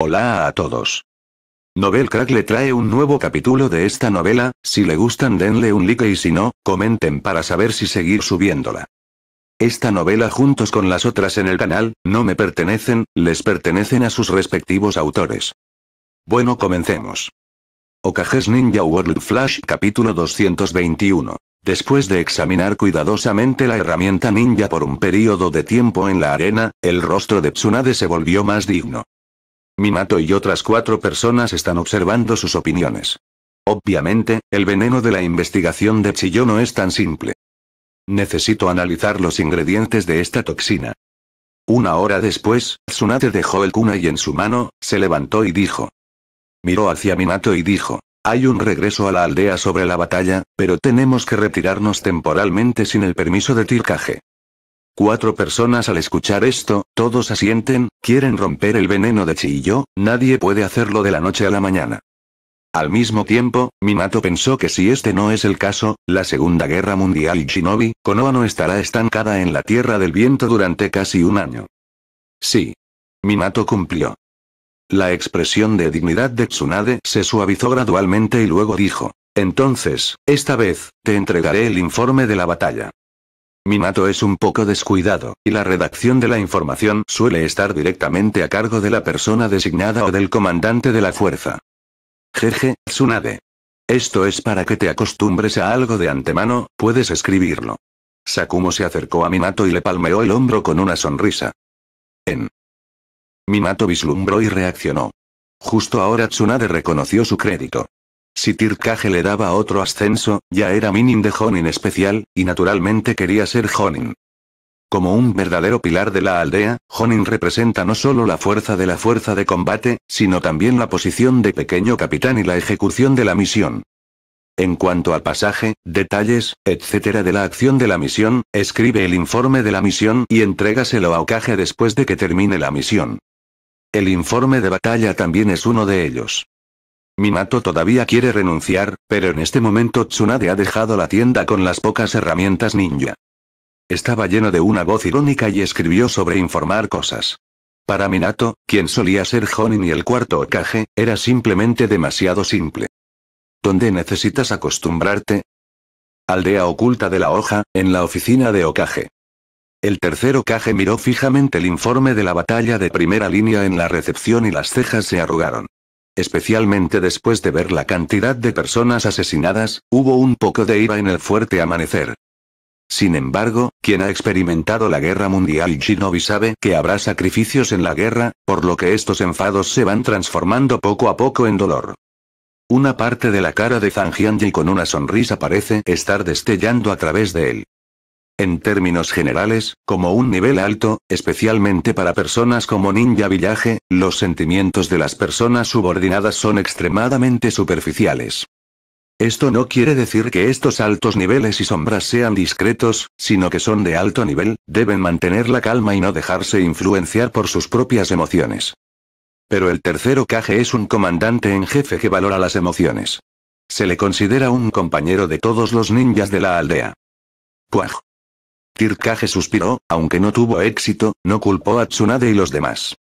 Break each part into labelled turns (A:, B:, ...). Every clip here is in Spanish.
A: Hola a todos. Novel Crack le trae un nuevo capítulo de esta novela, si le gustan denle un like y si no, comenten para saber si seguir subiéndola. Esta novela juntos con las otras en el canal, no me pertenecen, les pertenecen a sus respectivos autores. Bueno comencemos. Okages Ninja World Flash capítulo 221. Después de examinar cuidadosamente la herramienta ninja por un periodo de tiempo en la arena, el rostro de Tsunade se volvió más digno. Minato y otras cuatro personas están observando sus opiniones. Obviamente, el veneno de la investigación de Chiyo no es tan simple. Necesito analizar los ingredientes de esta toxina. Una hora después, Tsunade dejó el y en su mano, se levantó y dijo. Miró hacia Minato y dijo. Hay un regreso a la aldea sobre la batalla, pero tenemos que retirarnos temporalmente sin el permiso de tircaje. Cuatro personas al escuchar esto, todos asienten, quieren romper el veneno de Chiyo, nadie puede hacerlo de la noche a la mañana. Al mismo tiempo, Minato pensó que si este no es el caso, la Segunda Guerra Mundial y Shinobi, Konoha no estará estancada en la Tierra del Viento durante casi un año. Sí. Minato cumplió. La expresión de dignidad de Tsunade se suavizó gradualmente y luego dijo, entonces, esta vez, te entregaré el informe de la batalla. Minato es un poco descuidado, y la redacción de la información suele estar directamente a cargo de la persona designada o del comandante de la fuerza. Jeje, Tsunade. Esto es para que te acostumbres a algo de antemano, puedes escribirlo. Sakumo se acercó a Minato y le palmeó el hombro con una sonrisa. En. Minato vislumbró y reaccionó. Justo ahora Tsunade reconoció su crédito. Si Tirkage le daba otro ascenso, ya era Minin de Jonin especial, y naturalmente quería ser Jonin. Como un verdadero pilar de la aldea, Jonin representa no solo la fuerza de la fuerza de combate, sino también la posición de pequeño capitán y la ejecución de la misión. En cuanto al pasaje, detalles, etc. de la acción de la misión, escribe el informe de la misión y entrégaselo a Okage después de que termine la misión. El informe de batalla también es uno de ellos. Minato todavía quiere renunciar, pero en este momento Tsunade ha dejado la tienda con las pocas herramientas ninja. Estaba lleno de una voz irónica y escribió sobre informar cosas. Para Minato, quien solía ser Jonin y el cuarto Okage, era simplemente demasiado simple. ¿Dónde necesitas acostumbrarte? Aldea oculta de la hoja, en la oficina de Okage. El tercer Okage miró fijamente el informe de la batalla de primera línea en la recepción y las cejas se arrugaron. Especialmente después de ver la cantidad de personas asesinadas, hubo un poco de ira en el fuerte amanecer. Sin embargo, quien ha experimentado la guerra mundial shinobi sabe que habrá sacrificios en la guerra, por lo que estos enfados se van transformando poco a poco en dolor. Una parte de la cara de Zhang con una sonrisa parece estar destellando a través de él en términos generales, como un nivel alto, especialmente para personas como Ninja Villaje, los sentimientos de las personas subordinadas son extremadamente superficiales. Esto no quiere decir que estos altos niveles y sombras sean discretos, sino que son de alto nivel, deben mantener la calma y no dejarse influenciar por sus propias emociones. Pero el tercero Kage es un comandante en jefe que valora las emociones. Se le considera un compañero de todos los ninjas de la aldea. Tirkage suspiró, aunque no tuvo éxito, no culpó a Tsunade y los demás.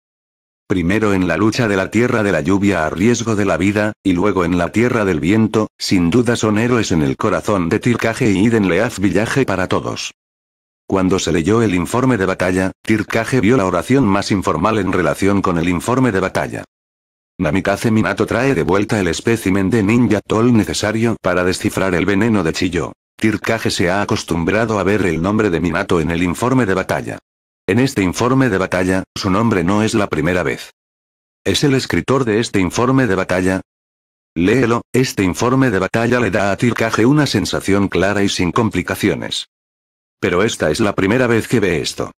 A: Primero en la lucha de la tierra de la lluvia a riesgo de la vida, y luego en la tierra del viento, sin duda son héroes en el corazón de Tirkage y Iden Leaz Villaje para todos. Cuando se leyó el informe de batalla, Tirkage vio la oración más informal en relación con el informe de batalla. Namikaze Minato trae de vuelta el espécimen de Ninja Toll necesario para descifrar el veneno de Chiyo. Tirkage se ha acostumbrado a ver el nombre de Minato en el informe de batalla. En este informe de batalla, su nombre no es la primera vez. ¿Es el escritor de este informe de batalla? Léelo, este informe de batalla le da a Tirkage una sensación clara y sin complicaciones. Pero esta es la primera vez que ve esto.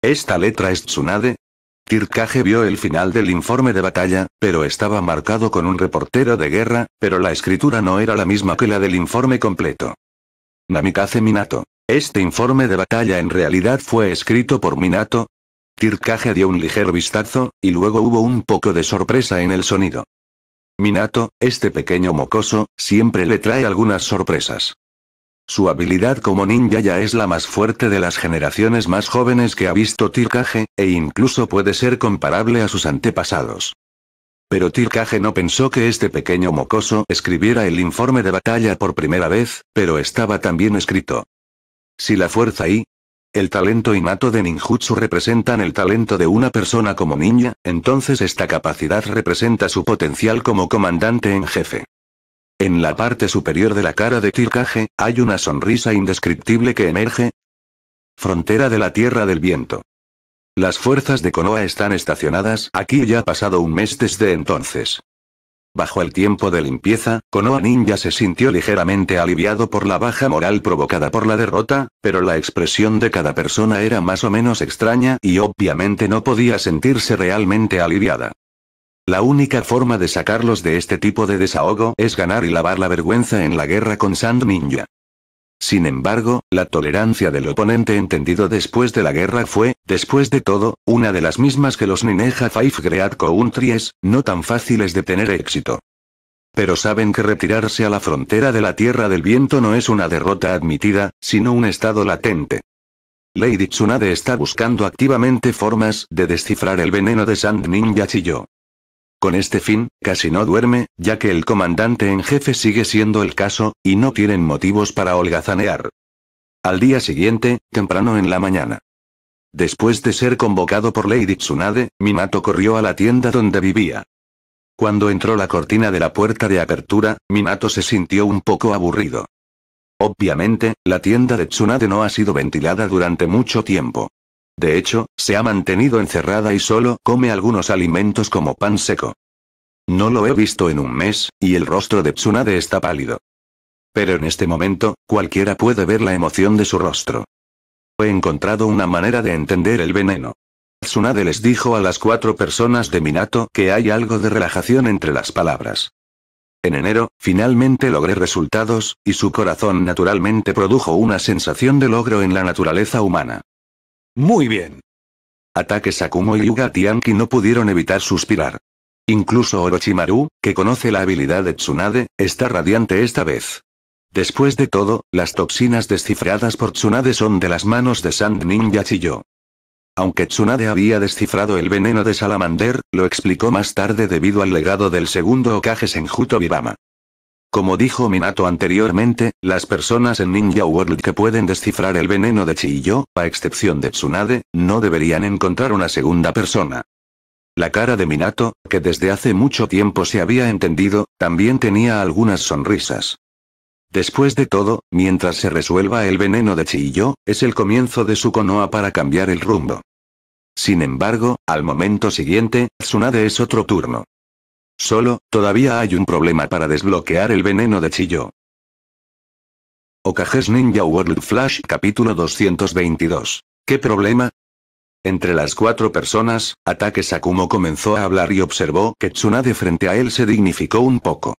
A: ¿Esta letra es Tsunade? Tirkage vio el final del informe de batalla, pero estaba marcado con un reportero de guerra, pero la escritura no era la misma que la del informe completo. Namikaze Minato. Este informe de batalla en realidad fue escrito por Minato. Tirkage dio un ligero vistazo, y luego hubo un poco de sorpresa en el sonido. Minato, este pequeño mocoso, siempre le trae algunas sorpresas. Su habilidad como ninja ya es la más fuerte de las generaciones más jóvenes que ha visto Tirkage, e incluso puede ser comparable a sus antepasados. Pero Tircaje no pensó que este pequeño mocoso escribiera el informe de batalla por primera vez, pero estaba también escrito. Si la fuerza y el talento innato de ninjutsu representan el talento de una persona como niña, entonces esta capacidad representa su potencial como comandante en jefe. En la parte superior de la cara de Tircaje, hay una sonrisa indescriptible que emerge. Frontera de la Tierra del Viento. Las fuerzas de Konoha están estacionadas aquí ya ha pasado un mes desde entonces. Bajo el tiempo de limpieza, Konoha Ninja se sintió ligeramente aliviado por la baja moral provocada por la derrota, pero la expresión de cada persona era más o menos extraña y obviamente no podía sentirse realmente aliviada. La única forma de sacarlos de este tipo de desahogo es ganar y lavar la vergüenza en la guerra con Sand Ninja. Sin embargo, la tolerancia del oponente entendido después de la guerra fue, después de todo, una de las mismas que los Nineja Five Great Countries, no tan fáciles de tener éxito. Pero saben que retirarse a la frontera de la Tierra del Viento no es una derrota admitida, sino un estado latente. Lady Tsunade está buscando activamente formas de descifrar el veneno de Sand Ninja Chiyo. Con este fin, casi no duerme, ya que el comandante en jefe sigue siendo el caso, y no tienen motivos para holgazanear. Al día siguiente, temprano en la mañana. Después de ser convocado por Lady Tsunade, Minato corrió a la tienda donde vivía. Cuando entró la cortina de la puerta de apertura, Minato se sintió un poco aburrido. Obviamente, la tienda de Tsunade no ha sido ventilada durante mucho tiempo. De hecho, se ha mantenido encerrada y solo come algunos alimentos como pan seco. No lo he visto en un mes, y el rostro de Tsunade está pálido. Pero en este momento, cualquiera puede ver la emoción de su rostro. He encontrado una manera de entender el veneno. Tsunade les dijo a las cuatro personas de Minato que hay algo de relajación entre las palabras. En enero, finalmente logré resultados, y su corazón naturalmente produjo una sensación de logro en la naturaleza humana. Muy bien. Ataques Sakumo y Yuga Tianki no pudieron evitar suspirar. Incluso Orochimaru, que conoce la habilidad de Tsunade, está radiante esta vez. Después de todo, las toxinas descifradas por Tsunade son de las manos de Sand Ninja Chiyo. Aunque Tsunade había descifrado el veneno de Salamander, lo explicó más tarde debido al legado del segundo Okage Senjuto Bibama. Como dijo Minato anteriormente, las personas en Ninja World que pueden descifrar el veneno de Chiyo, a excepción de Tsunade, no deberían encontrar una segunda persona. La cara de Minato, que desde hace mucho tiempo se había entendido, también tenía algunas sonrisas. Después de todo, mientras se resuelva el veneno de Chiyo, es el comienzo de su Konoha para cambiar el rumbo. Sin embargo, al momento siguiente, Tsunade es otro turno. Solo, todavía hay un problema para desbloquear el veneno de Chiyo. Okages Ninja World Flash capítulo 222. ¿Qué problema? Entre las cuatro personas, Ataque Sakumo comenzó a hablar y observó que Tsunade frente a él se dignificó un poco.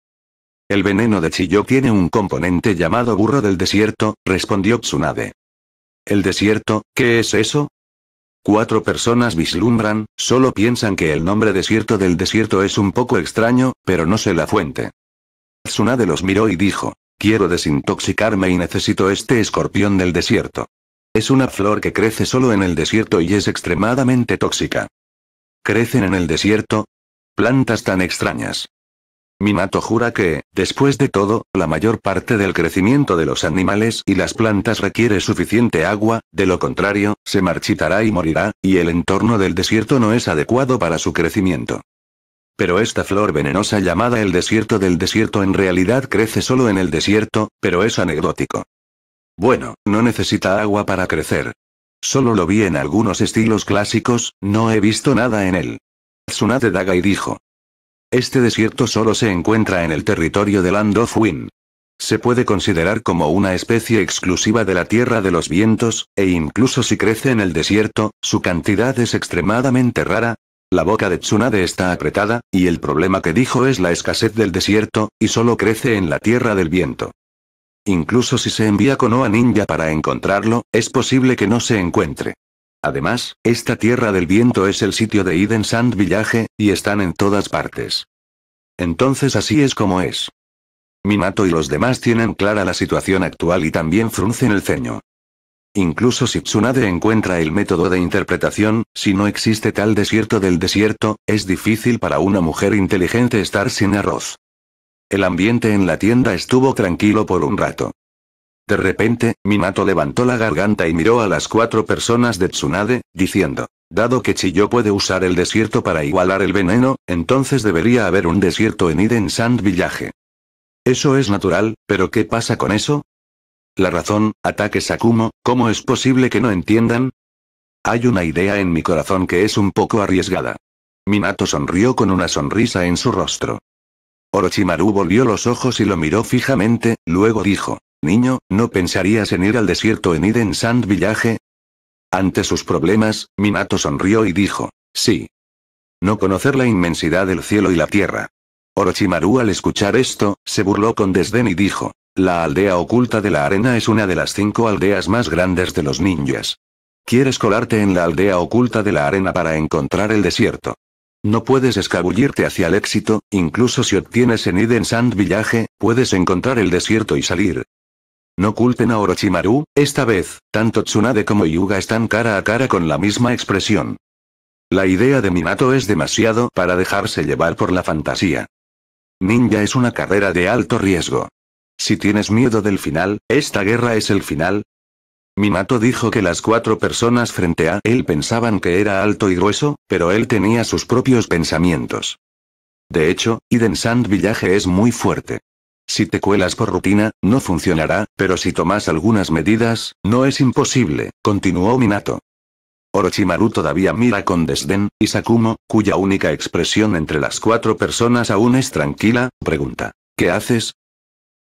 A: El veneno de Chiyo tiene un componente llamado burro del desierto, respondió Tsunade. ¿El desierto, qué es eso? Cuatro personas vislumbran, solo piensan que el nombre desierto del desierto es un poco extraño, pero no sé la fuente. Tsunade los miró y dijo, quiero desintoxicarme y necesito este escorpión del desierto. Es una flor que crece solo en el desierto y es extremadamente tóxica. ¿Crecen en el desierto? Plantas tan extrañas. Minato jura que, después de todo, la mayor parte del crecimiento de los animales y las plantas requiere suficiente agua, de lo contrario, se marchitará y morirá, y el entorno del desierto no es adecuado para su crecimiento. Pero esta flor venenosa llamada el desierto del desierto en realidad crece solo en el desierto, pero es anecdótico. Bueno, no necesita agua para crecer. Solo lo vi en algunos estilos clásicos, no he visto nada en él. Tsunade y dijo. Este desierto solo se encuentra en el territorio de Land of Wind. Se puede considerar como una especie exclusiva de la Tierra de los Vientos, e incluso si crece en el desierto, su cantidad es extremadamente rara. La boca de Tsunade está apretada, y el problema que dijo es la escasez del desierto, y solo crece en la Tierra del Viento. Incluso si se envía Oa Ninja para encontrarlo, es posible que no se encuentre. Además, esta tierra del viento es el sitio de Eden Sand Village, y están en todas partes. Entonces así es como es. Minato y los demás tienen clara la situación actual y también fruncen el ceño. Incluso si Tsunade encuentra el método de interpretación, si no existe tal desierto del desierto, es difícil para una mujer inteligente estar sin arroz. El ambiente en la tienda estuvo tranquilo por un rato. De repente, Minato levantó la garganta y miró a las cuatro personas de Tsunade, diciendo, Dado que Chiyo puede usar el desierto para igualar el veneno, entonces debería haber un desierto en Iden Sand Village. Eso es natural, pero ¿qué pasa con eso? La razón, ataque Sakumo, ¿cómo es posible que no entiendan? Hay una idea en mi corazón que es un poco arriesgada. Minato sonrió con una sonrisa en su rostro. Orochimaru volvió los ojos y lo miró fijamente, luego dijo, Niño, ¿no pensarías en ir al desierto en Eden Sand Village? Ante sus problemas, Minato sonrió y dijo, sí. No conocer la inmensidad del cielo y la tierra. Orochimaru al escuchar esto, se burló con desdén y dijo, la aldea oculta de la arena es una de las cinco aldeas más grandes de los ninjas. Quieres colarte en la aldea oculta de la arena para encontrar el desierto. No puedes escabullirte hacia el éxito, incluso si obtienes en Eden Sand Village, puedes encontrar el desierto y salir. No culpen a Orochimaru, esta vez, tanto Tsunade como Yuga están cara a cara con la misma expresión. La idea de Minato es demasiado para dejarse llevar por la fantasía. Ninja es una carrera de alto riesgo. Si tienes miedo del final, esta guerra es el final. Minato dijo que las cuatro personas frente a él pensaban que era alto y grueso, pero él tenía sus propios pensamientos. De hecho, Iden Sand Village es muy fuerte. Si te cuelas por rutina, no funcionará, pero si tomas algunas medidas, no es imposible, continuó Minato. Orochimaru todavía mira con desdén, y Sakumo, cuya única expresión entre las cuatro personas aún es tranquila, pregunta. ¿Qué haces?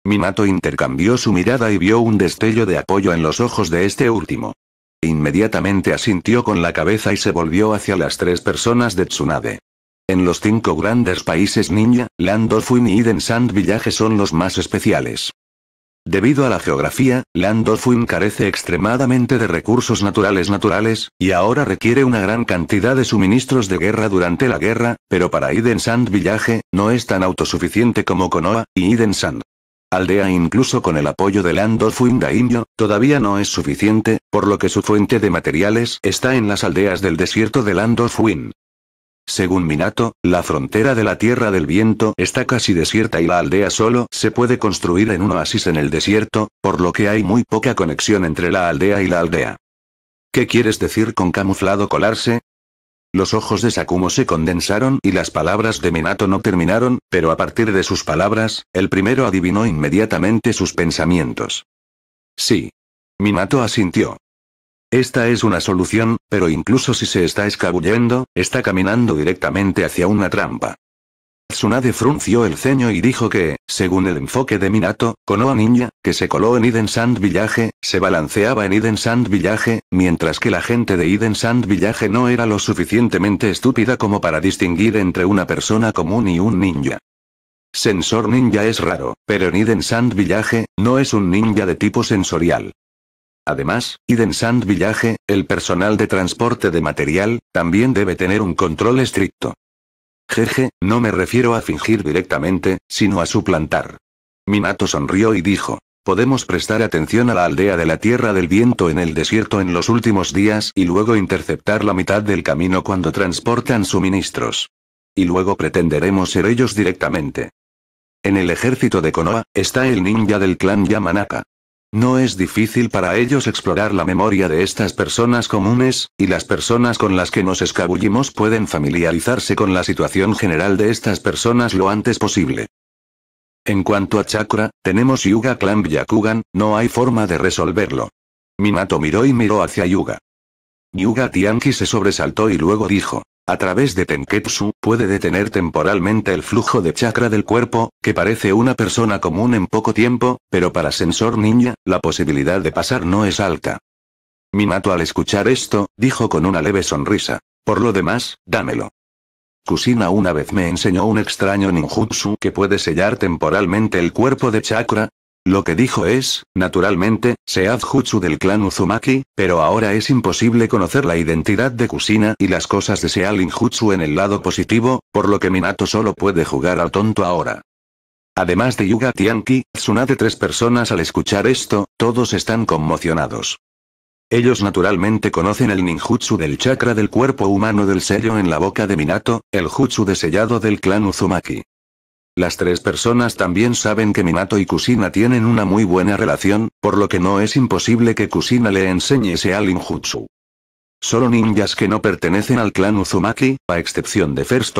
A: Minato intercambió su mirada y vio un destello de apoyo en los ojos de este último. Inmediatamente asintió con la cabeza y se volvió hacia las tres personas de Tsunade. En los cinco grandes países ninja, Land y Eden Sand Village son los más especiales. Debido a la geografía, Land carece extremadamente de recursos naturales naturales, y ahora requiere una gran cantidad de suministros de guerra durante la guerra, pero para Eden Sand Village, no es tan autosuficiente como Konoha, y Eden Sand aldea incluso con el apoyo de Land Da Indio, todavía no es suficiente, por lo que su fuente de materiales está en las aldeas del desierto de Land según Minato, la frontera de la Tierra del Viento está casi desierta y la aldea solo se puede construir en un oasis en el desierto, por lo que hay muy poca conexión entre la aldea y la aldea. ¿Qué quieres decir con camuflado colarse? Los ojos de Sakumo se condensaron y las palabras de Minato no terminaron, pero a partir de sus palabras, el primero adivinó inmediatamente sus pensamientos. Sí. Minato asintió. Esta es una solución, pero incluso si se está escabullendo, está caminando directamente hacia una trampa. Tsunade frunció el ceño y dijo que, según el enfoque de Minato, Konoha Ninja, que se coló en Eden Sand Village, se balanceaba en Eden Sand Village, mientras que la gente de Eden Sand Village no era lo suficientemente estúpida como para distinguir entre una persona común y un ninja. Sensor ninja es raro, pero en Eden Sand Village, no es un ninja de tipo sensorial. Además, Iden Sand Village, el personal de transporte de material, también debe tener un control estricto. Jeje, no me refiero a fingir directamente, sino a suplantar. Minato sonrió y dijo, podemos prestar atención a la aldea de la Tierra del Viento en el desierto en los últimos días y luego interceptar la mitad del camino cuando transportan suministros. Y luego pretenderemos ser ellos directamente. En el ejército de Konoha, está el ninja del clan Yamanaka. No es difícil para ellos explorar la memoria de estas personas comunes, y las personas con las que nos escabullimos pueden familiarizarse con la situación general de estas personas lo antes posible. En cuanto a Chakra, tenemos Yuga Clan Yakugan. no hay forma de resolverlo. Minato miró y miró hacia Yuga. Yuga Tianki se sobresaltó y luego dijo. A través de Tenketsu, puede detener temporalmente el flujo de chakra del cuerpo, que parece una persona común en poco tiempo, pero para Sensor Ninja, la posibilidad de pasar no es alta. Minato al escuchar esto, dijo con una leve sonrisa. Por lo demás, dámelo. Kusina una vez me enseñó un extraño ninjutsu que puede sellar temporalmente el cuerpo de chakra, lo que dijo es, naturalmente, Jutsu del clan Uzumaki, pero ahora es imposible conocer la identidad de Kusina y las cosas de Jutsu en el lado positivo, por lo que Minato solo puede jugar al tonto ahora. Además de Yuga Tianki, de tres personas al escuchar esto, todos están conmocionados. Ellos naturalmente conocen el ninjutsu del chakra del cuerpo humano del sello en la boca de Minato, el jutsu de sellado del clan Uzumaki. Las tres personas también saben que Minato y Kusina tienen una muy buena relación, por lo que no es imposible que Kusina le enseñe ese al jutsu. Solo ninjas que no pertenecen al clan Uzumaki, a excepción de First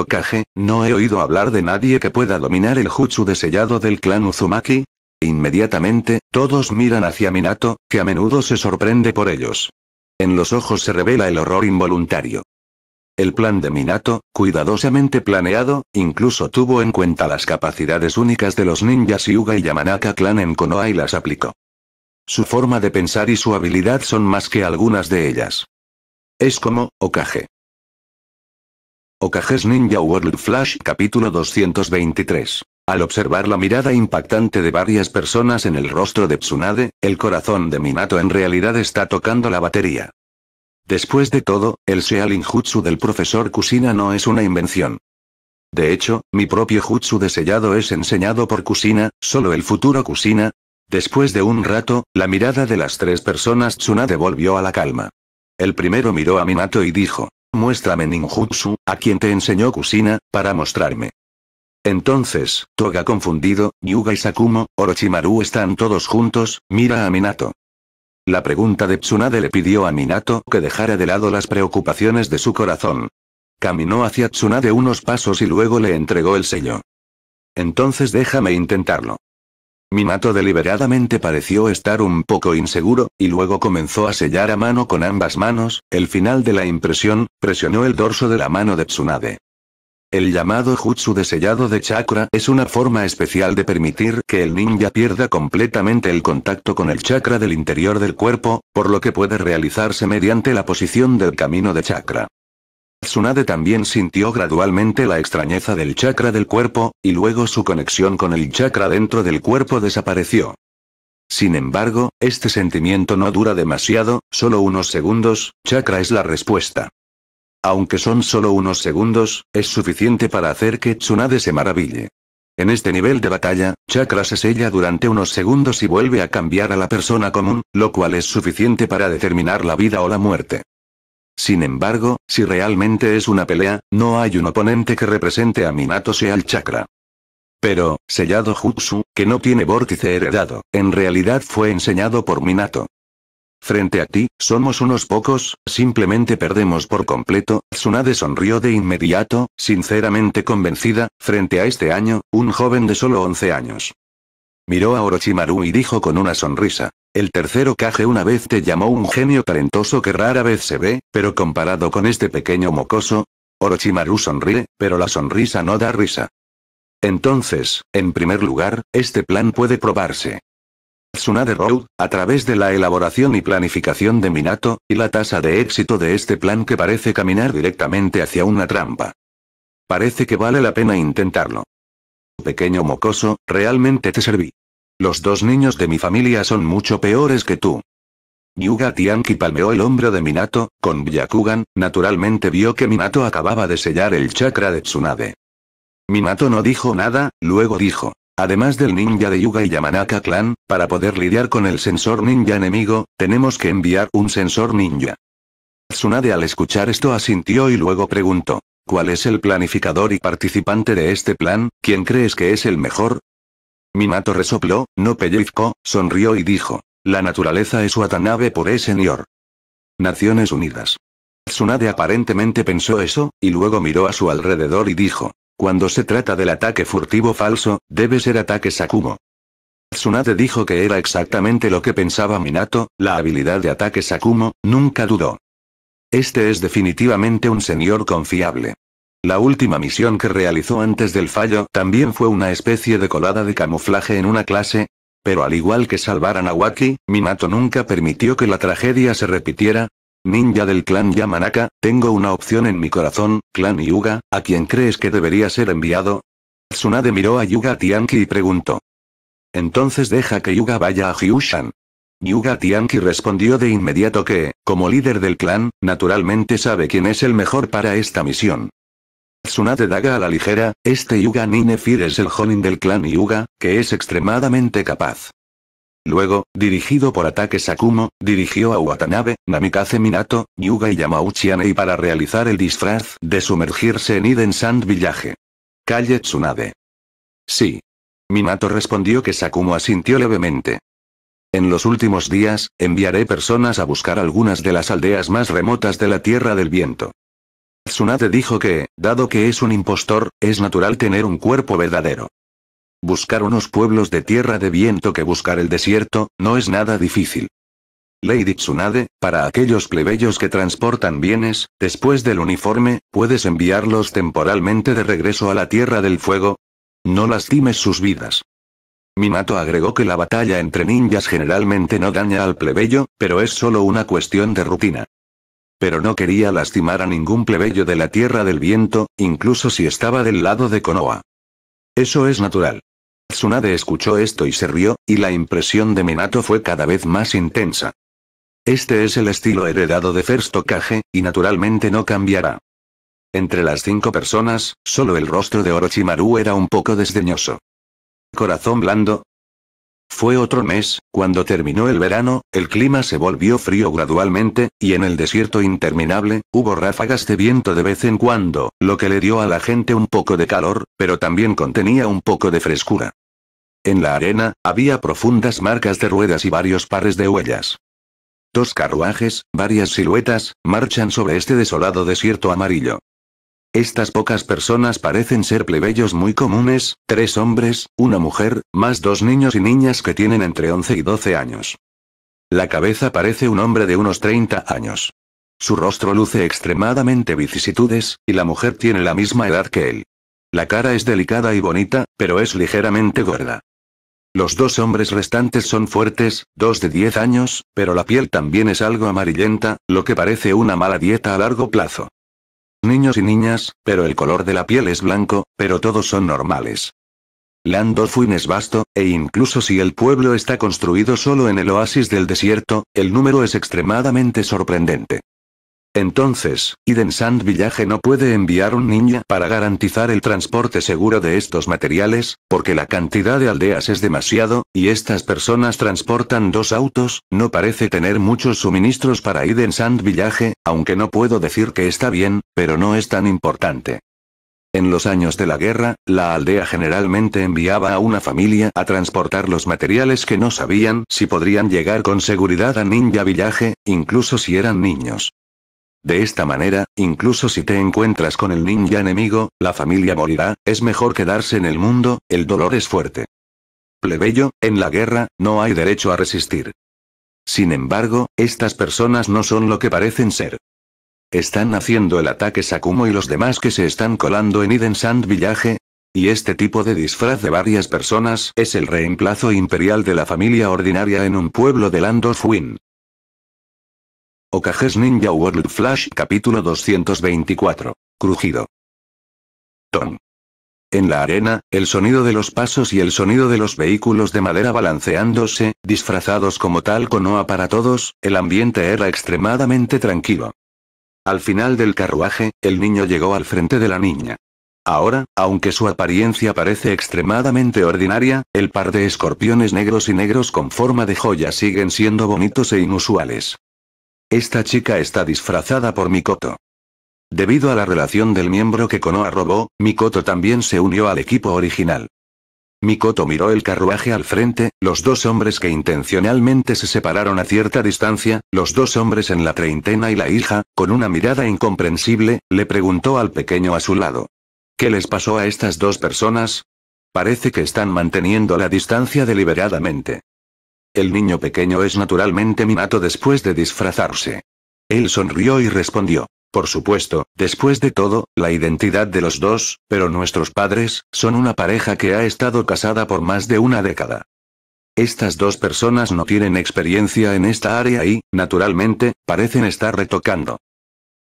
A: no he oído hablar de nadie que pueda dominar el jutsu de sellado del clan Uzumaki. Inmediatamente, todos miran hacia Minato, que a menudo se sorprende por ellos. En los ojos se revela el horror involuntario. El plan de Minato, cuidadosamente planeado, incluso tuvo en cuenta las capacidades únicas de los ninjas Yuga y Yamanaka clan en Konoha y las aplicó. Su forma de pensar y su habilidad son más que algunas de ellas. Es como, Okage. Okages Ninja World Flash capítulo 223. Al observar la mirada impactante de varias personas en el rostro de Tsunade, el corazón de Minato en realidad está tocando la batería. Después de todo, el Sealing Jutsu del profesor Kusina no es una invención. De hecho, mi propio Jutsu de sellado es enseñado por Kusina, solo el futuro Kusina. Después de un rato, la mirada de las tres personas Tsunade volvió a la calma. El primero miró a Minato y dijo, muéstrame ninjutsu, a quien te enseñó Kusina, para mostrarme. Entonces, Toga confundido, Yuga y Sakumo, Orochimaru están todos juntos, mira a Minato. La pregunta de Tsunade le pidió a Minato que dejara de lado las preocupaciones de su corazón. Caminó hacia Tsunade unos pasos y luego le entregó el sello. Entonces déjame intentarlo. Minato deliberadamente pareció estar un poco inseguro, y luego comenzó a sellar a mano con ambas manos, el final de la impresión, presionó el dorso de la mano de Tsunade. El llamado jutsu de sellado de chakra es una forma especial de permitir que el ninja pierda completamente el contacto con el chakra del interior del cuerpo, por lo que puede realizarse mediante la posición del camino de chakra. Tsunade también sintió gradualmente la extrañeza del chakra del cuerpo, y luego su conexión con el chakra dentro del cuerpo desapareció. Sin embargo, este sentimiento no dura demasiado, solo unos segundos, chakra es la respuesta. Aunque son solo unos segundos, es suficiente para hacer que Tsunade se maraville. En este nivel de batalla, Chakra se sella durante unos segundos y vuelve a cambiar a la persona común, lo cual es suficiente para determinar la vida o la muerte. Sin embargo, si realmente es una pelea, no hay un oponente que represente a Minato sea el Chakra. Pero, sellado Jutsu, que no tiene vórtice heredado, en realidad fue enseñado por Minato. Frente a ti, somos unos pocos, simplemente perdemos por completo, Tsunade sonrió de inmediato, sinceramente convencida, frente a este año, un joven de solo 11 años. Miró a Orochimaru y dijo con una sonrisa. El tercero Kage una vez te llamó un genio talentoso que rara vez se ve, pero comparado con este pequeño mocoso... Orochimaru sonríe, pero la sonrisa no da risa. Entonces, en primer lugar, este plan puede probarse. Tsunade Road, a través de la elaboración y planificación de Minato, y la tasa de éxito de este plan que parece caminar directamente hacia una trampa. Parece que vale la pena intentarlo. Pequeño mocoso, realmente te serví. Los dos niños de mi familia son mucho peores que tú. Yuga palmeó el hombro de Minato, con Byakugan, naturalmente vio que Minato acababa de sellar el chakra de Tsunade. Minato no dijo nada, luego dijo. Además del ninja de Yuga y Yamanaka Clan, para poder lidiar con el sensor ninja enemigo, tenemos que enviar un sensor ninja. Tsunade al escuchar esto asintió y luego preguntó. ¿Cuál es el planificador y participante de este plan? ¿Quién crees que es el mejor? Minato resopló, no pellizcó, sonrió y dijo. La naturaleza es Watanabe por ese señor. Naciones Unidas. Tsunade aparentemente pensó eso, y luego miró a su alrededor y dijo. Cuando se trata del ataque furtivo falso, debe ser ataque Sakumo. Tsunade dijo que era exactamente lo que pensaba Minato, la habilidad de ataque Sakumo, nunca dudó. Este es definitivamente un señor confiable. La última misión que realizó antes del fallo también fue una especie de colada de camuflaje en una clase, pero al igual que salvar a Nawaki, Minato nunca permitió que la tragedia se repitiera, Ninja del clan Yamanaka, tengo una opción en mi corazón, clan Yuga, ¿a quién crees que debería ser enviado? Tsunade miró a Yuga Tianki y preguntó. Entonces deja que Yuga vaya a Hyushan. Yuga Tianki respondió de inmediato que, como líder del clan, naturalmente sabe quién es el mejor para esta misión. Tsunade daga a la ligera, este Yuga Ninefir es el Jonin del clan Yuga, que es extremadamente capaz. Luego, dirigido por ataque Sakumo, dirigió a Watanabe, Namikaze Minato, Yuga y Yamauchi Anei para realizar el disfraz de sumergirse en Eden Sand Village. Calle Tsunade. Sí. Minato respondió que Sakumo asintió levemente. En los últimos días, enviaré personas a buscar algunas de las aldeas más remotas de la Tierra del Viento. Tsunade dijo que, dado que es un impostor, es natural tener un cuerpo verdadero. Buscar unos pueblos de tierra de viento que buscar el desierto, no es nada difícil. Lady Tsunade, para aquellos plebeyos que transportan bienes, después del uniforme, ¿puedes enviarlos temporalmente de regreso a la Tierra del Fuego? No lastimes sus vidas. Minato agregó que la batalla entre ninjas generalmente no daña al plebeyo, pero es solo una cuestión de rutina. Pero no quería lastimar a ningún plebeyo de la Tierra del Viento, incluso si estaba del lado de Konoha. Eso es natural. Tsunade escuchó esto y se rió, y la impresión de Minato fue cada vez más intensa. Este es el estilo heredado de First y naturalmente no cambiará. Entre las cinco personas, solo el rostro de Orochimaru era un poco desdeñoso. Corazón blando. Fue otro mes, cuando terminó el verano, el clima se volvió frío gradualmente, y en el desierto interminable, hubo ráfagas de viento de vez en cuando, lo que le dio a la gente un poco de calor, pero también contenía un poco de frescura. En la arena, había profundas marcas de ruedas y varios pares de huellas. Dos carruajes, varias siluetas, marchan sobre este desolado desierto amarillo. Estas pocas personas parecen ser plebeyos muy comunes, tres hombres, una mujer, más dos niños y niñas que tienen entre 11 y 12 años. La cabeza parece un hombre de unos 30 años. Su rostro luce extremadamente vicisitudes, y la mujer tiene la misma edad que él. La cara es delicada y bonita, pero es ligeramente gorda. Los dos hombres restantes son fuertes, dos de 10 años, pero la piel también es algo amarillenta, lo que parece una mala dieta a largo plazo. Niños y niñas, pero el color de la piel es blanco, pero todos son normales. Lando Fuin es vasto, e incluso si el pueblo está construido solo en el oasis del desierto, el número es extremadamente sorprendente. Entonces, Idensand Sand Village no puede enviar un ninja para garantizar el transporte seguro de estos materiales, porque la cantidad de aldeas es demasiado, y estas personas transportan dos autos, no parece tener muchos suministros para Eden Sand Village, aunque no puedo decir que está bien, pero no es tan importante. En los años de la guerra, la aldea generalmente enviaba a una familia a transportar los materiales que no sabían si podrían llegar con seguridad a Ninja Village, incluso si eran niños. De esta manera, incluso si te encuentras con el ninja enemigo, la familia morirá, es mejor quedarse en el mundo, el dolor es fuerte. Plebeyo, en la guerra, no hay derecho a resistir. Sin embargo, estas personas no son lo que parecen ser. Están haciendo el ataque Sakumo y los demás que se están colando en Eden Sand Village. Y este tipo de disfraz de varias personas es el reemplazo imperial de la familia ordinaria en un pueblo de Land of Win. Okages Ninja World Flash capítulo 224. Crujido. Ton. En la arena, el sonido de los pasos y el sonido de los vehículos de madera balanceándose, disfrazados como tal conoa para todos, el ambiente era extremadamente tranquilo. Al final del carruaje, el niño llegó al frente de la niña. Ahora, aunque su apariencia parece extremadamente ordinaria, el par de escorpiones negros y negros con forma de joya siguen siendo bonitos e inusuales. Esta chica está disfrazada por Mikoto. Debido a la relación del miembro que Konoha robó, Mikoto también se unió al equipo original. Mikoto miró el carruaje al frente, los dos hombres que intencionalmente se separaron a cierta distancia, los dos hombres en la treintena y la hija, con una mirada incomprensible, le preguntó al pequeño a su lado. ¿Qué les pasó a estas dos personas? Parece que están manteniendo la distancia deliberadamente. El niño pequeño es naturalmente Minato después de disfrazarse. Él sonrió y respondió. Por supuesto, después de todo, la identidad de los dos, pero nuestros padres, son una pareja que ha estado casada por más de una década. Estas dos personas no tienen experiencia en esta área y, naturalmente, parecen estar retocando.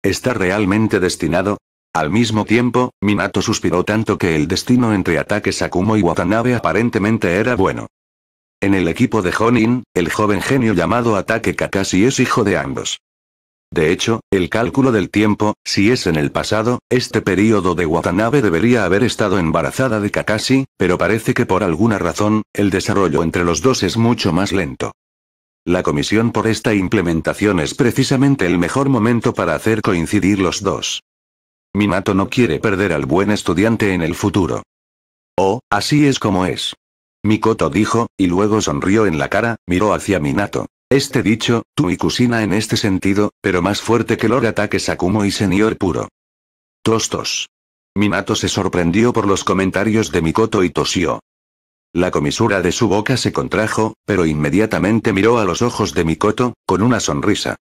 A: ¿Está realmente destinado? Al mismo tiempo, Minato suspiró tanto que el destino entre ataques Sakumo y Watanabe aparentemente era bueno. En el equipo de Honin, el joven genio llamado Ataque Kakashi es hijo de ambos. De hecho, el cálculo del tiempo, si es en el pasado, este período de Watanabe debería haber estado embarazada de Kakashi, pero parece que por alguna razón, el desarrollo entre los dos es mucho más lento. La comisión por esta implementación es precisamente el mejor momento para hacer coincidir los dos. Minato no quiere perder al buen estudiante en el futuro. Oh, así es como es. Mikoto dijo, y luego sonrió en la cara, miró hacia Minato. Este dicho, tú y Kusina en este sentido, pero más fuerte que Lord Ataque Sakumo y Senior Puro. Tostos. Minato se sorprendió por los comentarios de Mikoto y tosió. La comisura de su boca se contrajo, pero inmediatamente miró a los ojos de Mikoto, con una sonrisa.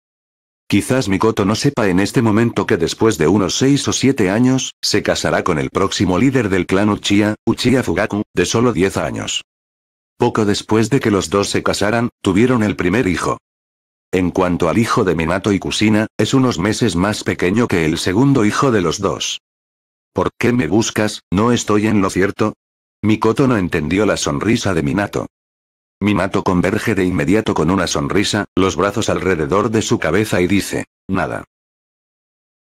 A: Quizás Mikoto no sepa en este momento que después de unos seis o siete años, se casará con el próximo líder del clan Uchiha, Uchiha Fugaku, de solo 10 años. Poco después de que los dos se casaran, tuvieron el primer hijo. En cuanto al hijo de Minato y Kusina, es unos meses más pequeño que el segundo hijo de los dos. ¿Por qué me buscas? ¿No estoy en lo cierto? Mikoto no entendió la sonrisa de Minato. Minato converge de inmediato con una sonrisa, los brazos alrededor de su cabeza y dice, nada.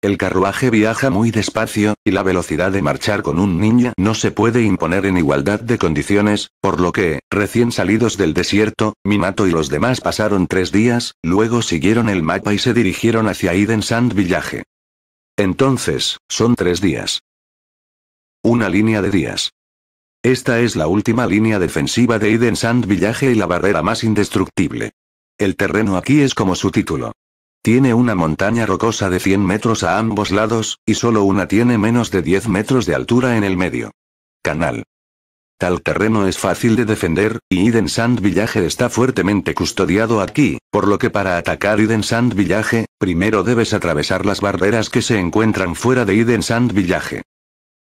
A: El carruaje viaja muy despacio, y la velocidad de marchar con un niño no se puede imponer en igualdad de condiciones, por lo que, recién salidos del desierto, Minato y los demás pasaron tres días, luego siguieron el mapa y se dirigieron hacia Eden Sand Village. Entonces, son tres días. Una línea de días. Esta es la última línea defensiva de Eden Sand Village y la barrera más indestructible. El terreno aquí es como su título. Tiene una montaña rocosa de 100 metros a ambos lados, y solo una tiene menos de 10 metros de altura en el medio. Canal. Tal terreno es fácil de defender, y Idensand Sand Village está fuertemente custodiado aquí, por lo que para atacar Idensand Sand Village, primero debes atravesar las barreras que se encuentran fuera de Idensand Sand Village.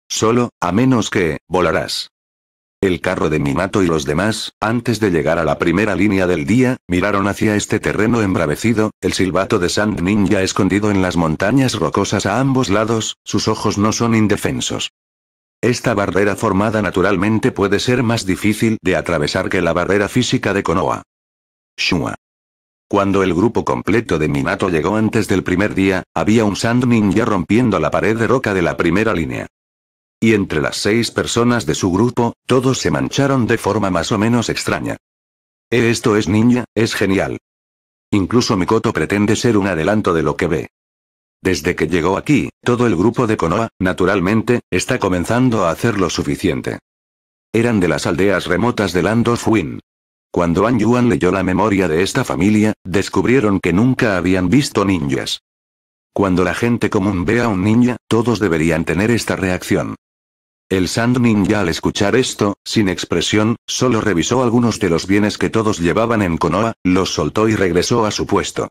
A: Solo, a menos que, volarás el carro de Minato y los demás, antes de llegar a la primera línea del día, miraron hacia este terreno embravecido, el silbato de Sand Ninja escondido en las montañas rocosas a ambos lados, sus ojos no son indefensos. Esta barrera formada naturalmente puede ser más difícil de atravesar que la barrera física de Konoha. Shua. Cuando el grupo completo de Minato llegó antes del primer día, había un Sand Ninja rompiendo la pared de roca de la primera línea. Y entre las seis personas de su grupo, todos se mancharon de forma más o menos extraña. Eh, esto es niña, es genial. Incluso Mikoto pretende ser un adelanto de lo que ve. Desde que llegó aquí, todo el grupo de Konoha, naturalmente, está comenzando a hacer lo suficiente. Eran de las aldeas remotas de Land of Cuando An Yuan leyó la memoria de esta familia, descubrieron que nunca habían visto ninjas. Cuando la gente común ve a un ninja, todos deberían tener esta reacción. El Sand Ninja al escuchar esto, sin expresión, solo revisó algunos de los bienes que todos llevaban en Konoha, los soltó y regresó a su puesto.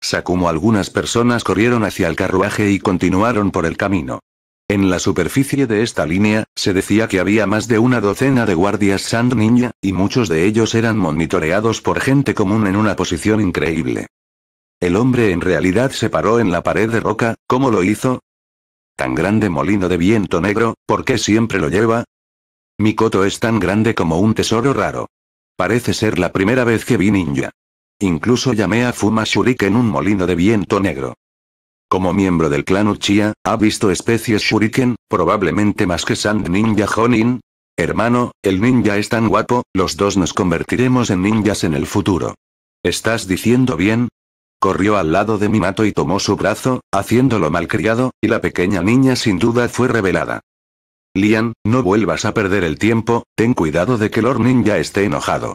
A: Sakumo algunas personas corrieron hacia el carruaje y continuaron por el camino. En la superficie de esta línea, se decía que había más de una docena de guardias Sand Ninja, y muchos de ellos eran monitoreados por gente común en una posición increíble. El hombre en realidad se paró en la pared de roca, ¿cómo lo hizo? Tan grande molino de viento negro, ¿por qué siempre lo lleva? Mi coto es tan grande como un tesoro raro. Parece ser la primera vez que vi ninja. Incluso llamé a Fuma Shuriken un molino de viento negro. Como miembro del clan Uchiha, ha visto especies Shuriken, probablemente más que Sand Ninja Honin. Hermano, el ninja es tan guapo, los dos nos convertiremos en ninjas en el futuro. ¿Estás diciendo bien? corrió al lado de Minato y tomó su brazo, haciéndolo malcriado, y la pequeña niña sin duda fue revelada. Lian, no vuelvas a perder el tiempo, ten cuidado de que Lord Ninja esté enojado.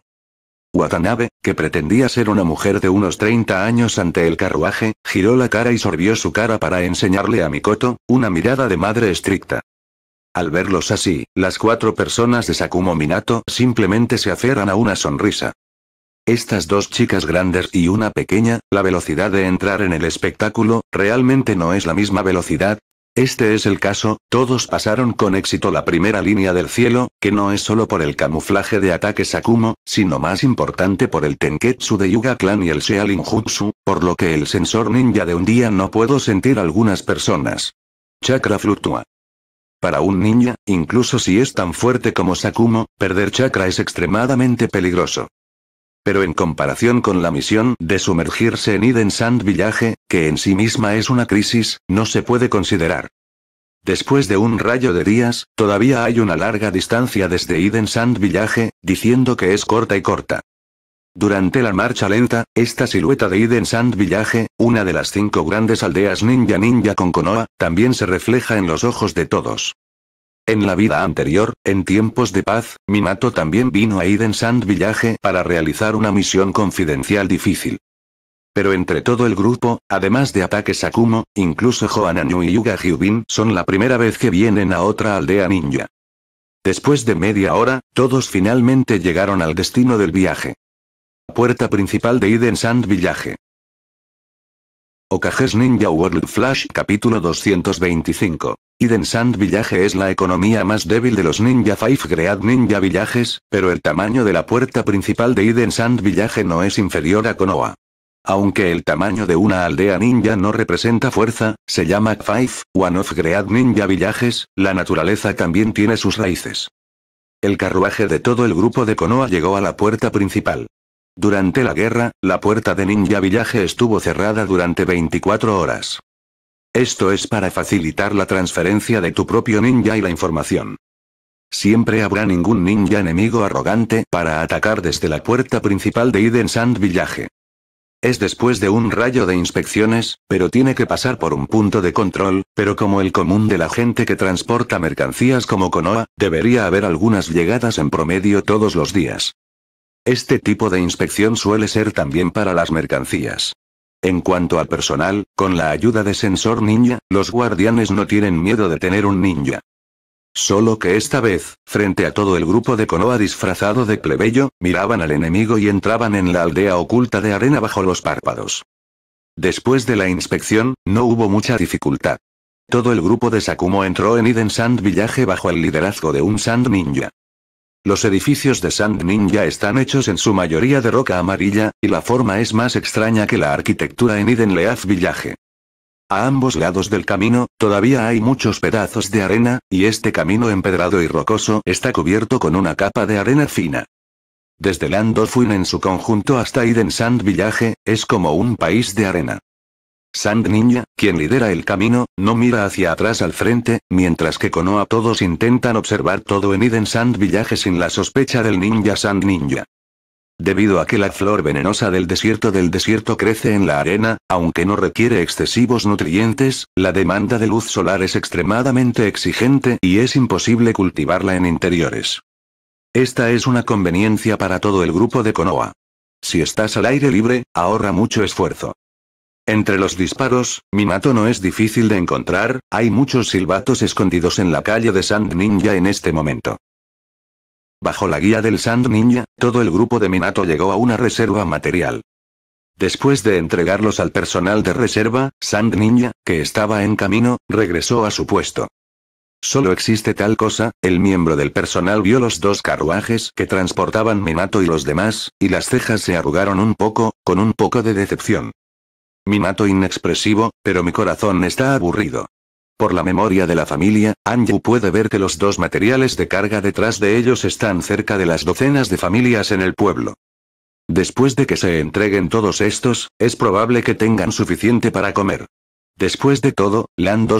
A: Watanabe, que pretendía ser una mujer de unos 30 años ante el carruaje, giró la cara y sorbió su cara para enseñarle a Mikoto, una mirada de madre estricta. Al verlos así, las cuatro personas de Sakumo Minato simplemente se aferran a una sonrisa. Estas dos chicas grandes y una pequeña, la velocidad de entrar en el espectáculo, realmente no es la misma velocidad. Este es el caso, todos pasaron con éxito la primera línea del cielo, que no es solo por el camuflaje de ataque Sakumo, sino más importante por el Tenketsu de Yuga Clan y el Jutsu, por lo que el sensor ninja de un día no puedo sentir algunas personas. Chakra fluctúa. Para un ninja, incluso si es tan fuerte como Sakumo, perder chakra es extremadamente peligroso pero en comparación con la misión de sumergirse en Eden Sand Village, que en sí misma es una crisis, no se puede considerar. Después de un rayo de días, todavía hay una larga distancia desde Eden Sand Village, diciendo que es corta y corta. Durante la marcha lenta, esta silueta de Eden Sand Village, una de las cinco grandes aldeas ninja ninja con Konoha, también se refleja en los ojos de todos. En la vida anterior, en tiempos de paz, Minato también vino a Eden Sand Village para realizar una misión confidencial difícil. Pero entre todo el grupo, además de Ataque Sakumo, incluso New y Yuga Hyubin son la primera vez que vienen a otra aldea ninja. Después de media hora, todos finalmente llegaron al destino del viaje. Puerta principal de Eden Sand Village. Okages Ninja World Flash capítulo 225 Eden Sand Village es la economía más débil de los Ninja Five Great Ninja Villages, pero el tamaño de la puerta principal de Eden Sand Village no es inferior a Konoha. Aunque el tamaño de una aldea ninja no representa fuerza, se llama Five, One of Great Ninja Villages, la naturaleza también tiene sus raíces. El carruaje de todo el grupo de Konoha llegó a la puerta principal. Durante la guerra, la puerta de Ninja Village estuvo cerrada durante 24 horas. Esto es para facilitar la transferencia de tu propio ninja y la información. Siempre habrá ningún ninja enemigo arrogante para atacar desde la puerta principal de Eden Sand Village. Es después de un rayo de inspecciones, pero tiene que pasar por un punto de control, pero como el común de la gente que transporta mercancías como Konoa, debería haber algunas llegadas en promedio todos los días. Este tipo de inspección suele ser también para las mercancías. En cuanto al personal, con la ayuda de sensor ninja, los guardianes no tienen miedo de tener un ninja. Solo que esta vez, frente a todo el grupo de Konoha disfrazado de plebeyo, miraban al enemigo y entraban en la aldea oculta de arena bajo los párpados. Después de la inspección, no hubo mucha dificultad. Todo el grupo de Sakumo entró en Iden Sand Village bajo el liderazgo de un Sand Ninja. Los edificios de Sand Ninja están hechos en su mayoría de roca amarilla, y la forma es más extraña que la arquitectura en Eden Village. A ambos lados del camino, todavía hay muchos pedazos de arena, y este camino empedrado y rocoso está cubierto con una capa de arena fina. Desde Landorfuin en su conjunto hasta Eden Sand Village, es como un país de arena. Sand Ninja, quien lidera el camino, no mira hacia atrás al frente, mientras que Konoha todos intentan observar todo en Eden Sand Village sin la sospecha del ninja Sand Ninja. Debido a que la flor venenosa del desierto del desierto crece en la arena, aunque no requiere excesivos nutrientes, la demanda de luz solar es extremadamente exigente y es imposible cultivarla en interiores. Esta es una conveniencia para todo el grupo de Konoha. Si estás al aire libre, ahorra mucho esfuerzo. Entre los disparos, Minato no es difícil de encontrar, hay muchos silbatos escondidos en la calle de Sand Ninja en este momento. Bajo la guía del Sand Ninja, todo el grupo de Minato llegó a una reserva material. Después de entregarlos al personal de reserva, Sand Ninja, que estaba en camino, regresó a su puesto. Solo existe tal cosa, el miembro del personal vio los dos carruajes que transportaban Minato y los demás, y las cejas se arrugaron un poco, con un poco de decepción. Mi mato inexpresivo, pero mi corazón está aburrido. Por la memoria de la familia, Anju puede ver que los dos materiales de carga detrás de ellos están cerca de las docenas de familias en el pueblo. Después de que se entreguen todos estos, es probable que tengan suficiente para comer. Después de todo,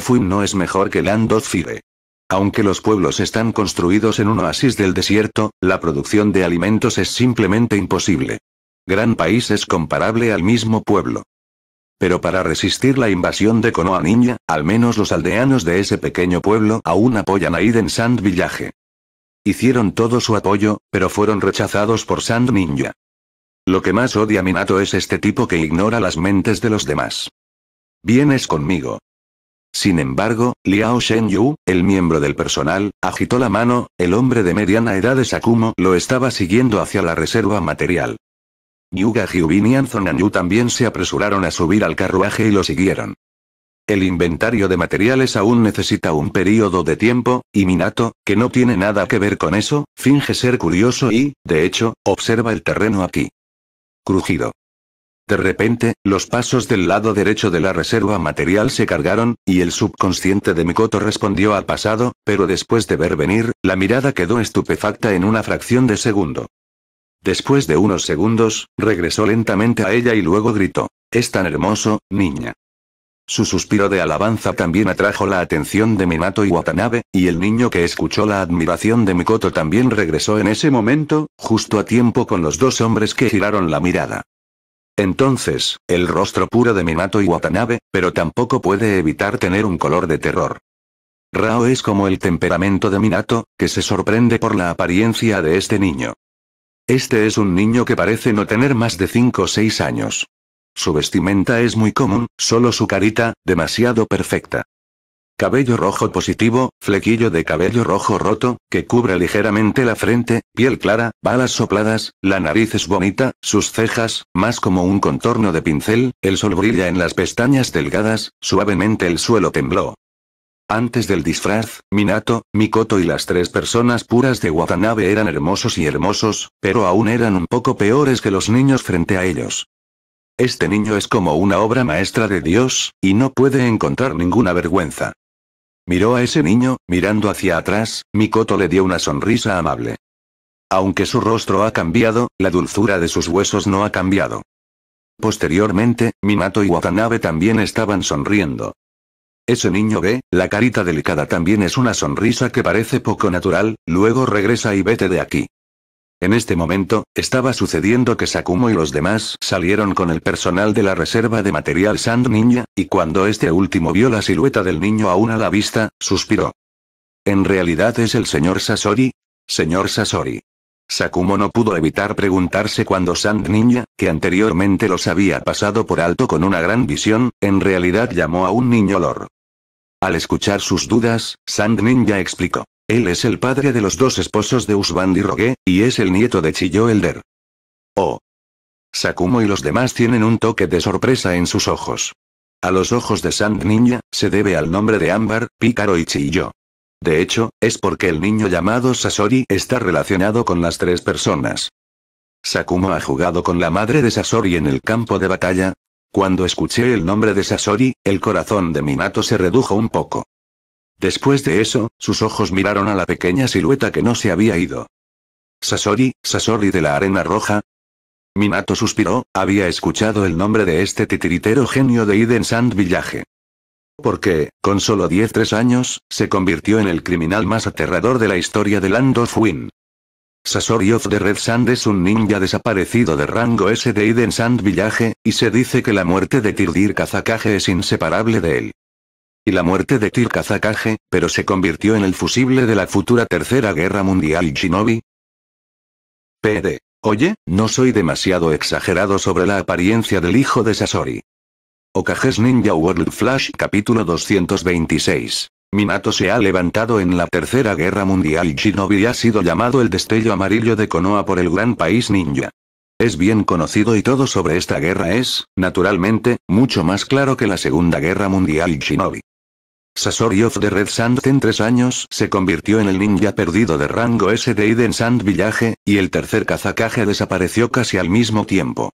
A: fui no es mejor que Fire. Aunque los pueblos están construidos en un oasis del desierto, la producción de alimentos es simplemente imposible. Gran país es comparable al mismo pueblo. Pero para resistir la invasión de Konoha Ninja, al menos los aldeanos de ese pequeño pueblo aún apoyan a Iden Sand Village. Hicieron todo su apoyo, pero fueron rechazados por Sand Ninja. Lo que más odia Minato es este tipo que ignora las mentes de los demás. Vienes conmigo. Sin embargo, Liao Yu, el miembro del personal, agitó la mano, el hombre de mediana edad de Sakumo lo estaba siguiendo hacia la reserva material. Yuga Hyubin y Anzonanyu también se apresuraron a subir al carruaje y lo siguieron. El inventario de materiales aún necesita un período de tiempo, y Minato, que no tiene nada que ver con eso, finge ser curioso y, de hecho, observa el terreno aquí. Crujido. De repente, los pasos del lado derecho de la reserva material se cargaron, y el subconsciente de Mikoto respondió al pasado, pero después de ver venir, la mirada quedó estupefacta en una fracción de segundo. Después de unos segundos, regresó lentamente a ella y luego gritó, Es tan hermoso, niña. Su suspiro de alabanza también atrajo la atención de Minato y Watanabe, y el niño que escuchó la admiración de Mikoto también regresó en ese momento, justo a tiempo con los dos hombres que giraron la mirada. Entonces, el rostro puro de Minato y Watanabe, pero tampoco puede evitar tener un color de terror. Rao es como el temperamento de Minato, que se sorprende por la apariencia de este niño. Este es un niño que parece no tener más de 5 o 6 años. Su vestimenta es muy común, solo su carita, demasiado perfecta. Cabello rojo positivo, flequillo de cabello rojo roto, que cubre ligeramente la frente, piel clara, balas sopladas, la nariz es bonita, sus cejas, más como un contorno de pincel, el sol brilla en las pestañas delgadas, suavemente el suelo tembló. Antes del disfraz, Minato, Mikoto y las tres personas puras de Watanabe eran hermosos y hermosos, pero aún eran un poco peores que los niños frente a ellos. Este niño es como una obra maestra de Dios, y no puede encontrar ninguna vergüenza. Miró a ese niño, mirando hacia atrás, Mikoto le dio una sonrisa amable. Aunque su rostro ha cambiado, la dulzura de sus huesos no ha cambiado. Posteriormente, Minato y Watanabe también estaban sonriendo. Ese niño ve, la carita delicada también es una sonrisa que parece poco natural, luego regresa y vete de aquí. En este momento, estaba sucediendo que Sakumo y los demás salieron con el personal de la reserva de material Sand Ninja, y cuando este último vio la silueta del niño aún a la vista, suspiró. ¿En realidad es el señor Sasori? Señor Sasori. Sakumo no pudo evitar preguntarse cuando Sand Ninja, que anteriormente los había pasado por alto con una gran visión, en realidad llamó a un niño lor. Al escuchar sus dudas, Sand Ninja explicó. Él es el padre de los dos esposos de Usbandi Rogue, y es el nieto de Chiyo Elder. Oh. Sakumo y los demás tienen un toque de sorpresa en sus ojos. A los ojos de Sand Ninja, se debe al nombre de Ámbar, Pícaro y Chiyo. De hecho, es porque el niño llamado Sasori está relacionado con las tres personas. Sakumo ha jugado con la madre de Sasori en el campo de batalla, cuando escuché el nombre de Sasori, el corazón de Minato se redujo un poco. Después de eso, sus ojos miraron a la pequeña silueta que no se había ido. Sasori, Sasori de la arena roja. Minato suspiró, había escuchado el nombre de este titiritero genio de Eden Sand Village. Porque, con solo 10-3 años, se convirtió en el criminal más aterrador de la historia de Land of Wind. Sasori of the Red Sand es un ninja desaparecido de rango S de Eden Sand Village, y se dice que la muerte de Tirdir Kazakage es inseparable de él. Y la muerte de Tir Kazakage, pero se convirtió en el fusible de la futura Tercera Guerra Mundial Shinobi. PD. Oye, no soy demasiado exagerado sobre la apariencia del hijo de Sasori. Okages Ninja World Flash capítulo 226 Minato se ha levantado en la Tercera Guerra Mundial y Shinobi ha sido llamado el destello amarillo de Konoha por el gran país ninja. Es bien conocido y todo sobre esta guerra es, naturalmente, mucho más claro que la Segunda Guerra Mundial y Shinobi. Sasori of the Red Sand en tres años se convirtió en el ninja perdido de rango S de Eden Sand Village, y el tercer cazacaje desapareció casi al mismo tiempo.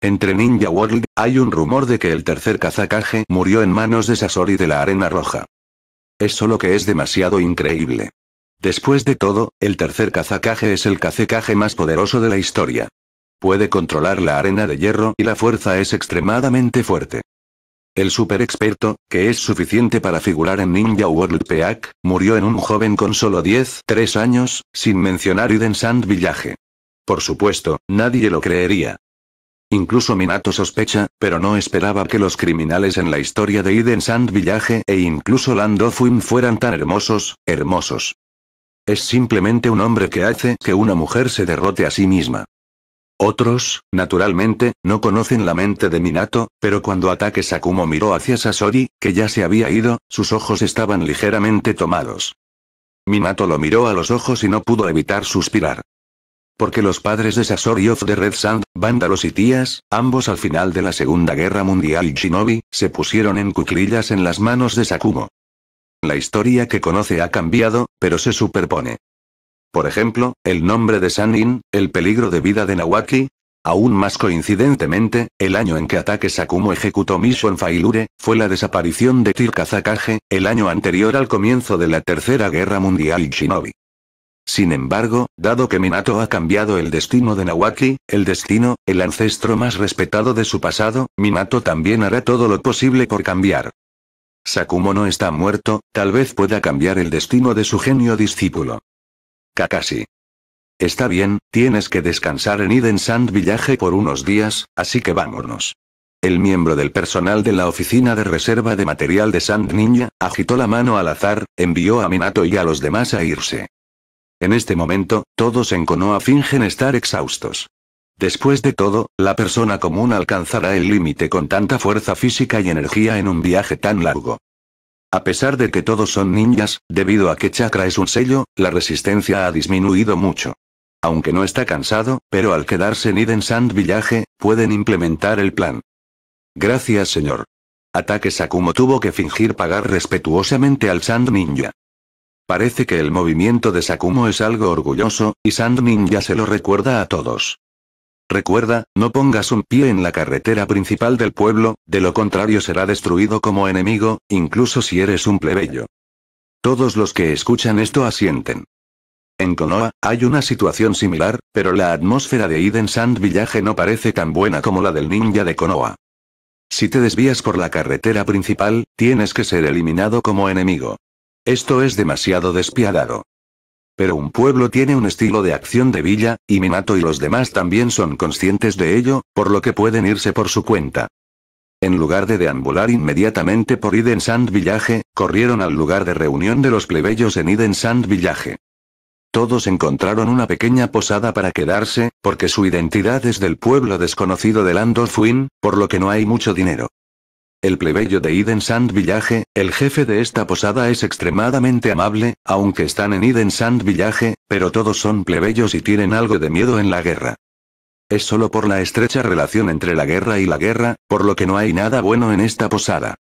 A: Entre Ninja World, hay un rumor de que el tercer cazacaje murió en manos de Sasori de la Arena Roja. Es solo que es demasiado increíble. Después de todo, el tercer cazacaje es el cazacaje más poderoso de la historia. Puede controlar la arena de hierro y la fuerza es extremadamente fuerte. El super experto, que es suficiente para figurar en Ninja World Peak, murió en un joven con solo 10, 3 años, sin mencionar Iden Sand Village. Por supuesto, nadie lo creería. Incluso Minato sospecha, pero no esperaba que los criminales en la historia de Eden Sand Village e incluso Landofuin fueran tan hermosos, hermosos. Es simplemente un hombre que hace que una mujer se derrote a sí misma. Otros, naturalmente, no conocen la mente de Minato, pero cuando Ataque Sakumo miró hacia Sasori, que ya se había ido, sus ojos estaban ligeramente tomados. Minato lo miró a los ojos y no pudo evitar suspirar. Porque los padres de Sasori of the Red Sand, vándalos y tías, ambos al final de la Segunda Guerra Mundial Shinobi, se pusieron en cuclillas en las manos de Sakumo. La historia que conoce ha cambiado, pero se superpone. Por ejemplo, el nombre de Sanin, el peligro de vida de Nawaki. Aún más coincidentemente, el año en que Ataque Sakumo ejecutó Mission Failure, fue la desaparición de Tirkazakage, el año anterior al comienzo de la Tercera Guerra Mundial Shinobi. Sin embargo, dado que Minato ha cambiado el destino de Nawaki, el destino, el ancestro más respetado de su pasado, Minato también hará todo lo posible por cambiar. Sakumo no está muerto, tal vez pueda cambiar el destino de su genio discípulo. Kakashi. Está bien, tienes que descansar en Iden Sand Village por unos días, así que vámonos. El miembro del personal de la oficina de reserva de material de Sand Ninja, agitó la mano al azar, envió a Minato y a los demás a irse. En este momento, todos en Konoha fingen estar exhaustos. Después de todo, la persona común alcanzará el límite con tanta fuerza física y energía en un viaje tan largo. A pesar de que todos son ninjas, debido a que Chakra es un sello, la resistencia ha disminuido mucho. Aunque no está cansado, pero al quedarse en Iden Sand Village, pueden implementar el plan. Gracias señor. Ataque Sakumo tuvo que fingir pagar respetuosamente al Sand Ninja. Parece que el movimiento de Sakumo es algo orgulloso, y Sand Ninja se lo recuerda a todos. Recuerda, no pongas un pie en la carretera principal del pueblo, de lo contrario será destruido como enemigo, incluso si eres un plebeyo. Todos los que escuchan esto asienten. En Konoha, hay una situación similar, pero la atmósfera de Eden Sand Village no parece tan buena como la del ninja de Konoha. Si te desvías por la carretera principal, tienes que ser eliminado como enemigo. Esto es demasiado despiadado. Pero un pueblo tiene un estilo de acción de villa, y Minato y los demás también son conscientes de ello, por lo que pueden irse por su cuenta. En lugar de deambular inmediatamente por Eden Sand Village, corrieron al lugar de reunión de los plebeyos en idensand Sand Village. Todos encontraron una pequeña posada para quedarse, porque su identidad es del pueblo desconocido de Land por lo que no hay mucho dinero. El plebeyo de Eden Sand Village, el jefe de esta posada es extremadamente amable, aunque están en Eden Sand Village, pero todos son plebeyos y tienen algo de miedo en la guerra. Es solo por la estrecha relación entre la guerra y la guerra, por lo que no hay nada bueno en esta posada.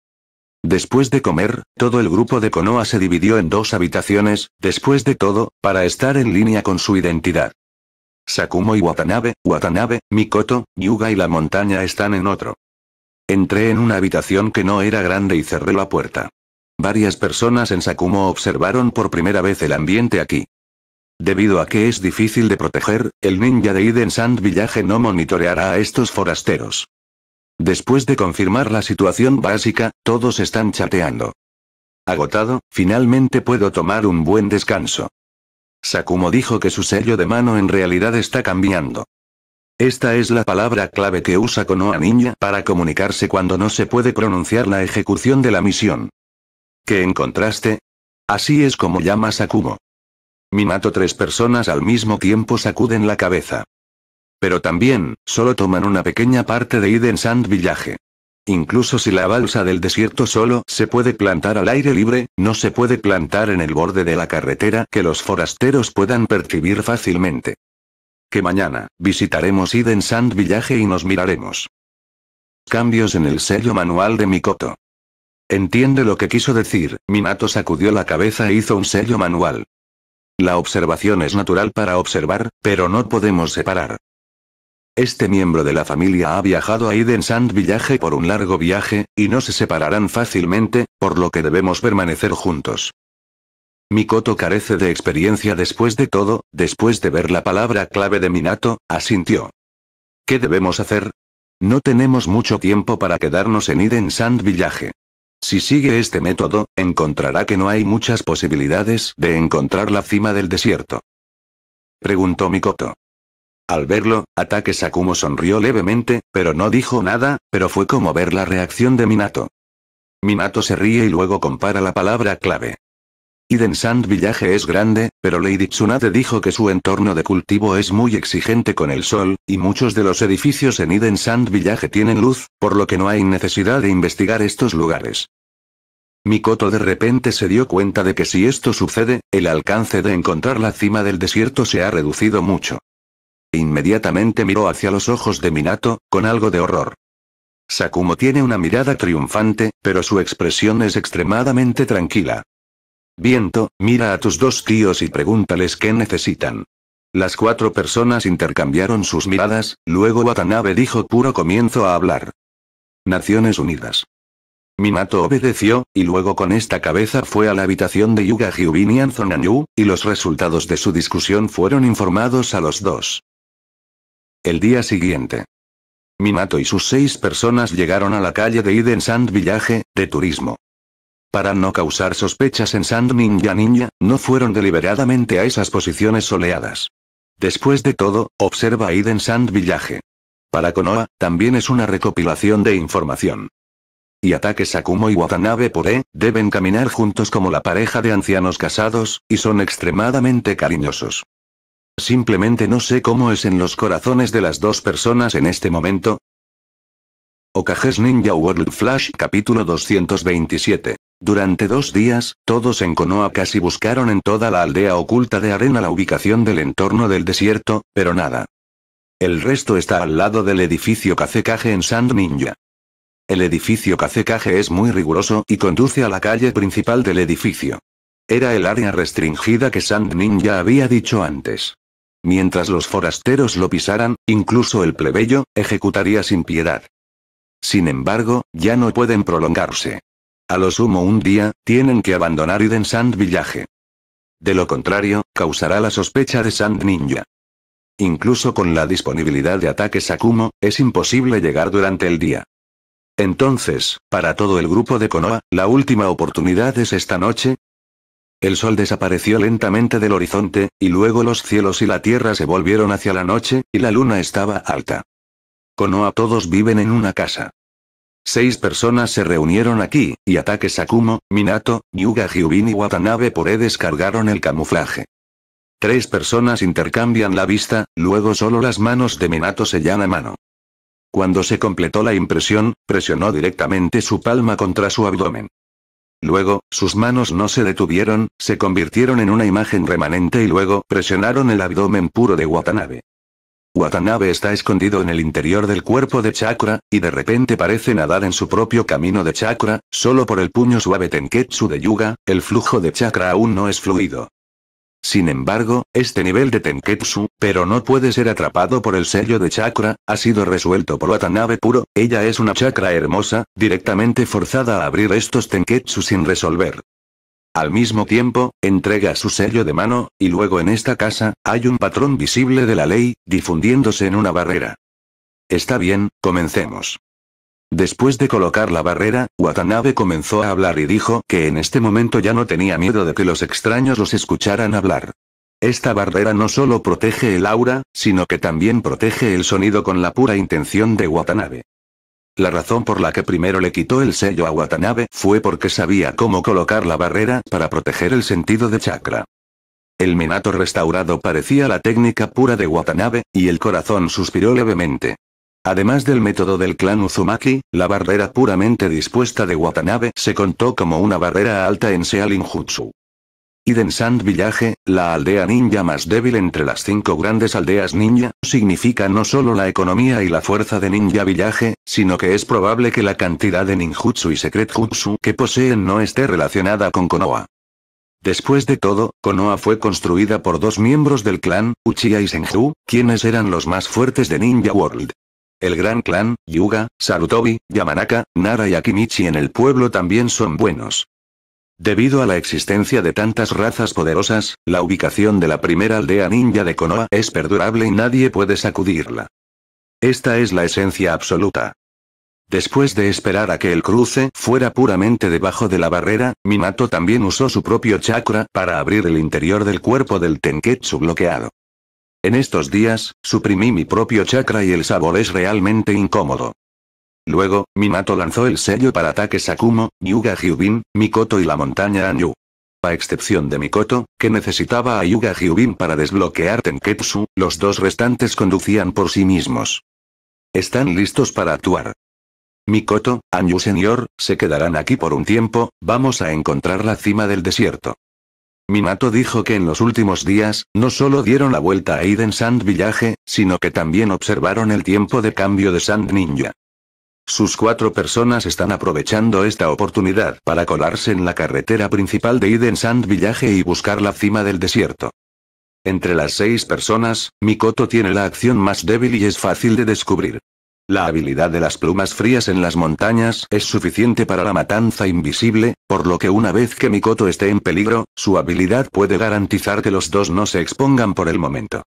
A: Después de comer, todo el grupo de Konoa se dividió en dos habitaciones, después de todo, para estar en línea con su identidad. Sakumo y Watanabe, Watanabe, Mikoto, Yuga y la montaña están en otro. Entré en una habitación que no era grande y cerré la puerta. Varias personas en Sakumo observaron por primera vez el ambiente aquí. Debido a que es difícil de proteger, el ninja de Eden Sand Village no monitoreará a estos forasteros. Después de confirmar la situación básica, todos están chateando. Agotado, finalmente puedo tomar un buen descanso. Sakumo dijo que su sello de mano en realidad está cambiando. Esta es la palabra clave que usa Konoa Niña para comunicarse cuando no se puede pronunciar la ejecución de la misión. ¿Qué encontraste? Así es como llama Sakumo. Minato tres personas al mismo tiempo sacuden la cabeza. Pero también, solo toman una pequeña parte de Eden Sand Village. Incluso si la balsa del desierto solo se puede plantar al aire libre, no se puede plantar en el borde de la carretera que los forasteros puedan percibir fácilmente que mañana, visitaremos Eden Sand Village y nos miraremos. Cambios en el sello manual de Mikoto. Entiende lo que quiso decir, Minato sacudió la cabeza e hizo un sello manual. La observación es natural para observar, pero no podemos separar. Este miembro de la familia ha viajado a Eden Sand Village por un largo viaje, y no se separarán fácilmente, por lo que debemos permanecer juntos. Mikoto carece de experiencia después de todo, después de ver la palabra clave de Minato, asintió. ¿Qué debemos hacer? No tenemos mucho tiempo para quedarnos en Eden Sand Village. Si sigue este método, encontrará que no hay muchas posibilidades de encontrar la cima del desierto. Preguntó Mikoto. Al verlo, Ataque Sakumo sonrió levemente, pero no dijo nada, pero fue como ver la reacción de Minato. Minato se ríe y luego compara la palabra clave. Eden Sand Village es grande, pero Lady Tsunade dijo que su entorno de cultivo es muy exigente con el sol, y muchos de los edificios en Eden Sand Village tienen luz, por lo que no hay necesidad de investigar estos lugares. Mikoto de repente se dio cuenta de que si esto sucede, el alcance de encontrar la cima del desierto se ha reducido mucho. Inmediatamente miró hacia los ojos de Minato, con algo de horror. Sakumo tiene una mirada triunfante, pero su expresión es extremadamente tranquila. Viento, mira a tus dos tíos y pregúntales qué necesitan. Las cuatro personas intercambiaron sus miradas, luego Watanabe dijo puro comienzo a hablar. Naciones Unidas. Minato obedeció, y luego con esta cabeza fue a la habitación de Yuga Hyubinian Zonanyu, y los resultados de su discusión fueron informados a los dos. El día siguiente. Minato y sus seis personas llegaron a la calle de Iden Sand Village, de turismo. Para no causar sospechas en Sand Ninja Ninja, no fueron deliberadamente a esas posiciones soleadas. Después de todo, observa Aiden Sand Village. Para Konoha, también es una recopilación de información. Y ataques Sakumo y Watanabe por E, deben caminar juntos como la pareja de ancianos casados, y son extremadamente cariñosos. Simplemente no sé cómo es en los corazones de las dos personas en este momento. Okages Ninja World Flash capítulo 227 durante dos días, todos en Konoha casi buscaron en toda la aldea oculta de arena la ubicación del entorno del desierto, pero nada. El resto está al lado del edificio Kazekage en Sand Ninja. El edificio Kazekage es muy riguroso y conduce a la calle principal del edificio. Era el área restringida que Sand Ninja había dicho antes. Mientras los forasteros lo pisaran, incluso el plebeyo, ejecutaría sin piedad. Sin embargo, ya no pueden prolongarse a lo sumo un día, tienen que abandonar Eden Sand Village. De lo contrario, causará la sospecha de Sand Ninja. Incluso con la disponibilidad de ataques Akumo, es imposible llegar durante el día. Entonces, para todo el grupo de Konoha, la última oportunidad es esta noche. El sol desapareció lentamente del horizonte, y luego los cielos y la tierra se volvieron hacia la noche, y la luna estaba alta. Konoha todos viven en una casa. Seis personas se reunieron aquí, y Ataque Sakumo, Minato, Yuga Hyubin y Watanabe por E descargaron el camuflaje. Tres personas intercambian la vista, luego solo las manos de Minato sellan a mano. Cuando se completó la impresión, presionó directamente su palma contra su abdomen. Luego, sus manos no se detuvieron, se convirtieron en una imagen remanente y luego presionaron el abdomen puro de Watanabe. Watanabe está escondido en el interior del cuerpo de Chakra, y de repente parece nadar en su propio camino de Chakra, solo por el puño suave Tenketsu de Yuga, el flujo de Chakra aún no es fluido. Sin embargo, este nivel de Tenketsu, pero no puede ser atrapado por el sello de chakra, ha sido resuelto por Watanabe puro, ella es una chakra hermosa, directamente forzada a abrir estos Tenketsu sin resolver. Al mismo tiempo, entrega su sello de mano, y luego en esta casa, hay un patrón visible de la ley, difundiéndose en una barrera. Está bien, comencemos. Después de colocar la barrera, Watanabe comenzó a hablar y dijo que en este momento ya no tenía miedo de que los extraños los escucharan hablar. Esta barrera no solo protege el aura, sino que también protege el sonido con la pura intención de Watanabe. La razón por la que primero le quitó el sello a Watanabe fue porque sabía cómo colocar la barrera para proteger el sentido de chakra. El Minato restaurado parecía la técnica pura de Watanabe, y el corazón suspiró levemente. Además del método del clan Uzumaki, la barrera puramente dispuesta de Watanabe se contó como una barrera alta en Sealinjutsu. Jutsu. Idensand Sand Village, la aldea ninja más débil entre las cinco grandes aldeas ninja, significa no solo la economía y la fuerza de Ninja Village, sino que es probable que la cantidad de ninjutsu y secret jutsu que poseen no esté relacionada con Konoha. Después de todo, Konoha fue construida por dos miembros del clan, Uchiha y Senju, quienes eran los más fuertes de Ninja World. El gran clan, Yuga, Sarutobi, Yamanaka, Nara y Akimichi en el pueblo también son buenos. Debido a la existencia de tantas razas poderosas, la ubicación de la primera aldea ninja de Konoha es perdurable y nadie puede sacudirla. Esta es la esencia absoluta. Después de esperar a que el cruce fuera puramente debajo de la barrera, Minato también usó su propio chakra para abrir el interior del cuerpo del Tenketsu bloqueado. En estos días, suprimí mi propio chakra y el sabor es realmente incómodo. Luego, Minato lanzó el sello para ataques Akumo, Yuga Hyubin, Mikoto y la montaña Anyu. A excepción de Mikoto, que necesitaba a Yuga Hyubin para desbloquear Tenketsu, los dos restantes conducían por sí mismos. Están listos para actuar. Mikoto, Anyu señor, se quedarán aquí por un tiempo, vamos a encontrar la cima del desierto. Minato dijo que en los últimos días, no solo dieron la vuelta a Eden Sand Village, sino que también observaron el tiempo de cambio de Sand Ninja. Sus cuatro personas están aprovechando esta oportunidad para colarse en la carretera principal de Eden Sand Village y buscar la cima del desierto. Entre las seis personas, Mikoto tiene la acción más débil y es fácil de descubrir. La habilidad de las plumas frías en las montañas es suficiente para la matanza invisible, por lo que una vez que Mikoto esté en peligro, su habilidad puede garantizar que los dos no se expongan por el momento.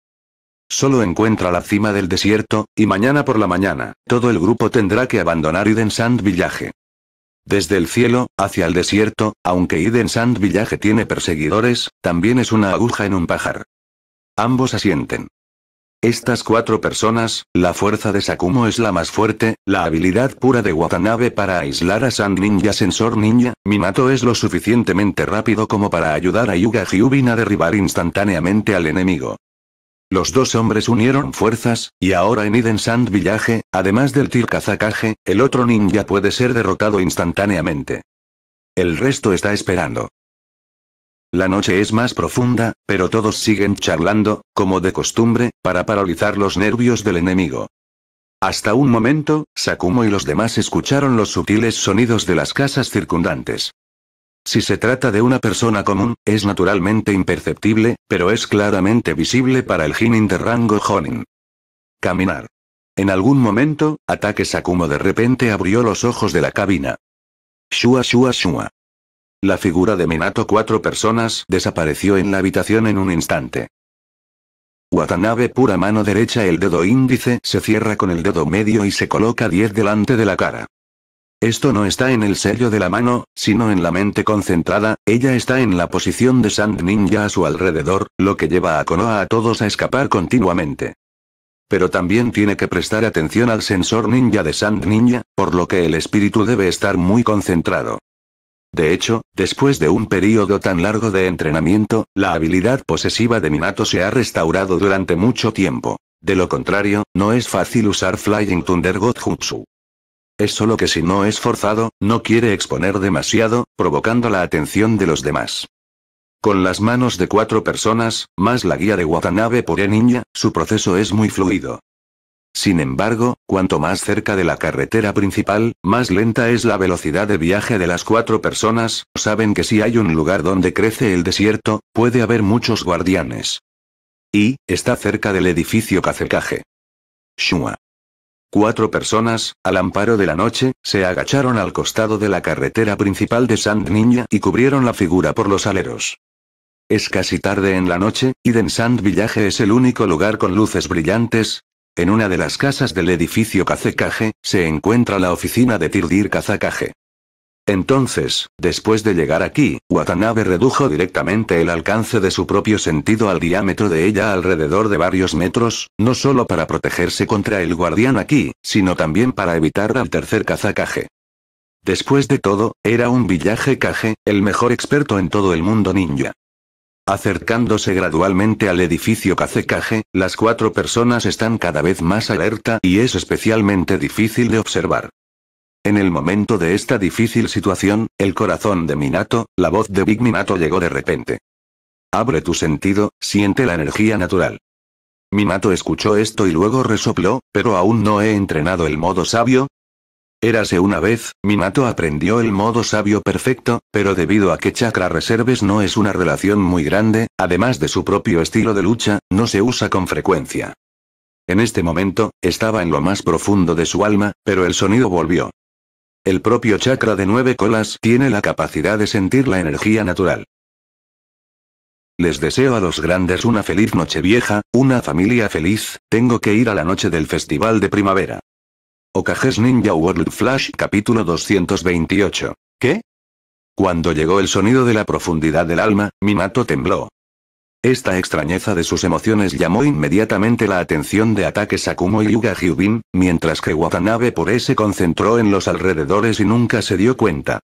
A: Solo encuentra la cima del desierto, y mañana por la mañana, todo el grupo tendrá que abandonar Iden Sand Village. Desde el cielo, hacia el desierto, aunque Eden Sand Village tiene perseguidores, también es una aguja en un pajar. Ambos asienten. Estas cuatro personas, la fuerza de Sakumo es la más fuerte, la habilidad pura de Watanabe para aislar a Sand Ninja Sensor Ninja, Minato es lo suficientemente rápido como para ayudar a Yuga Hyubin a derribar instantáneamente al enemigo. Los dos hombres unieron fuerzas, y ahora en Eden Sand Village, además del Tirkazakaje, el otro ninja puede ser derrotado instantáneamente. El resto está esperando. La noche es más profunda, pero todos siguen charlando, como de costumbre, para paralizar los nervios del enemigo. Hasta un momento, Sakumo y los demás escucharon los sutiles sonidos de las casas circundantes. Si se trata de una persona común, es naturalmente imperceptible, pero es claramente visible para el Jinin de rango Honin. Caminar. En algún momento, Ataque Sakumo de repente abrió los ojos de la cabina. Shua shua shua. La figura de Minato cuatro personas desapareció en la habitación en un instante. Watanabe pura mano derecha el dedo índice se cierra con el dedo medio y se coloca 10 delante de la cara. Esto no está en el sello de la mano, sino en la mente concentrada, ella está en la posición de Sand Ninja a su alrededor, lo que lleva a Konoha a todos a escapar continuamente. Pero también tiene que prestar atención al sensor ninja de Sand Ninja, por lo que el espíritu debe estar muy concentrado. De hecho, después de un periodo tan largo de entrenamiento, la habilidad posesiva de Minato se ha restaurado durante mucho tiempo. De lo contrario, no es fácil usar Flying Thunder God Jutsu. Es solo que si no es forzado, no quiere exponer demasiado, provocando la atención de los demás. Con las manos de cuatro personas, más la guía de Watanabe por e niña, su proceso es muy fluido. Sin embargo, cuanto más cerca de la carretera principal, más lenta es la velocidad de viaje de las cuatro personas, saben que si hay un lugar donde crece el desierto, puede haber muchos guardianes. Y, está cerca del edificio Kazekage. Shua. Cuatro personas, al amparo de la noche, se agacharon al costado de la carretera principal de Sand Niña y cubrieron la figura por los aleros. Es casi tarde en la noche, y Sand Village es el único lugar con luces brillantes. En una de las casas del edificio Kazekage, se encuentra la oficina de Tirdir Kazakage. Entonces, después de llegar aquí, Watanabe redujo directamente el alcance de su propio sentido al diámetro de ella alrededor de varios metros, no solo para protegerse contra el guardián aquí, sino también para evitar al tercer cazacaje. Después de todo, era un villaje caje, el mejor experto en todo el mundo ninja. Acercándose gradualmente al edificio Kazekage, las cuatro personas están cada vez más alerta y es especialmente difícil de observar. En el momento de esta difícil situación, el corazón de Minato, la voz de Big Minato llegó de repente. Abre tu sentido, siente la energía natural. Minato escuchó esto y luego resopló, pero aún no he entrenado el modo sabio. Érase una vez, Minato aprendió el modo sabio perfecto, pero debido a que Chakra Reserves no es una relación muy grande, además de su propio estilo de lucha, no se usa con frecuencia. En este momento, estaba en lo más profundo de su alma, pero el sonido volvió. El propio chakra de nueve colas tiene la capacidad de sentir la energía natural. Les deseo a los grandes una feliz noche vieja, una familia feliz, tengo que ir a la noche del festival de primavera. Okages Ninja World Flash capítulo 228. ¿Qué? Cuando llegó el sonido de la profundidad del alma, mi mato tembló. Esta extrañeza de sus emociones llamó inmediatamente la atención de Ataque Sakumo y Yuga Hyubin, mientras que Watanabe por se concentró en los alrededores y nunca se dio cuenta.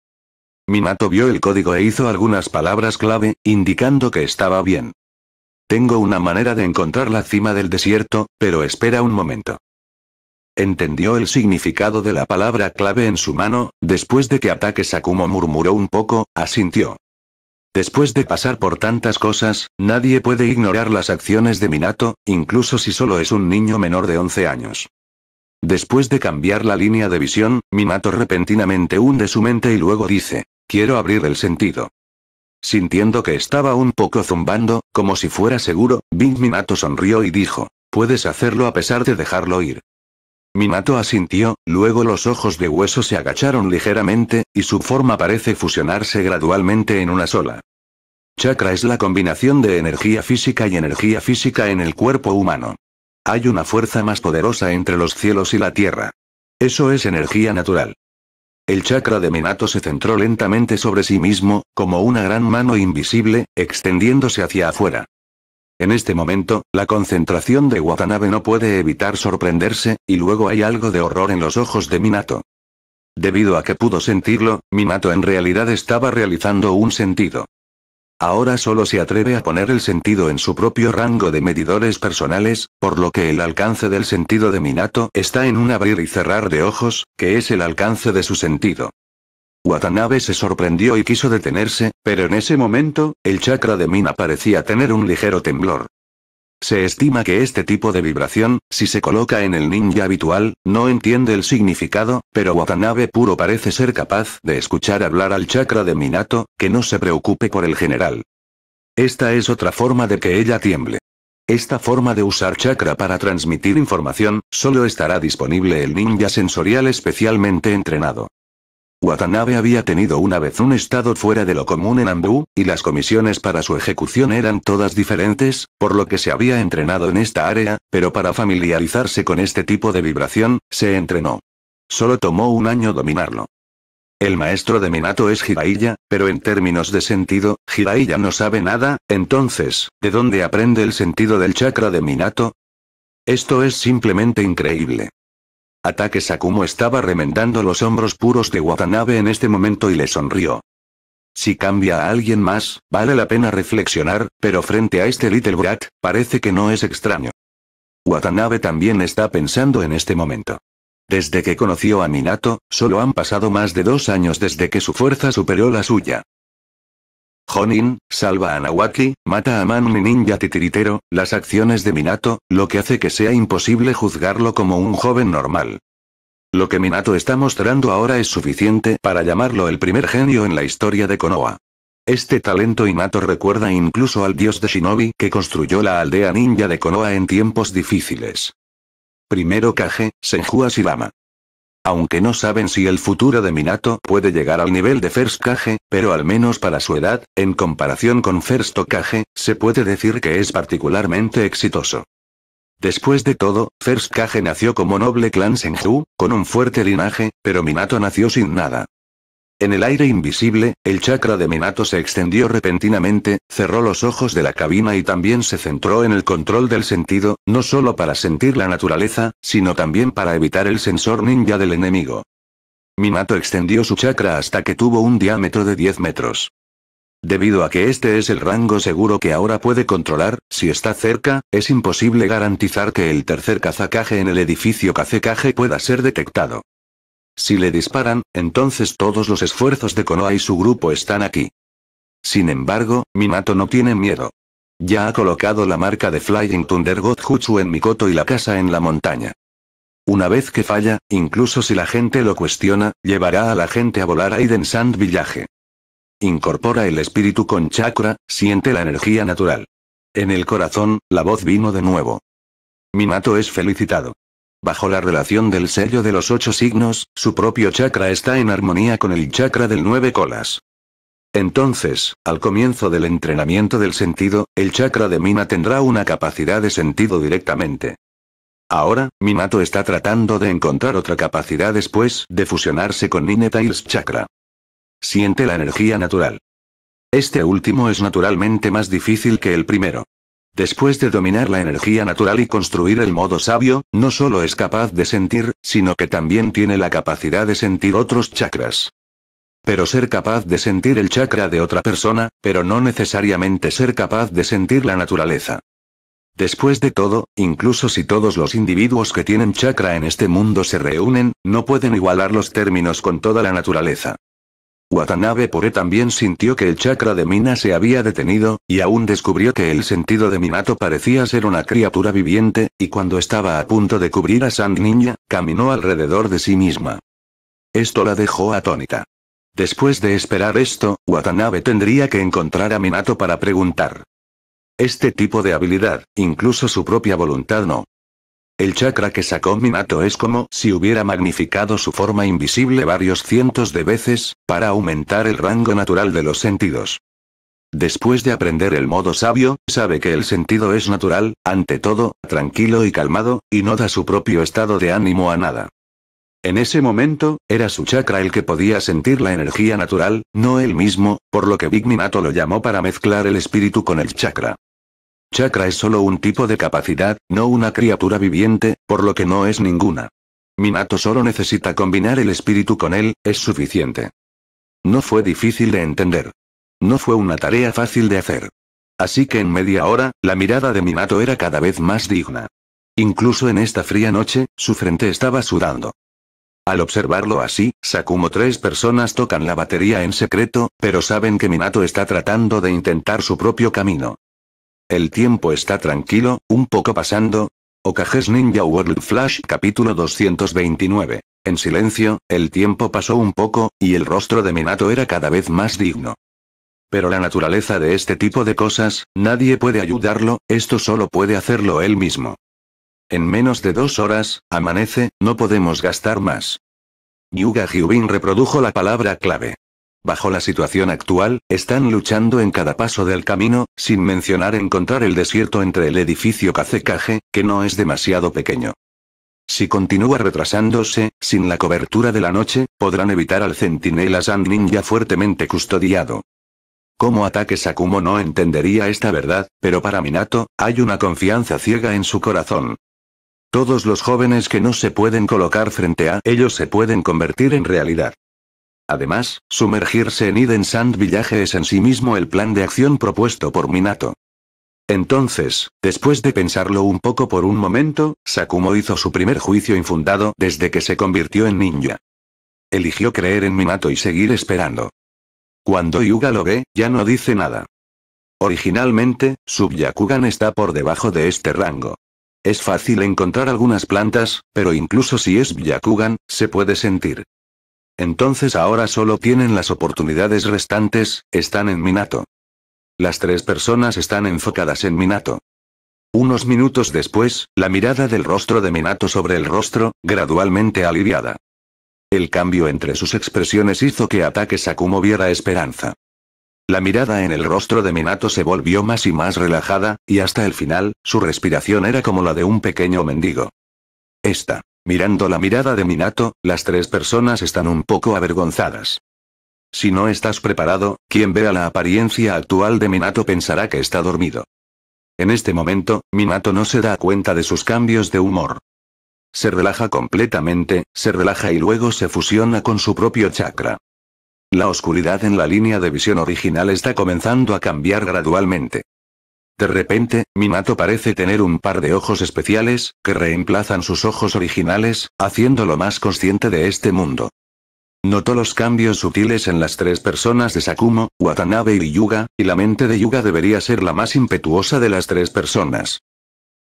A: Minato vio el código e hizo algunas palabras clave, indicando que estaba bien. Tengo una manera de encontrar la cima del desierto, pero espera un momento. Entendió el significado de la palabra clave en su mano, después de que Ataque Sakumo murmuró un poco, asintió. Después de pasar por tantas cosas, nadie puede ignorar las acciones de Minato, incluso si solo es un niño menor de 11 años. Después de cambiar la línea de visión, Minato repentinamente hunde su mente y luego dice, quiero abrir el sentido. Sintiendo que estaba un poco zumbando, como si fuera seguro, Big Minato sonrió y dijo, puedes hacerlo a pesar de dejarlo ir. Minato asintió, luego los ojos de hueso se agacharon ligeramente, y su forma parece fusionarse gradualmente en una sola. Chakra es la combinación de energía física y energía física en el cuerpo humano. Hay una fuerza más poderosa entre los cielos y la tierra. Eso es energía natural. El chakra de Minato se centró lentamente sobre sí mismo, como una gran mano invisible, extendiéndose hacia afuera. En este momento, la concentración de Watanabe no puede evitar sorprenderse, y luego hay algo de horror en los ojos de Minato. Debido a que pudo sentirlo, Minato en realidad estaba realizando un sentido. Ahora solo se atreve a poner el sentido en su propio rango de medidores personales, por lo que el alcance del sentido de Minato está en un abrir y cerrar de ojos, que es el alcance de su sentido. Watanabe se sorprendió y quiso detenerse, pero en ese momento, el chakra de Mina parecía tener un ligero temblor. Se estima que este tipo de vibración, si se coloca en el ninja habitual, no entiende el significado, pero Watanabe puro parece ser capaz de escuchar hablar al chakra de Minato, que no se preocupe por el general. Esta es otra forma de que ella tiemble. Esta forma de usar chakra para transmitir información, solo estará disponible el ninja sensorial especialmente entrenado. Watanabe había tenido una vez un estado fuera de lo común en Ambu, y las comisiones para su ejecución eran todas diferentes, por lo que se había entrenado en esta área, pero para familiarizarse con este tipo de vibración, se entrenó. Solo tomó un año dominarlo. El maestro de Minato es Jiraiya, pero en términos de sentido, Jiraiya no sabe nada, entonces, ¿de dónde aprende el sentido del chakra de Minato? Esto es simplemente increíble. Ataque Sakumo estaba remendando los hombros puros de Watanabe en este momento y le sonrió. Si cambia a alguien más, vale la pena reflexionar, pero frente a este Little Brat, parece que no es extraño. Watanabe también está pensando en este momento. Desde que conoció a Minato, solo han pasado más de dos años desde que su fuerza superó la suya. Jonin, salva a Nawaki, mata a Manmi ninja titiritero, las acciones de Minato, lo que hace que sea imposible juzgarlo como un joven normal. Lo que Minato está mostrando ahora es suficiente para llamarlo el primer genio en la historia de Konoha. Este talento innato recuerda incluso al dios de Shinobi que construyó la aldea ninja de Konoha en tiempos difíciles. Primero Kage, Senju Shirama. Aunque no saben si el futuro de Minato puede llegar al nivel de First Kage, pero al menos para su edad, en comparación con First Kage, se puede decir que es particularmente exitoso. Después de todo, First Kage nació como noble clan Senju, con un fuerte linaje, pero Minato nació sin nada. En el aire invisible, el chakra de Minato se extendió repentinamente, cerró los ojos de la cabina y también se centró en el control del sentido, no solo para sentir la naturaleza, sino también para evitar el sensor ninja del enemigo. Minato extendió su chakra hasta que tuvo un diámetro de 10 metros. Debido a que este es el rango seguro que ahora puede controlar, si está cerca, es imposible garantizar que el tercer cazacaje en el edificio cazacaje pueda ser detectado. Si le disparan, entonces todos los esfuerzos de Konoha y su grupo están aquí. Sin embargo, Minato no tiene miedo. Ya ha colocado la marca de Flying Thunder God Jutsu en Mikoto y la casa en la montaña. Una vez que falla, incluso si la gente lo cuestiona, llevará a la gente a volar a Eden Sand Village. Incorpora el espíritu con chakra, siente la energía natural. En el corazón, la voz vino de nuevo. Minato es felicitado. Bajo la relación del sello de los ocho signos, su propio chakra está en armonía con el chakra del nueve colas. Entonces, al comienzo del entrenamiento del sentido, el chakra de Mina tendrá una capacidad de sentido directamente. Ahora, Minato está tratando de encontrar otra capacidad después de fusionarse con Ninetales Chakra. Siente la energía natural. Este último es naturalmente más difícil que el primero. Después de dominar la energía natural y construir el modo sabio, no solo es capaz de sentir, sino que también tiene la capacidad de sentir otros chakras. Pero ser capaz de sentir el chakra de otra persona, pero no necesariamente ser capaz de sentir la naturaleza. Después de todo, incluso si todos los individuos que tienen chakra en este mundo se reúnen, no pueden igualar los términos con toda la naturaleza. Watanabe Pure también sintió que el chakra de Mina se había detenido, y aún descubrió que el sentido de Minato parecía ser una criatura viviente, y cuando estaba a punto de cubrir a San Ninja, caminó alrededor de sí misma. Esto la dejó atónita. Después de esperar esto, Watanabe tendría que encontrar a Minato para preguntar. Este tipo de habilidad, incluso su propia voluntad no. El chakra que sacó Minato es como si hubiera magnificado su forma invisible varios cientos de veces, para aumentar el rango natural de los sentidos. Después de aprender el modo sabio, sabe que el sentido es natural, ante todo, tranquilo y calmado, y no da su propio estado de ánimo a nada. En ese momento, era su chakra el que podía sentir la energía natural, no él mismo, por lo que Big Minato lo llamó para mezclar el espíritu con el chakra. Chakra es solo un tipo de capacidad, no una criatura viviente, por lo que no es ninguna. Minato solo necesita combinar el espíritu con él, es suficiente. No fue difícil de entender. No fue una tarea fácil de hacer. Así que en media hora, la mirada de Minato era cada vez más digna. Incluso en esta fría noche, su frente estaba sudando. Al observarlo así, Sakumo tres personas tocan la batería en secreto, pero saben que Minato está tratando de intentar su propio camino. El tiempo está tranquilo, un poco pasando. Okages Ninja World Flash capítulo 229. En silencio, el tiempo pasó un poco, y el rostro de Minato era cada vez más digno. Pero la naturaleza de este tipo de cosas, nadie puede ayudarlo, esto solo puede hacerlo él mismo. En menos de dos horas, amanece, no podemos gastar más. Yuga Hyubin reprodujo la palabra clave. Bajo la situación actual, están luchando en cada paso del camino, sin mencionar encontrar el desierto entre el edificio KCKG, que no es demasiado pequeño. Si continúa retrasándose, sin la cobertura de la noche, podrán evitar al centinela Sand Ninja fuertemente custodiado. Como ataque Sakumo no entendería esta verdad, pero para Minato, hay una confianza ciega en su corazón. Todos los jóvenes que no se pueden colocar frente a ellos se pueden convertir en realidad. Además, sumergirse en Eden Sand Village es en sí mismo el plan de acción propuesto por Minato. Entonces, después de pensarlo un poco por un momento, Sakumo hizo su primer juicio infundado desde que se convirtió en ninja. Eligió creer en Minato y seguir esperando. Cuando Yuga lo ve, ya no dice nada. Originalmente, Byakugan está por debajo de este rango. Es fácil encontrar algunas plantas, pero incluso si es Byakugan, se puede sentir entonces ahora solo tienen las oportunidades restantes, están en Minato. Las tres personas están enfocadas en Minato. Unos minutos después, la mirada del rostro de Minato sobre el rostro, gradualmente aliviada. El cambio entre sus expresiones hizo que Ataque Sakumo viera esperanza. La mirada en el rostro de Minato se volvió más y más relajada, y hasta el final, su respiración era como la de un pequeño mendigo. Esta. Mirando la mirada de Minato, las tres personas están un poco avergonzadas. Si no estás preparado, quien vea la apariencia actual de Minato pensará que está dormido. En este momento, Minato no se da cuenta de sus cambios de humor. Se relaja completamente, se relaja y luego se fusiona con su propio chakra. La oscuridad en la línea de visión original está comenzando a cambiar gradualmente. De repente, Mimato parece tener un par de ojos especiales, que reemplazan sus ojos originales, haciéndolo más consciente de este mundo. Notó los cambios sutiles en las tres personas de Sakumo, Watanabe y Yuga, y la mente de Yuga debería ser la más impetuosa de las tres personas.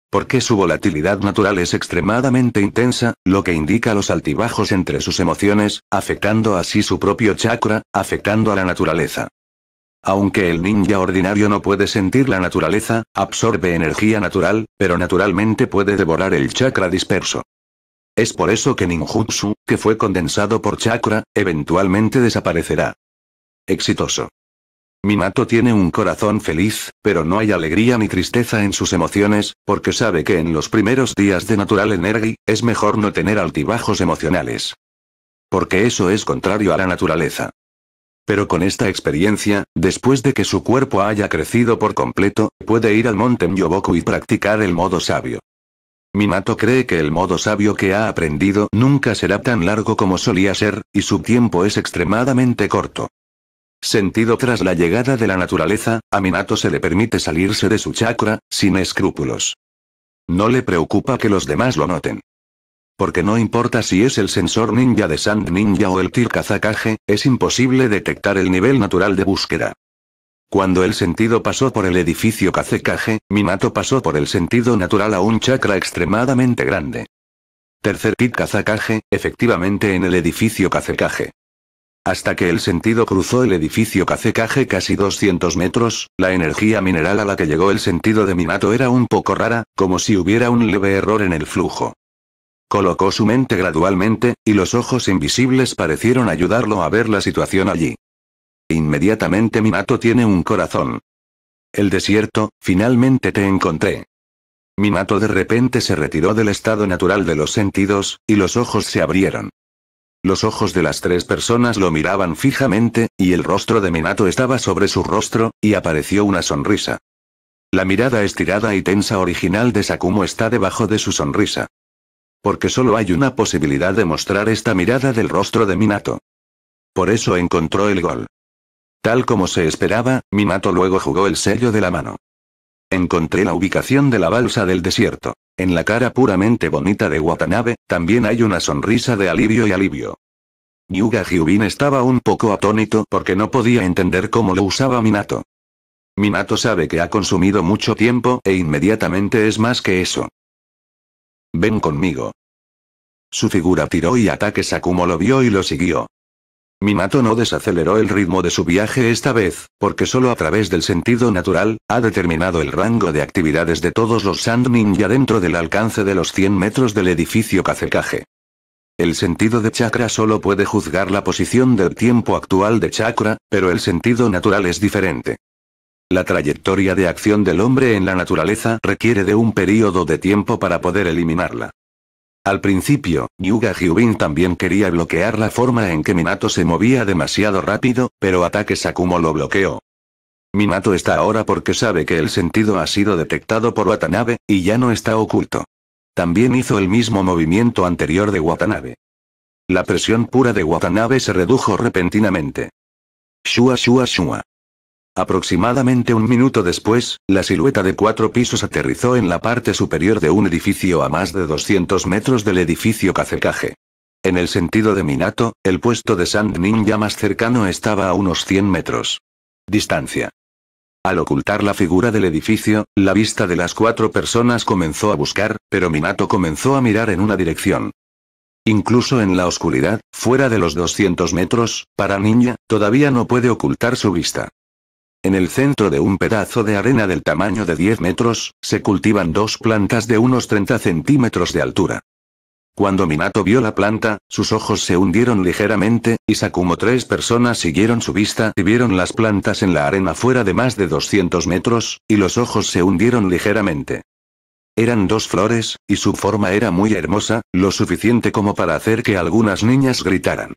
A: Porque su volatilidad natural es extremadamente intensa, lo que indica los altibajos entre sus emociones, afectando así su propio chakra, afectando a la naturaleza. Aunque el ninja ordinario no puede sentir la naturaleza, absorbe energía natural, pero naturalmente puede devorar el chakra disperso. Es por eso que ninjutsu, que fue condensado por chakra, eventualmente desaparecerá. Exitoso. Minato tiene un corazón feliz, pero no hay alegría ni tristeza en sus emociones, porque sabe que en los primeros días de Natural Energy, es mejor no tener altibajos emocionales. Porque eso es contrario a la naturaleza. Pero con esta experiencia, después de que su cuerpo haya crecido por completo, puede ir al monte Myoboku y practicar el modo sabio. Minato cree que el modo sabio que ha aprendido nunca será tan largo como solía ser, y su tiempo es extremadamente corto. Sentido tras la llegada de la naturaleza, a Minato se le permite salirse de su chakra, sin escrúpulos. No le preocupa que los demás lo noten. Porque no importa si es el sensor ninja de Sand Ninja o el Tir es imposible detectar el nivel natural de búsqueda. Cuando el sentido pasó por el edificio Kazekage, Minato pasó por el sentido natural a un chakra extremadamente grande. Tercer kit Kazakage, efectivamente en el edificio Kazekage. Hasta que el sentido cruzó el edificio Kazekage casi 200 metros, la energía mineral a la que llegó el sentido de Minato era un poco rara, como si hubiera un leve error en el flujo. Colocó su mente gradualmente, y los ojos invisibles parecieron ayudarlo a ver la situación allí. Inmediatamente Minato tiene un corazón. El desierto, finalmente te encontré. Minato de repente se retiró del estado natural de los sentidos, y los ojos se abrieron. Los ojos de las tres personas lo miraban fijamente, y el rostro de Minato estaba sobre su rostro, y apareció una sonrisa. La mirada estirada y tensa original de Sakumo está debajo de su sonrisa. Porque solo hay una posibilidad de mostrar esta mirada del rostro de Minato. Por eso encontró el gol. Tal como se esperaba, Minato luego jugó el sello de la mano. Encontré la ubicación de la balsa del desierto. En la cara puramente bonita de Watanabe, también hay una sonrisa de alivio y alivio. Yuga Hyubin estaba un poco atónito porque no podía entender cómo lo usaba Minato. Minato sabe que ha consumido mucho tiempo e inmediatamente es más que eso. Ven conmigo. Su figura tiró y Ataque Sakumo lo vio y lo siguió. Minato no desaceleró el ritmo de su viaje esta vez, porque solo a través del sentido natural, ha determinado el rango de actividades de todos los Sand Ninja dentro del alcance de los 100 metros del edificio Kazekage. El sentido de chakra solo puede juzgar la posición del tiempo actual de chakra, pero el sentido natural es diferente. La trayectoria de acción del hombre en la naturaleza requiere de un periodo de tiempo para poder eliminarla. Al principio, Yuga Hyubin también quería bloquear la forma en que Minato se movía demasiado rápido, pero Ataque Sakumo lo bloqueó. Minato está ahora porque sabe que el sentido ha sido detectado por Watanabe, y ya no está oculto. También hizo el mismo movimiento anterior de Watanabe. La presión pura de Watanabe se redujo repentinamente. Shua shua shua. Aproximadamente un minuto después, la silueta de cuatro pisos aterrizó en la parte superior de un edificio a más de 200 metros del edificio Cacekaje. En el sentido de Minato, el puesto de Sand Ninja más cercano estaba a unos 100 metros. Distancia. Al ocultar la figura del edificio, la vista de las cuatro personas comenzó a buscar, pero Minato comenzó a mirar en una dirección. Incluso en la oscuridad, fuera de los 200 metros, para Ninja, todavía no puede ocultar su vista. En el centro de un pedazo de arena del tamaño de 10 metros, se cultivan dos plantas de unos 30 centímetros de altura. Cuando Minato vio la planta, sus ojos se hundieron ligeramente, y Sakumo tres personas siguieron su vista y vieron las plantas en la arena fuera de más de 200 metros, y los ojos se hundieron ligeramente. Eran dos flores, y su forma era muy hermosa, lo suficiente como para hacer que algunas niñas gritaran.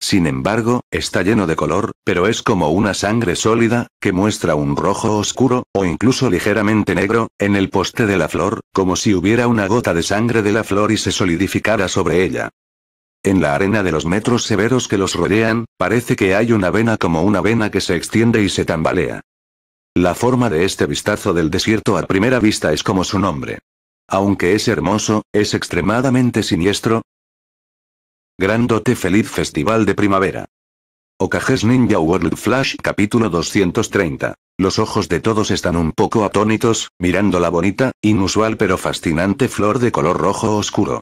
A: Sin embargo, está lleno de color, pero es como una sangre sólida, que muestra un rojo oscuro, o incluso ligeramente negro, en el poste de la flor, como si hubiera una gota de sangre de la flor y se solidificara sobre ella. En la arena de los metros severos que los rodean, parece que hay una vena como una vena que se extiende y se tambalea. La forma de este vistazo del desierto a primera vista es como su nombre. Aunque es hermoso, es extremadamente siniestro, Grandote Feliz Festival de Primavera. Okages Ninja World Flash capítulo 230. Los ojos de todos están un poco atónitos, mirando la bonita, inusual pero fascinante flor de color rojo oscuro.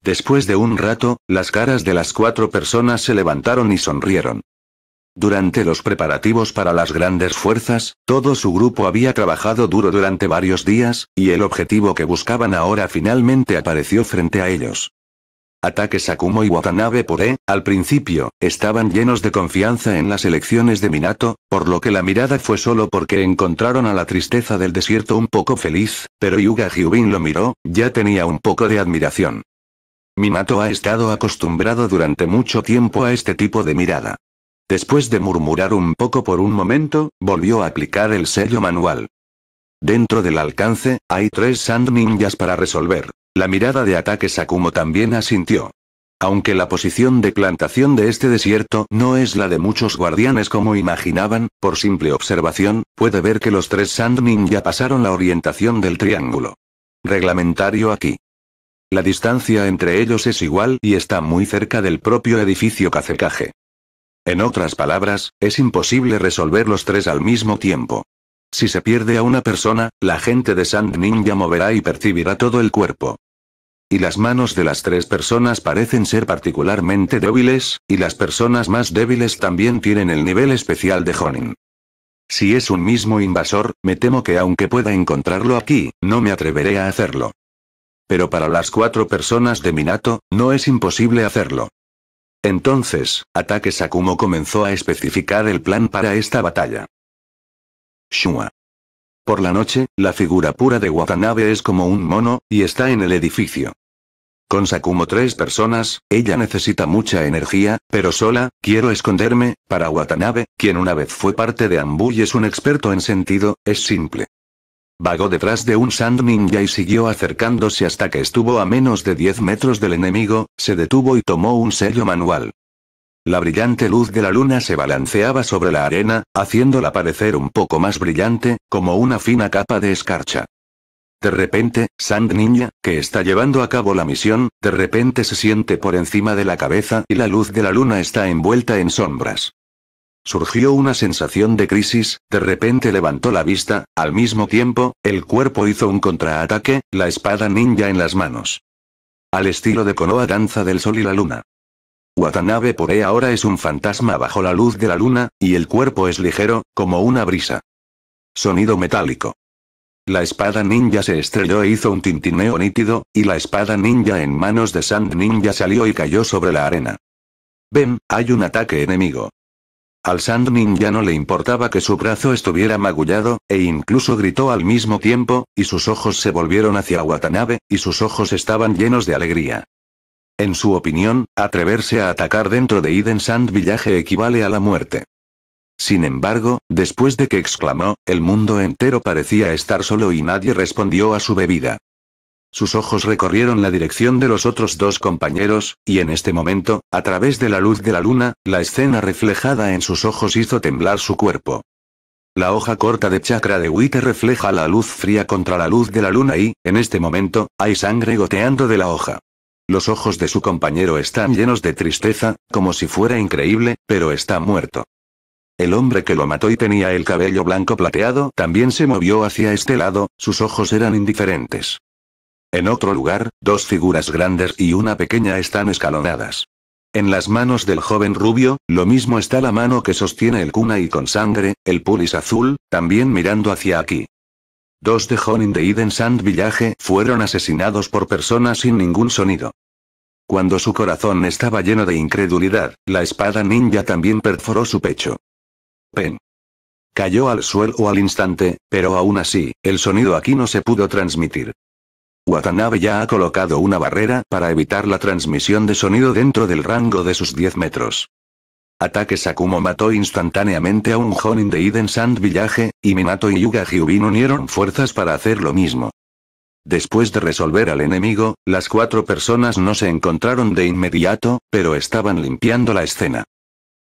A: Después de un rato, las caras de las cuatro personas se levantaron y sonrieron. Durante los preparativos para las grandes fuerzas, todo su grupo había trabajado duro durante varios días, y el objetivo que buscaban ahora finalmente apareció frente a ellos. Ataques Sakumo y Watanabe por e! al principio, estaban llenos de confianza en las elecciones de Minato, por lo que la mirada fue solo porque encontraron a la tristeza del desierto un poco feliz, pero Yuga Hyubin lo miró, ya tenía un poco de admiración. Minato ha estado acostumbrado durante mucho tiempo a este tipo de mirada. Después de murmurar un poco por un momento, volvió a aplicar el sello manual. Dentro del alcance, hay tres sand ninjas para resolver. La mirada de ataque Sakumo también asintió. Aunque la posición de plantación de este desierto no es la de muchos guardianes como imaginaban, por simple observación, puede ver que los tres Sand Ninja pasaron la orientación del triángulo. Reglamentario aquí. La distancia entre ellos es igual y está muy cerca del propio edificio Kazekage. En otras palabras, es imposible resolver los tres al mismo tiempo. Si se pierde a una persona, la gente de Sand Ninja moverá y percibirá todo el cuerpo. Y las manos de las tres personas parecen ser particularmente débiles, y las personas más débiles también tienen el nivel especial de Honin. Si es un mismo invasor, me temo que aunque pueda encontrarlo aquí, no me atreveré a hacerlo. Pero para las cuatro personas de Minato, no es imposible hacerlo. Entonces, Ataque Sakumo comenzó a especificar el plan para esta batalla. Shua. Por la noche, la figura pura de Watanabe es como un mono, y está en el edificio. Con Sakumo tres personas, ella necesita mucha energía, pero sola, quiero esconderme, para Watanabe, quien una vez fue parte de Ambu y es un experto en sentido, es simple. Vagó detrás de un sand ninja y siguió acercándose hasta que estuvo a menos de 10 metros del enemigo, se detuvo y tomó un sello manual. La brillante luz de la luna se balanceaba sobre la arena, haciéndola parecer un poco más brillante, como una fina capa de escarcha. De repente, Sand Ninja, que está llevando a cabo la misión, de repente se siente por encima de la cabeza y la luz de la luna está envuelta en sombras. Surgió una sensación de crisis, de repente levantó la vista, al mismo tiempo, el cuerpo hizo un contraataque, la espada ninja en las manos. Al estilo de Konoha Danza del Sol y la Luna. Watanabe Poré ahora es un fantasma bajo la luz de la luna, y el cuerpo es ligero, como una brisa. Sonido metálico. La espada ninja se estrelló e hizo un tintineo nítido, y la espada ninja en manos de Sand Ninja salió y cayó sobre la arena. Ven, hay un ataque enemigo. Al Sand Ninja no le importaba que su brazo estuviera magullado, e incluso gritó al mismo tiempo, y sus ojos se volvieron hacia Watanabe, y sus ojos estaban llenos de alegría. En su opinión, atreverse a atacar dentro de Eden Sand Village equivale a la muerte. Sin embargo, después de que exclamó, el mundo entero parecía estar solo y nadie respondió a su bebida. Sus ojos recorrieron la dirección de los otros dos compañeros, y en este momento, a través de la luz de la luna, la escena reflejada en sus ojos hizo temblar su cuerpo. La hoja corta de chakra de Witte refleja la luz fría contra la luz de la luna y, en este momento, hay sangre goteando de la hoja. Los ojos de su compañero están mm. llenos de tristeza, como si fuera increíble, pero está muerto. El hombre que lo mató y tenía el cabello blanco plateado también se movió hacia este lado, sus ojos eran indiferentes. En otro lugar, dos figuras grandes y una pequeña están escalonadas. En las manos del joven rubio, lo mismo está la mano que sostiene el cuna y con sangre, el pulis azul, también mirando hacia aquí. Dos de Honin de Sand Village fueron asesinados por personas sin ningún sonido. Cuando su corazón estaba lleno de incredulidad, la espada ninja también perforó su pecho. Pen. Cayó al suelo al instante, pero aún así, el sonido aquí no se pudo transmitir. Watanabe ya ha colocado una barrera para evitar la transmisión de sonido dentro del rango de sus 10 metros. Ataque Sakumo mató instantáneamente a un Jonin de Eden Sand Village, y Minato y Yuga Hyubin unieron fuerzas para hacer lo mismo. Después de resolver al enemigo, las cuatro personas no se encontraron de inmediato, pero estaban limpiando la escena.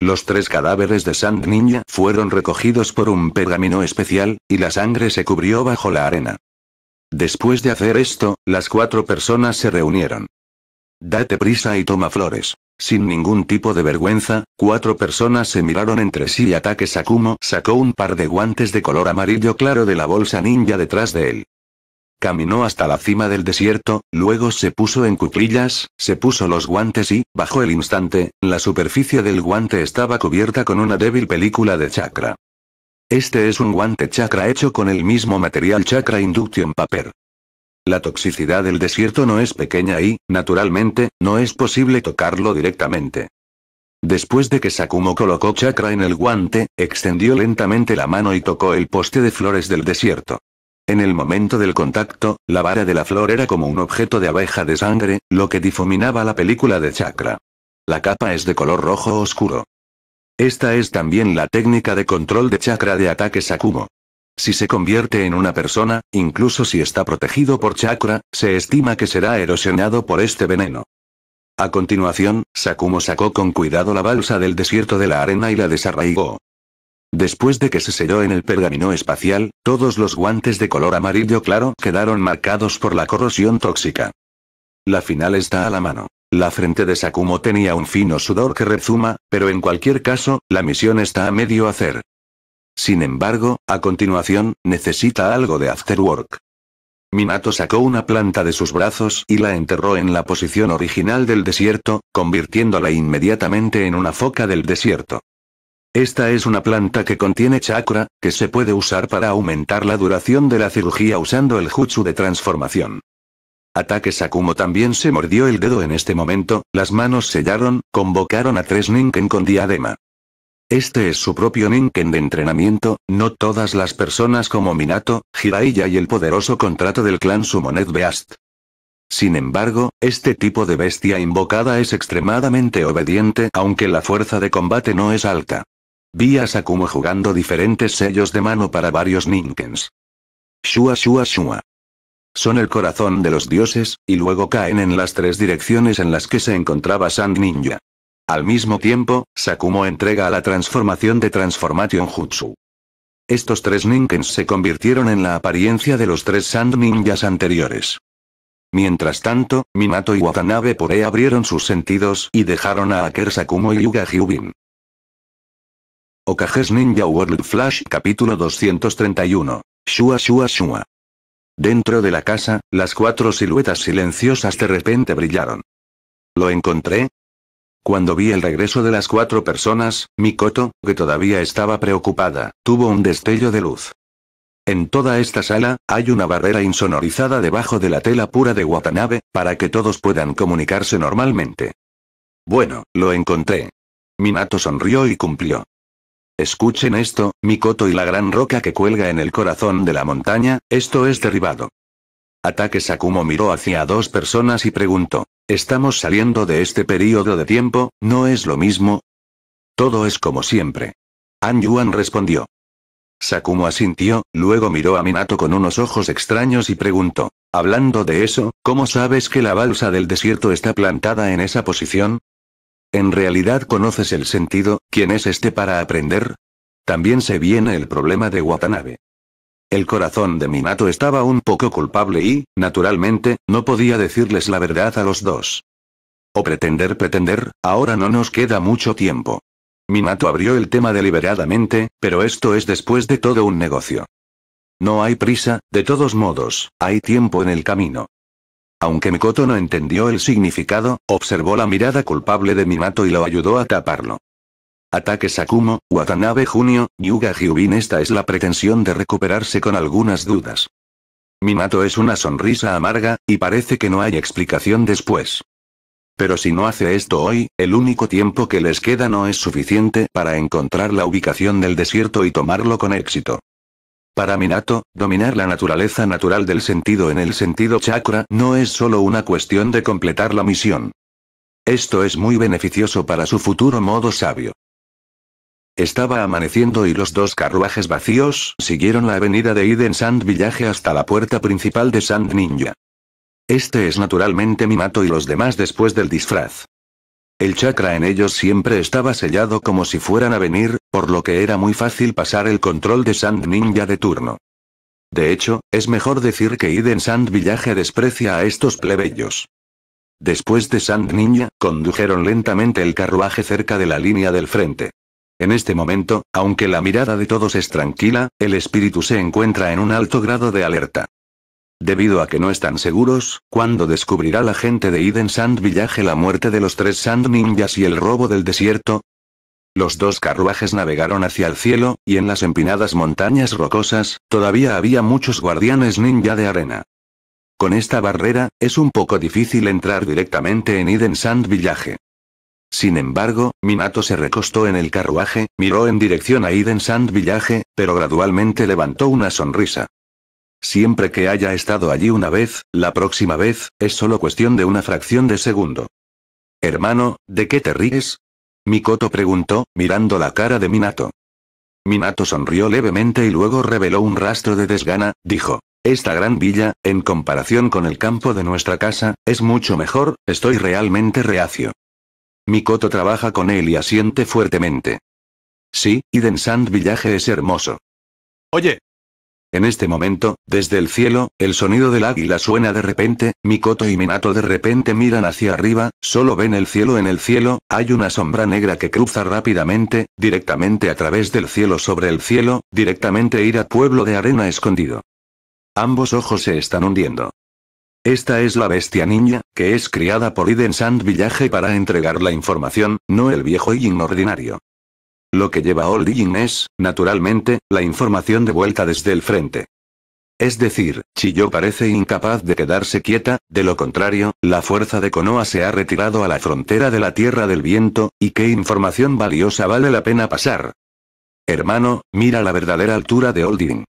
A: Los tres cadáveres de Sand Ninja fueron recogidos por un pergamino especial, y la sangre se cubrió bajo la arena. Después de hacer esto, las cuatro personas se reunieron. Date prisa y toma flores. Sin ningún tipo de vergüenza, cuatro personas se miraron entre sí y Ataque Sakumo sacó un par de guantes de color amarillo claro de la bolsa ninja detrás de él. Caminó hasta la cima del desierto, luego se puso en cuclillas, se puso los guantes y, bajo el instante, la superficie del guante estaba cubierta con una débil película de chakra. Este es un guante chakra hecho con el mismo material chakra induction paper. La toxicidad del desierto no es pequeña y, naturalmente, no es posible tocarlo directamente. Después de que Sakumo colocó chakra en el guante, extendió lentamente la mano y tocó el poste de flores del desierto. En el momento del contacto, la vara de la flor era como un objeto de abeja de sangre, lo que difuminaba la película de chakra. La capa es de color rojo oscuro. Esta es también la técnica de control de chakra de ataque Sakumo. Si se convierte en una persona, incluso si está protegido por chakra, se estima que será erosionado por este veneno. A continuación, Sakumo sacó con cuidado la balsa del desierto de la arena y la desarraigó. Después de que se selló en el pergamino espacial, todos los guantes de color amarillo claro quedaron marcados por la corrosión tóxica. La final está a la mano. La frente de Sakumo tenía un fino sudor que rezuma, pero en cualquier caso, la misión está a medio hacer. Sin embargo, a continuación, necesita algo de afterwork. Minato sacó una planta de sus brazos y la enterró en la posición original del desierto, convirtiéndola inmediatamente en una foca del desierto. Esta es una planta que contiene chakra, que se puede usar para aumentar la duración de la cirugía usando el jutsu de transformación. Ataque Sakumo también se mordió el dedo en este momento, las manos sellaron, convocaron a tres ninken con diadema. Este es su propio Ninken de entrenamiento, no todas las personas como Minato, Jiraiya y el poderoso contrato del clan Sumonet Beast. Sin embargo, este tipo de bestia invocada es extremadamente obediente aunque la fuerza de combate no es alta. Vi a Sakumo jugando diferentes sellos de mano para varios Ninkens. Shua Shua Shua. Son el corazón de los dioses, y luego caen en las tres direcciones en las que se encontraba San Ninja. Al mismo tiempo, Sakumo entrega a la transformación de Transformation Jutsu. Estos tres ninkens se convirtieron en la apariencia de los tres Sand Ninjas anteriores. Mientras tanto, Minato y Watanabe Pore abrieron sus sentidos y dejaron a Aker Sakumo y Yuga Hyubin. Okages Ninja World Flash Capítulo 231. Shua Shua Shua. Dentro de la casa, las cuatro siluetas silenciosas de repente brillaron. ¿Lo encontré? Cuando vi el regreso de las cuatro personas, Mikoto, que todavía estaba preocupada, tuvo un destello de luz. En toda esta sala, hay una barrera insonorizada debajo de la tela pura de Watanabe, para que todos puedan comunicarse normalmente. Bueno, lo encontré. Minato sonrió y cumplió. Escuchen esto, Mikoto y la gran roca que cuelga en el corazón de la montaña, esto es derribado. Ataque Sakumo miró hacia dos personas y preguntó. Estamos saliendo de este periodo de tiempo, ¿no es lo mismo? Todo es como siempre. An Yuan respondió. Sakumo asintió, luego miró a Minato con unos ojos extraños y preguntó. Hablando de eso, ¿cómo sabes que la balsa del desierto está plantada en esa posición? ¿En realidad conoces el sentido, quién es este para aprender? También se viene el problema de Watanabe. El corazón de Minato estaba un poco culpable y, naturalmente, no podía decirles la verdad a los dos. O pretender pretender, ahora no nos queda mucho tiempo. Minato abrió el tema deliberadamente, pero esto es después de todo un negocio. No hay prisa, de todos modos, hay tiempo en el camino. Aunque Mikoto no entendió el significado, observó la mirada culpable de Minato y lo ayudó a taparlo. Ataque Sakumo, Watanabe Junio, Yuga Hyubin Esta es la pretensión de recuperarse con algunas dudas. Minato es una sonrisa amarga, y parece que no hay explicación después. Pero si no hace esto hoy, el único tiempo que les queda no es suficiente para encontrar la ubicación del desierto y tomarlo con éxito. Para Minato, dominar la naturaleza natural del sentido en el sentido chakra no es solo una cuestión de completar la misión. Esto es muy beneficioso para su futuro modo sabio. Estaba amaneciendo y los dos carruajes vacíos siguieron la avenida de Eden Sand Village hasta la puerta principal de Sand Ninja. Este es naturalmente mi mato y los demás después del disfraz. El chakra en ellos siempre estaba sellado como si fueran a venir, por lo que era muy fácil pasar el control de Sand Ninja de turno. De hecho, es mejor decir que Iden Sand Village desprecia a estos plebeyos. Después de Sand Ninja, condujeron lentamente el carruaje cerca de la línea del frente. En este momento, aunque la mirada de todos es tranquila, el espíritu se encuentra en un alto grado de alerta. Debido a que no están seguros, ¿cuándo descubrirá la gente de Eden Sand Village la muerte de los tres Sand Ninjas y el robo del desierto? Los dos carruajes navegaron hacia el cielo, y en las empinadas montañas rocosas, todavía había muchos guardianes ninja de arena. Con esta barrera, es un poco difícil entrar directamente en Eden Sand Village. Sin embargo, Minato se recostó en el carruaje, miró en dirección a Eden Sand Village, pero gradualmente levantó una sonrisa. Siempre que haya estado allí una vez, la próxima vez, es solo cuestión de una fracción de segundo. Hermano, ¿de qué te ríes? Mikoto preguntó, mirando la cara de Minato. Minato sonrió levemente y luego reveló un rastro de desgana, dijo. Esta gran villa, en comparación con el campo de nuestra casa, es mucho mejor, estoy realmente reacio. Mikoto trabaja con él y asiente fuertemente. Sí, y Sand Village es hermoso. Oye. En este momento, desde el cielo, el sonido del águila suena de repente, Mikoto y Minato de repente miran hacia arriba, solo ven el cielo en el cielo, hay una sombra negra que cruza rápidamente, directamente a través del cielo sobre el cielo, directamente ir a pueblo de arena escondido. Ambos ojos se están hundiendo. Esta es la bestia niña, que es criada por Eden Sand Village para entregar la información, no el viejo y ordinario. Lo que lleva Old Yin es, naturalmente, la información de vuelta desde el frente. Es decir, Chillo parece incapaz de quedarse quieta, de lo contrario, la fuerza de Konoha se ha retirado a la frontera de la Tierra del Viento, y qué información valiosa vale la pena pasar. Hermano, mira la verdadera altura de Olding.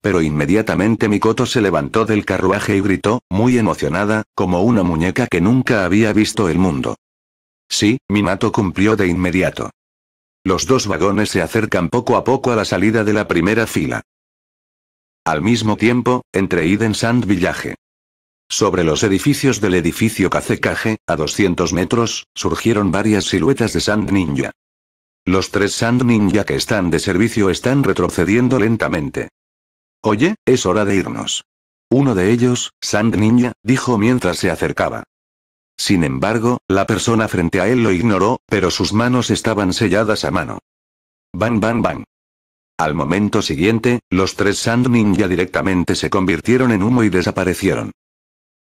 A: Pero inmediatamente Mikoto se levantó del carruaje y gritó, muy emocionada, como una muñeca que nunca había visto el mundo. Sí, Minato cumplió de inmediato. Los dos vagones se acercan poco a poco a la salida de la primera fila. Al mismo tiempo, entre Iden Sand Village. Sobre los edificios del edificio Kazekage, a 200 metros, surgieron varias siluetas de Sand Ninja. Los tres Sand Ninja que están de servicio están retrocediendo lentamente. Oye, es hora de irnos. Uno de ellos, Sand Ninja, dijo mientras se acercaba. Sin embargo, la persona frente a él lo ignoró, pero sus manos estaban selladas a mano. Bang, bang, bang. Al momento siguiente, los tres Sand Ninja directamente se convirtieron en humo y desaparecieron.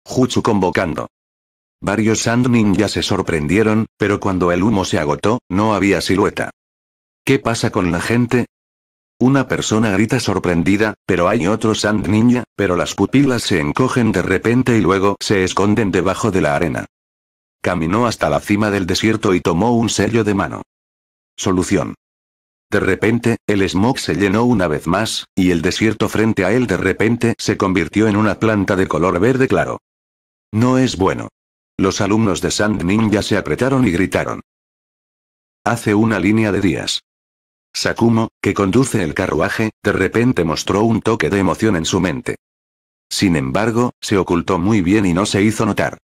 A: Juchu convocando. Varios Sand Ninja se sorprendieron, pero cuando el humo se agotó, no había silueta. ¿Qué pasa con la gente? Una persona grita sorprendida, pero hay otro Sand Ninja, pero las pupilas se encogen de repente y luego se esconden debajo de la arena. Caminó hasta la cima del desierto y tomó un sello de mano. Solución. De repente, el smog se llenó una vez más, y el desierto frente a él de repente se convirtió en una planta de color verde claro. No es bueno. Los alumnos de Sand Ninja se apretaron y gritaron. Hace una línea de días. Sakumo, que conduce el carruaje, de repente mostró un toque de emoción en su mente. Sin embargo, se ocultó muy bien y no se hizo notar.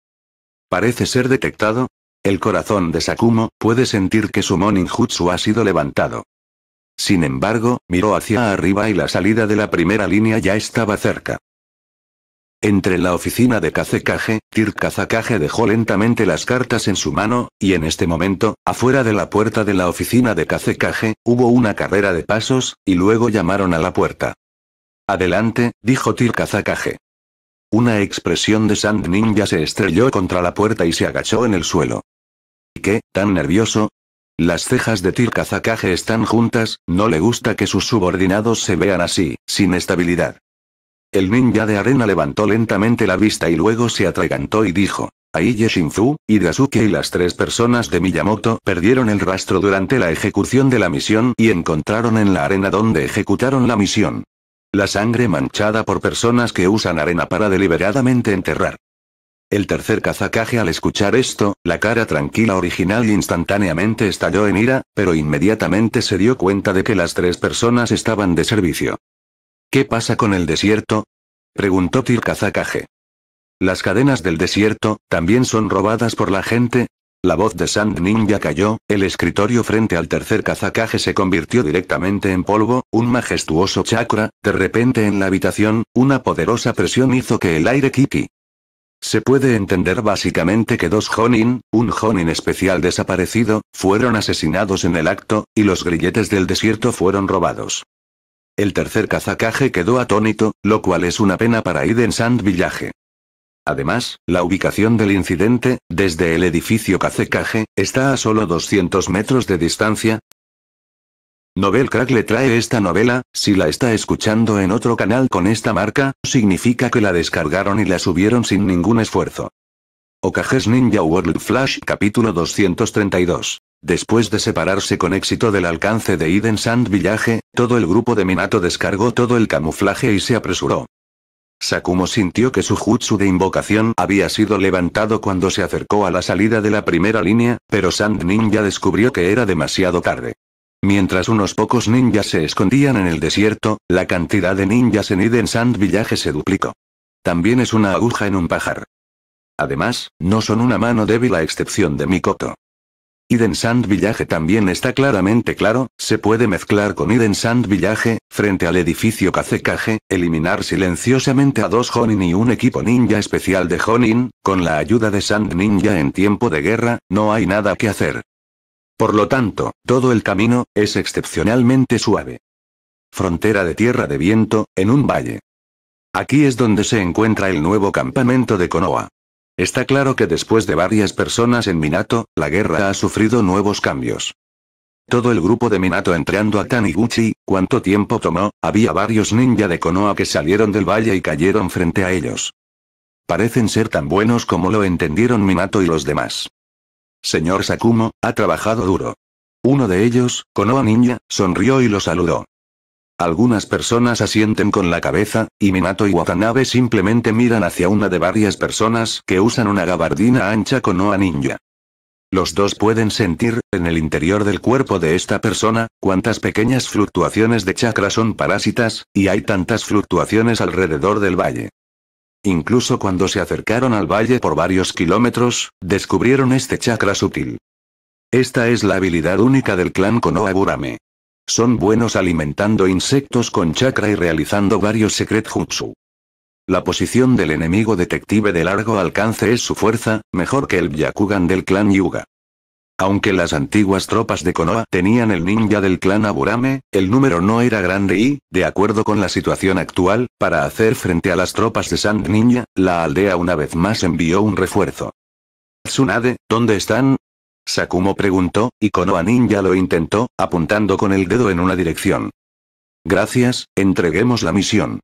A: Parece ser detectado. El corazón de Sakumo puede sentir que su Moninjutsu ha sido levantado. Sin embargo, miró hacia arriba y la salida de la primera línea ya estaba cerca. Entre la oficina de Kazekage, Tir dejó lentamente las cartas en su mano, y en este momento, afuera de la puerta de la oficina de Kazekage, hubo una carrera de pasos, y luego llamaron a la puerta. Adelante, dijo Tir Una expresión de Sand Ninja se estrelló contra la puerta y se agachó en el suelo. ¿Y qué, tan nervioso? Las cejas de Tir están juntas, no le gusta que sus subordinados se vean así, sin estabilidad. El ninja de arena levantó lentamente la vista y luego se atragantó y dijo. Ahí Shinfu, Igasuke y las tres personas de Miyamoto perdieron el rastro durante la ejecución de la misión y encontraron en la arena donde ejecutaron la misión. La sangre manchada por personas que usan arena para deliberadamente enterrar. El tercer Kazakage al escuchar esto, la cara tranquila original instantáneamente estalló en ira, pero inmediatamente se dio cuenta de que las tres personas estaban de servicio. ¿Qué pasa con el desierto? preguntó Tirkazakaje. Las cadenas del desierto, también son robadas por la gente. La voz de Sand Ninja cayó, el escritorio frente al tercer Kazakaje se convirtió directamente en polvo, un majestuoso chakra, de repente en la habitación, una poderosa presión hizo que el aire kiki. Se puede entender básicamente que dos Jonin, un Jonin especial desaparecido, fueron asesinados en el acto, y los grilletes del desierto fueron robados. El tercer cazacaje quedó atónito, lo cual es una pena para Iden Sand Village. Además, la ubicación del incidente, desde el edificio Kazekage, está a solo 200 metros de distancia. Novel Crack le trae esta novela, si la está escuchando en otro canal con esta marca, significa que la descargaron y la subieron sin ningún esfuerzo. Okages Ninja World Flash capítulo 232 Después de separarse con éxito del alcance de Eden Sand Village, todo el grupo de Minato descargó todo el camuflaje y se apresuró. Sakumo sintió que su jutsu de invocación había sido levantado cuando se acercó a la salida de la primera línea, pero Sand Ninja descubrió que era demasiado tarde. Mientras unos pocos ninjas se escondían en el desierto, la cantidad de ninjas en Eden Sand Village se duplicó. También es una aguja en un pájaro. Además, no son una mano débil a excepción de Mikoto. Iden Sand Village también está claramente claro, se puede mezclar con Iden Sand Village, frente al edificio Kazekage, eliminar silenciosamente a dos Honin y un equipo ninja especial de Honin, con la ayuda de Sand Ninja en tiempo de guerra, no hay nada que hacer. Por lo tanto, todo el camino, es excepcionalmente suave. Frontera de tierra de viento, en un valle. Aquí es donde se encuentra el nuevo campamento de Konoha. Está claro que después de varias personas en Minato, la guerra ha sufrido nuevos cambios. Todo el grupo de Minato entrando a Taniguchi, cuánto tiempo tomó, había varios ninja de Konoha que salieron del valle y cayeron frente a ellos. Parecen ser tan buenos como lo entendieron Minato y los demás. Señor Sakumo, ha trabajado duro. Uno de ellos, Konoha Ninja, sonrió y lo saludó. Algunas personas asienten con la cabeza, y Minato y Watanabe simplemente miran hacia una de varias personas que usan una gabardina ancha con Ninja. Los dos pueden sentir, en el interior del cuerpo de esta persona, cuántas pequeñas fluctuaciones de chakra son parásitas, y hay tantas fluctuaciones alrededor del valle. Incluso cuando se acercaron al valle por varios kilómetros, descubrieron este chakra sutil. Esta es la habilidad única del clan Konoha Burame. Son buenos alimentando insectos con chakra y realizando varios secret jutsu. La posición del enemigo detective de largo alcance es su fuerza, mejor que el Byakugan del clan Yuga. Aunque las antiguas tropas de Konoha tenían el ninja del clan Aburame, el número no era grande y, de acuerdo con la situación actual, para hacer frente a las tropas de Sand Ninja, la aldea una vez más envió un refuerzo. Tsunade, ¿dónde están? Sakumo preguntó, y Konoha Ninja lo intentó, apuntando con el dedo en una dirección. Gracias, entreguemos la misión.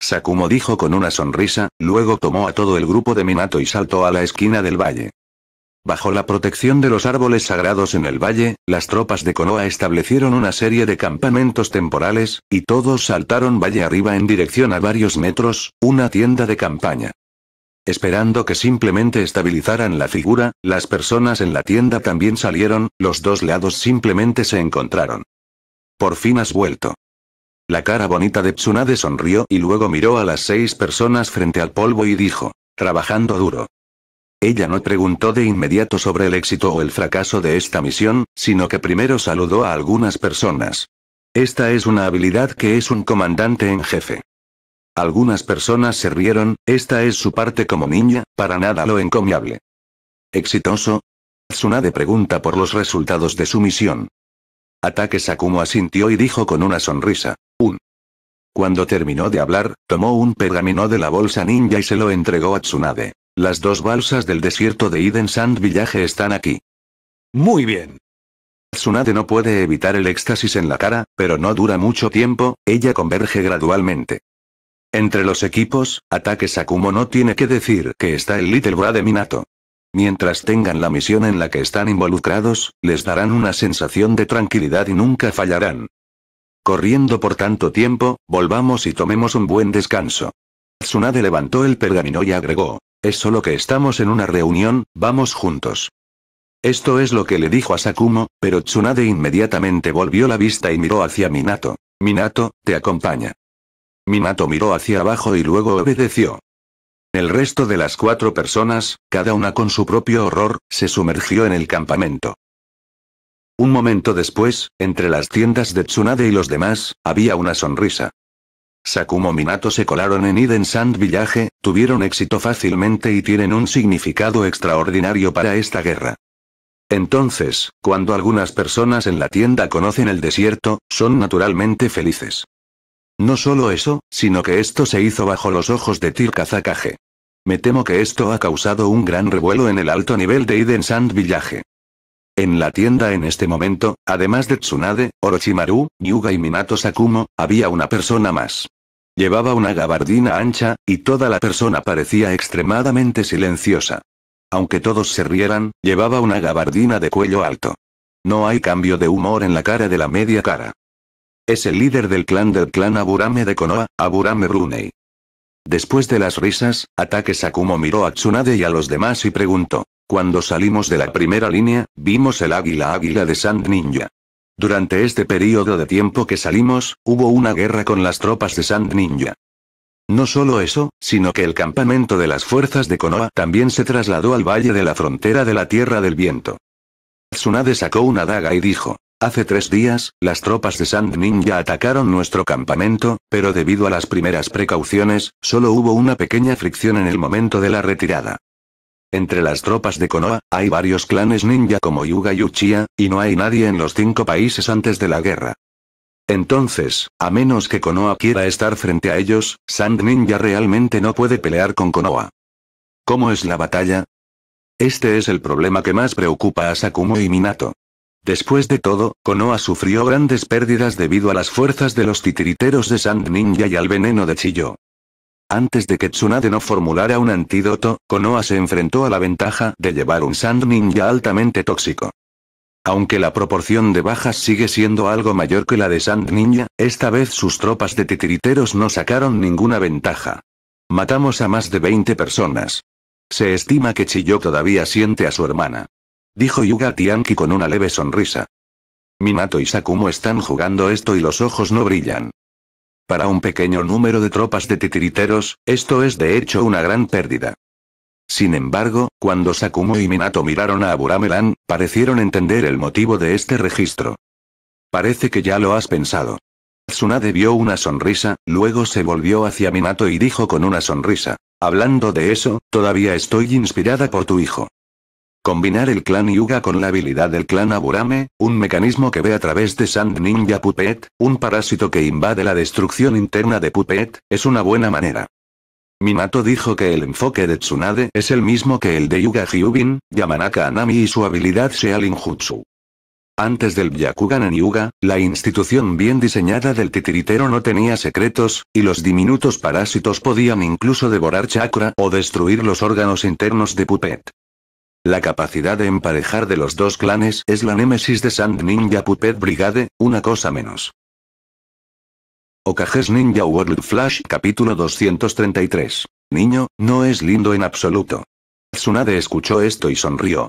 A: Sakumo dijo con una sonrisa, luego tomó a todo el grupo de Minato y saltó a la esquina del valle. Bajo la protección de los árboles sagrados en el valle, las tropas de Konoha establecieron una serie de campamentos temporales, y todos saltaron valle arriba en dirección a varios metros, una tienda de campaña. Esperando que simplemente estabilizaran la figura, las personas en la tienda también salieron, los dos lados simplemente se encontraron. Por fin has vuelto. La cara bonita de Tsunade sonrió y luego miró a las seis personas frente al polvo y dijo, trabajando duro. Ella no preguntó de inmediato sobre el éxito o el fracaso de esta misión, sino que primero saludó a algunas personas. Esta es una habilidad que es un comandante en jefe. Algunas personas se rieron, esta es su parte como ninja, para nada lo encomiable. ¿Exitoso? Tsunade pregunta por los resultados de su misión. Ataque Sakumo asintió y dijo con una sonrisa. Un. Cuando terminó de hablar, tomó un pergamino de la bolsa ninja y se lo entregó a Tsunade. Las dos balsas del desierto de Eden Sand Village están aquí. Muy bien. Tsunade no puede evitar el éxtasis en la cara, pero no dura mucho tiempo, ella converge gradualmente. Entre los equipos, Ataque Sakumo no tiene que decir que está el Little Bra de Minato. Mientras tengan la misión en la que están involucrados, les darán una sensación de tranquilidad y nunca fallarán. Corriendo por tanto tiempo, volvamos y tomemos un buen descanso. Tsunade levantó el pergamino y agregó, es solo que estamos en una reunión, vamos juntos. Esto es lo que le dijo a Sakumo, pero Tsunade inmediatamente volvió la vista y miró hacia Minato. Minato, te acompaña. Minato miró hacia abajo y luego obedeció. El resto de las cuatro personas, cada una con su propio horror, se sumergió en el campamento. Un momento después, entre las tiendas de Tsunade y los demás, había una sonrisa. Sakumo Minato se colaron en Eden Sand Village, tuvieron éxito fácilmente y tienen un significado extraordinario para esta guerra. Entonces, cuando algunas personas en la tienda conocen el desierto, son naturalmente felices. No solo eso, sino que esto se hizo bajo los ojos de Tir Me temo que esto ha causado un gran revuelo en el alto nivel de Iden Sand Village. En la tienda en este momento, además de Tsunade, Orochimaru, Yuga y Minato Sakumo, había una persona más. Llevaba una gabardina ancha, y toda la persona parecía extremadamente silenciosa. Aunque todos se rieran, llevaba una gabardina de cuello alto. No hay cambio de humor en la cara de la media cara. Es el líder del clan del clan Aburame de Konoha, Aburame Brunei. Después de las risas, Ataque Sakumo miró a Tsunade y a los demás y preguntó. Cuando salimos de la primera línea, vimos el águila águila de Sand Ninja. Durante este periodo de tiempo que salimos, hubo una guerra con las tropas de Sand Ninja. No solo eso, sino que el campamento de las fuerzas de Konoha también se trasladó al valle de la frontera de la Tierra del Viento. Tsunade sacó una daga y dijo, Hace tres días, las tropas de Sand Ninja atacaron nuestro campamento, pero debido a las primeras precauciones, solo hubo una pequeña fricción en el momento de la retirada. Entre las tropas de Konoha, hay varios clanes ninja como Yuga y Uchiha, y no hay nadie en los cinco países antes de la guerra. Entonces, a menos que Konoha quiera estar frente a ellos, Sand Ninja realmente no puede pelear con Konoha. ¿Cómo es la batalla? Este es el problema que más preocupa a Sakumo y Minato. Después de todo, Konoha sufrió grandes pérdidas debido a las fuerzas de los titiriteros de Sand Ninja y al veneno de Chiyo. Antes de que Tsunade no formulara un antídoto, Konoha se enfrentó a la ventaja de llevar un Sand Ninja altamente tóxico. Aunque la proporción de bajas sigue siendo algo mayor que la de Sand Ninja, esta vez sus tropas de titiriteros no sacaron ninguna ventaja. Matamos a más de 20 personas. Se estima que Chiyo todavía siente a su hermana. Dijo Yuga Tianki con una leve sonrisa. Minato y Sakumo están jugando esto y los ojos no brillan. Para un pequeño número de tropas de titiriteros, esto es de hecho una gran pérdida. Sin embargo, cuando Sakumo y Minato miraron a Aburamelan, parecieron entender el motivo de este registro. Parece que ya lo has pensado. Tsunade vio una sonrisa, luego se volvió hacia Minato y dijo con una sonrisa. Hablando de eso, todavía estoy inspirada por tu hijo. Combinar el clan Yuga con la habilidad del clan Aburame, un mecanismo que ve a través de Sand Ninja Puppet, un parásito que invade la destrucción interna de Puppet, es una buena manera. Minato dijo que el enfoque de Tsunade es el mismo que el de Yuga Hyubin, Yamanaka Anami y su habilidad sea Jutsu. Antes del Byakugan en Yuga, la institución bien diseñada del titiritero no tenía secretos, y los diminutos parásitos podían incluso devorar chakra o destruir los órganos internos de Puppet. La capacidad de emparejar de los dos clanes es la némesis de Sand Ninja Puppet Brigade, una cosa menos. Okages Ninja World Flash capítulo 233. Niño, no es lindo en absoluto. Tsunade escuchó esto y sonrió.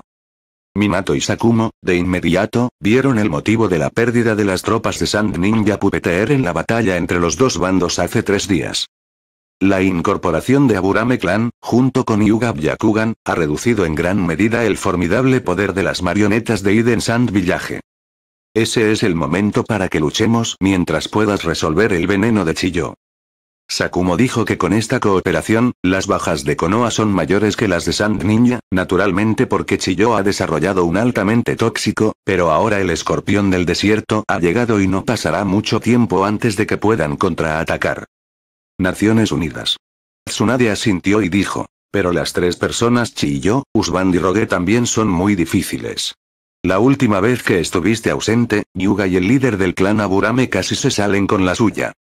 A: Minato y Sakumo, de inmediato, vieron el motivo de la pérdida de las tropas de Sand Ninja Puppeteer en la batalla entre los dos bandos hace tres días. La incorporación de Aburame Clan, junto con Yuga Yakugan, ha reducido en gran medida el formidable poder de las marionetas de iden Sand Village. Ese es el momento para que luchemos mientras puedas resolver el veneno de Chiyo. Sakumo dijo que con esta cooperación, las bajas de Konoha son mayores que las de Sand Ninja, naturalmente porque Chiyo ha desarrollado un altamente tóxico, pero ahora el escorpión del desierto ha llegado y no pasará mucho tiempo antes de que puedan contraatacar. Naciones Unidas. Tsunade asintió y dijo. Pero las tres personas Chi y yo, Usband y Rogue también son muy difíciles. La última vez que estuviste ausente, Yuga y el líder del clan Aburame casi se salen con la suya.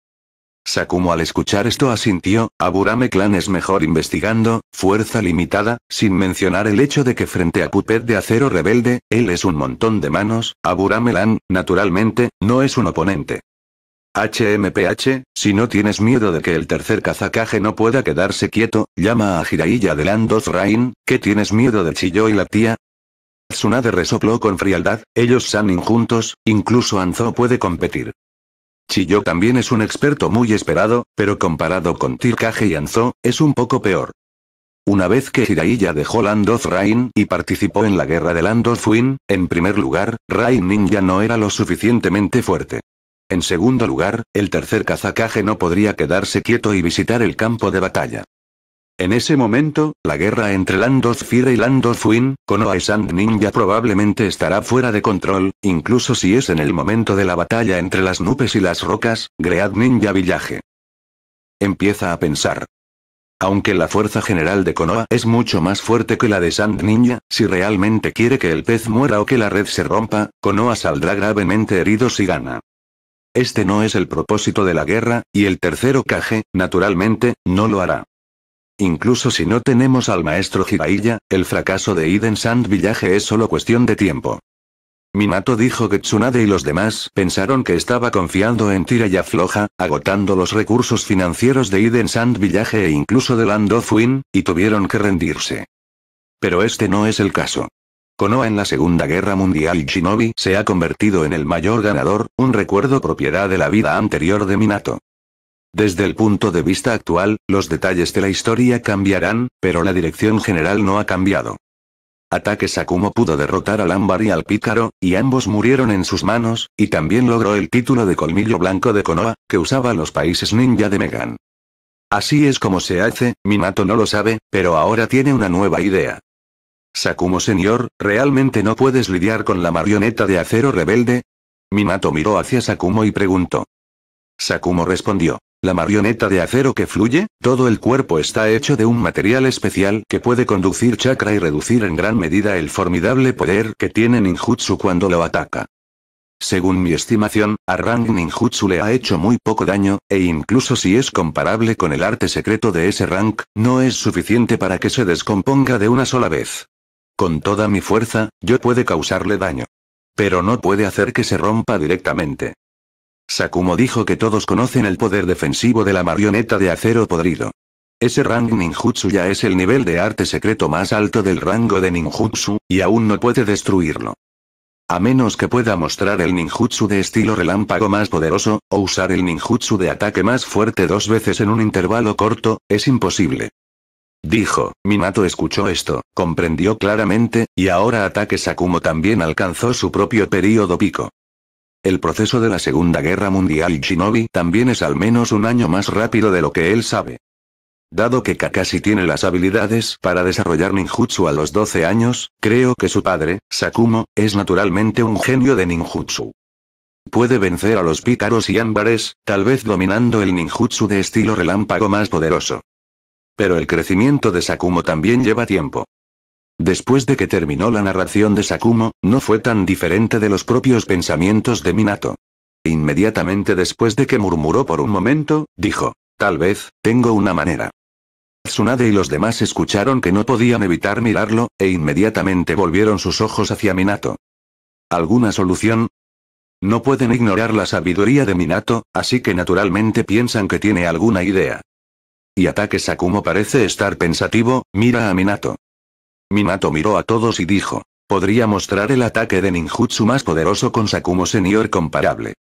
A: Sakumo al escuchar esto asintió, Aburame Clan es mejor investigando, fuerza limitada, sin mencionar el hecho de que frente a Puppet de Acero Rebelde, él es un montón de manos, Aburame Clan, naturalmente, no es un oponente. HMPH, si no tienes miedo de que el tercer kazakaje no pueda quedarse quieto, llama a Jiraiya de Landos Rain, ¿qué tienes miedo de Chiyo y la tía? Tsunade resopló con frialdad, ellos son juntos, incluso Anzo puede competir. Chiyo también es un experto muy esperado, pero comparado con Tirkage y Anzo, es un poco peor. Una vez que Jiraiya dejó of Rain y participó en la guerra de of en primer lugar, Rain Ninja no era lo suficientemente fuerte. En segundo lugar, el tercer cazacaje no podría quedarse quieto y visitar el campo de batalla. En ese momento, la guerra entre Landoth Fire y Landoth Win, con Sand Ninja probablemente estará fuera de control, incluso si es en el momento de la batalla entre las nubes y las rocas, Great Ninja Village. Empieza a pensar. Aunque la fuerza general de Konoha es mucho más fuerte que la de Sand Ninja, si realmente quiere que el pez muera o que la red se rompa, Konoha saldrá gravemente herido si gana. Este no es el propósito de la guerra, y el tercero caje, naturalmente, no lo hará. Incluso si no tenemos al maestro Jiraiya, el fracaso de Eden Sand Village es solo cuestión de tiempo. Minato dijo que Tsunade y los demás pensaron que estaba confiando en tira floja, agotando los recursos financieros de Eden Sand Village e incluso de Land of y tuvieron que rendirse. Pero este no es el caso. Konoha en la Segunda Guerra Mundial Shinobi se ha convertido en el mayor ganador, un recuerdo propiedad de la vida anterior de Minato. Desde el punto de vista actual, los detalles de la historia cambiarán, pero la dirección general no ha cambiado. Ataque Sakumo pudo derrotar al ámbar y al pícaro, y ambos murieron en sus manos, y también logró el título de colmillo blanco de Konoha, que usaba los países ninja de Megan. Así es como se hace, Minato no lo sabe, pero ahora tiene una nueva idea. Sakumo señor, ¿realmente no puedes lidiar con la marioneta de acero rebelde? Minato miró hacia Sakumo y preguntó. Sakumo respondió. La marioneta de acero que fluye, todo el cuerpo está hecho de un material especial que puede conducir chakra y reducir en gran medida el formidable poder que tiene ninjutsu cuando lo ataca. Según mi estimación, a Rank Ninjutsu le ha hecho muy poco daño, e incluso si es comparable con el arte secreto de ese rank, no es suficiente para que se descomponga de una sola vez. Con toda mi fuerza, yo puede causarle daño. Pero no puede hacer que se rompa directamente. Sakumo dijo que todos conocen el poder defensivo de la marioneta de acero podrido. Ese rang ninjutsu ya es el nivel de arte secreto más alto del rango de ninjutsu, y aún no puede destruirlo. A menos que pueda mostrar el ninjutsu de estilo relámpago más poderoso, o usar el ninjutsu de ataque más fuerte dos veces en un intervalo corto, es imposible. Dijo, Minato escuchó esto, comprendió claramente, y ahora Ataque Sakumo también alcanzó su propio período pico. El proceso de la Segunda Guerra Mundial Shinobi también es al menos un año más rápido de lo que él sabe. Dado que Kakashi tiene las habilidades para desarrollar ninjutsu a los 12 años, creo que su padre, Sakumo, es naturalmente un genio de ninjutsu. Puede vencer a los pícaros y ámbares, tal vez dominando el ninjutsu de estilo relámpago más poderoso. Pero el crecimiento de Sakumo también lleva tiempo. Después de que terminó la narración de Sakumo, no fue tan diferente de los propios pensamientos de Minato. Inmediatamente después de que murmuró por un momento, dijo, tal vez, tengo una manera. Tsunade y los demás escucharon que no podían evitar mirarlo, e inmediatamente volvieron sus ojos hacia Minato. ¿Alguna solución? No pueden ignorar la sabiduría de Minato, así que naturalmente piensan que tiene alguna idea. Y ataque Sakumo parece estar pensativo, mira a Minato. Minato miró a todos y dijo. Podría mostrar el ataque de ninjutsu más poderoso con Sakumo Senior comparable.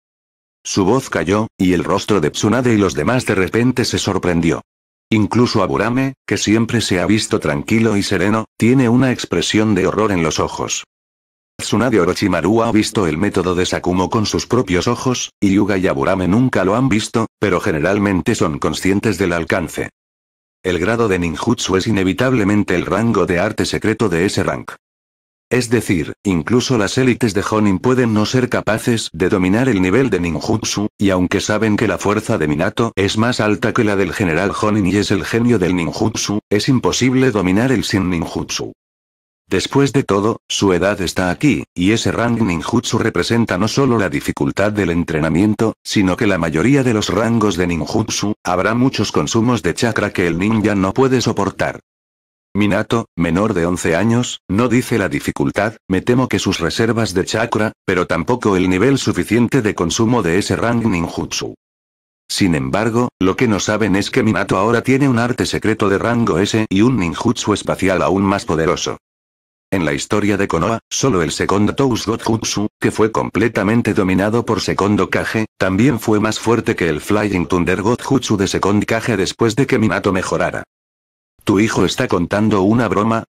A: Su voz cayó, y el rostro de Tsunade y los demás de repente se sorprendió. Incluso Aburame, que siempre se ha visto tranquilo y sereno, tiene una expresión de horror en los ojos. Tsunade Orochimaru ha visto el método de Sakumo con sus propios ojos, y Yuga y Aburame nunca lo han visto, pero generalmente son conscientes del alcance. El grado de ninjutsu es inevitablemente el rango de arte secreto de ese rank. Es decir, incluso las élites de Honin pueden no ser capaces de dominar el nivel de ninjutsu, y aunque saben que la fuerza de Minato es más alta que la del general Honin y es el genio del ninjutsu, es imposible dominar el sin ninjutsu. Después de todo, su edad está aquí, y ese Rang ninjutsu representa no solo la dificultad del entrenamiento, sino que la mayoría de los rangos de ninjutsu, habrá muchos consumos de chakra que el ninja no puede soportar. Minato, menor de 11 años, no dice la dificultad, me temo que sus reservas de chakra, pero tampoco el nivel suficiente de consumo de ese Rang ninjutsu. Sin embargo, lo que no saben es que Minato ahora tiene un arte secreto de rango S y un ninjutsu espacial aún más poderoso. En la historia de Konoha, solo el segundo Jutsu, que fue completamente dominado por Segundo Kage, también fue más fuerte que el Flying Thunder Jutsu de Second Kage después de que Minato mejorara. ¿Tu hijo está contando una broma?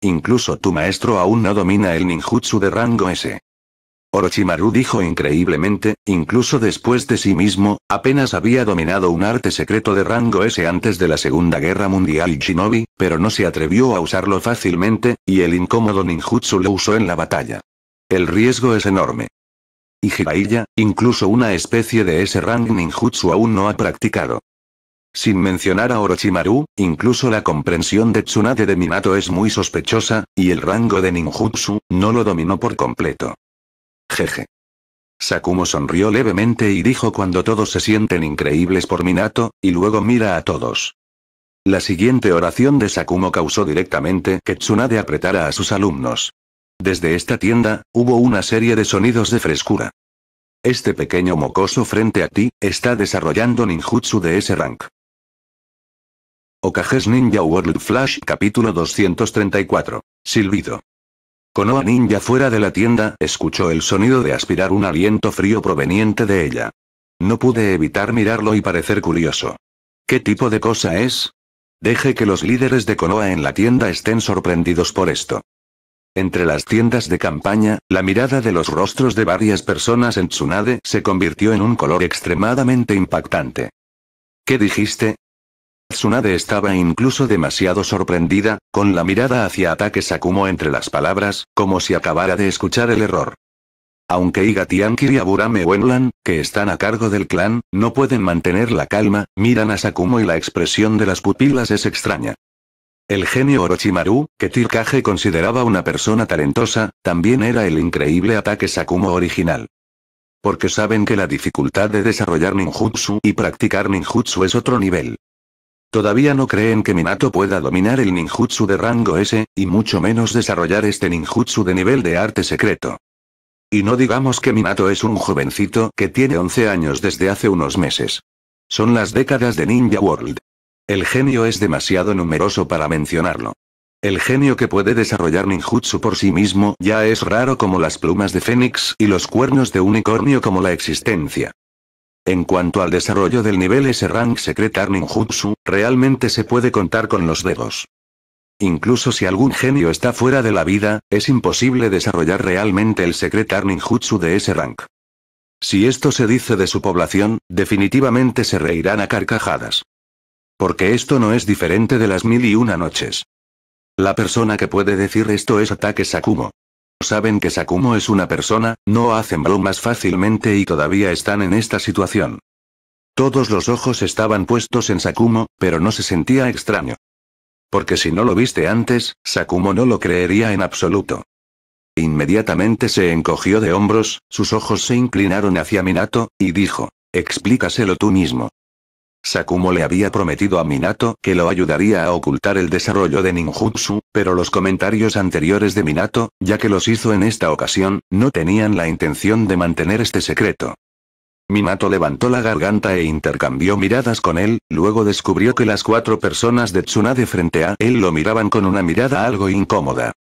A: Incluso tu maestro aún no domina el ninjutsu de rango S. Orochimaru dijo increíblemente, incluso después de sí mismo, apenas había dominado un arte secreto de rango S antes de la Segunda Guerra Mundial y Shinobi, pero no se atrevió a usarlo fácilmente, y el incómodo ninjutsu lo usó en la batalla. El riesgo es enorme. Y Jiraiya, incluso una especie de ese rango ninjutsu aún no ha practicado. Sin mencionar a Orochimaru, incluso la comprensión de Tsunade de Minato es muy sospechosa, y el rango de ninjutsu, no lo dominó por completo. Jeje. Sakumo sonrió levemente y dijo cuando todos se sienten increíbles por Minato, y luego mira a todos. La siguiente oración de Sakumo causó directamente que Tsunade apretara a sus alumnos. Desde esta tienda, hubo una serie de sonidos de frescura. Este pequeño mocoso frente a ti, está desarrollando ninjutsu de ese rank. Okages Ninja World Flash capítulo 234. Silbido. Konoha Ninja fuera de la tienda escuchó el sonido de aspirar un aliento frío proveniente de ella. No pude evitar mirarlo y parecer curioso. ¿Qué tipo de cosa es? Deje que los líderes de Konoha en la tienda estén sorprendidos por esto. Entre las tiendas de campaña, la mirada de los rostros de varias personas en Tsunade se convirtió en un color extremadamente impactante. ¿Qué dijiste? Tsunade estaba incluso demasiado sorprendida, con la mirada hacia ataque Sakumo entre las palabras, como si acabara de escuchar el error. Aunque Igatianki y Aburame Wenlan, que están a cargo del clan, no pueden mantener la calma, miran a Sakumo y la expresión de las pupilas es extraña. El genio Orochimaru, que Tirkage consideraba una persona talentosa, también era el increíble ataque Sakumo original. Porque saben que la dificultad de desarrollar ninjutsu y practicar ninjutsu es otro nivel. Todavía no creen que Minato pueda dominar el ninjutsu de rango S, y mucho menos desarrollar este ninjutsu de nivel de arte secreto. Y no digamos que Minato es un jovencito que tiene 11 años desde hace unos meses. Son las décadas de Ninja World. El genio es demasiado numeroso para mencionarlo. El genio que puede desarrollar ninjutsu por sí mismo ya es raro como las plumas de fénix y los cuernos de unicornio como la existencia. En cuanto al desarrollo del nivel S-Rank Secretar Ninjutsu, realmente se puede contar con los dedos. Incluso si algún genio está fuera de la vida, es imposible desarrollar realmente el Secretar Ninjutsu de S-Rank. Si esto se dice de su población, definitivamente se reirán a carcajadas. Porque esto no es diferente de las mil y una noches. La persona que puede decir esto es Ataque Sakumo. Saben que Sakumo es una persona, no hacen bromas fácilmente y todavía están en esta situación. Todos los ojos estaban puestos en Sakumo, pero no se sentía extraño. Porque si no lo viste antes, Sakumo no lo creería en absoluto. Inmediatamente se encogió de hombros, sus ojos se inclinaron hacia Minato, y dijo, explícaselo tú mismo. Sakumo le había prometido a Minato que lo ayudaría a ocultar el desarrollo de ninjutsu, pero los comentarios anteriores de Minato, ya que los hizo en esta ocasión, no tenían la intención de mantener este secreto. Minato levantó la garganta e intercambió miradas con él, luego descubrió que las cuatro personas de Tsunade frente a él lo miraban con una mirada algo incómoda.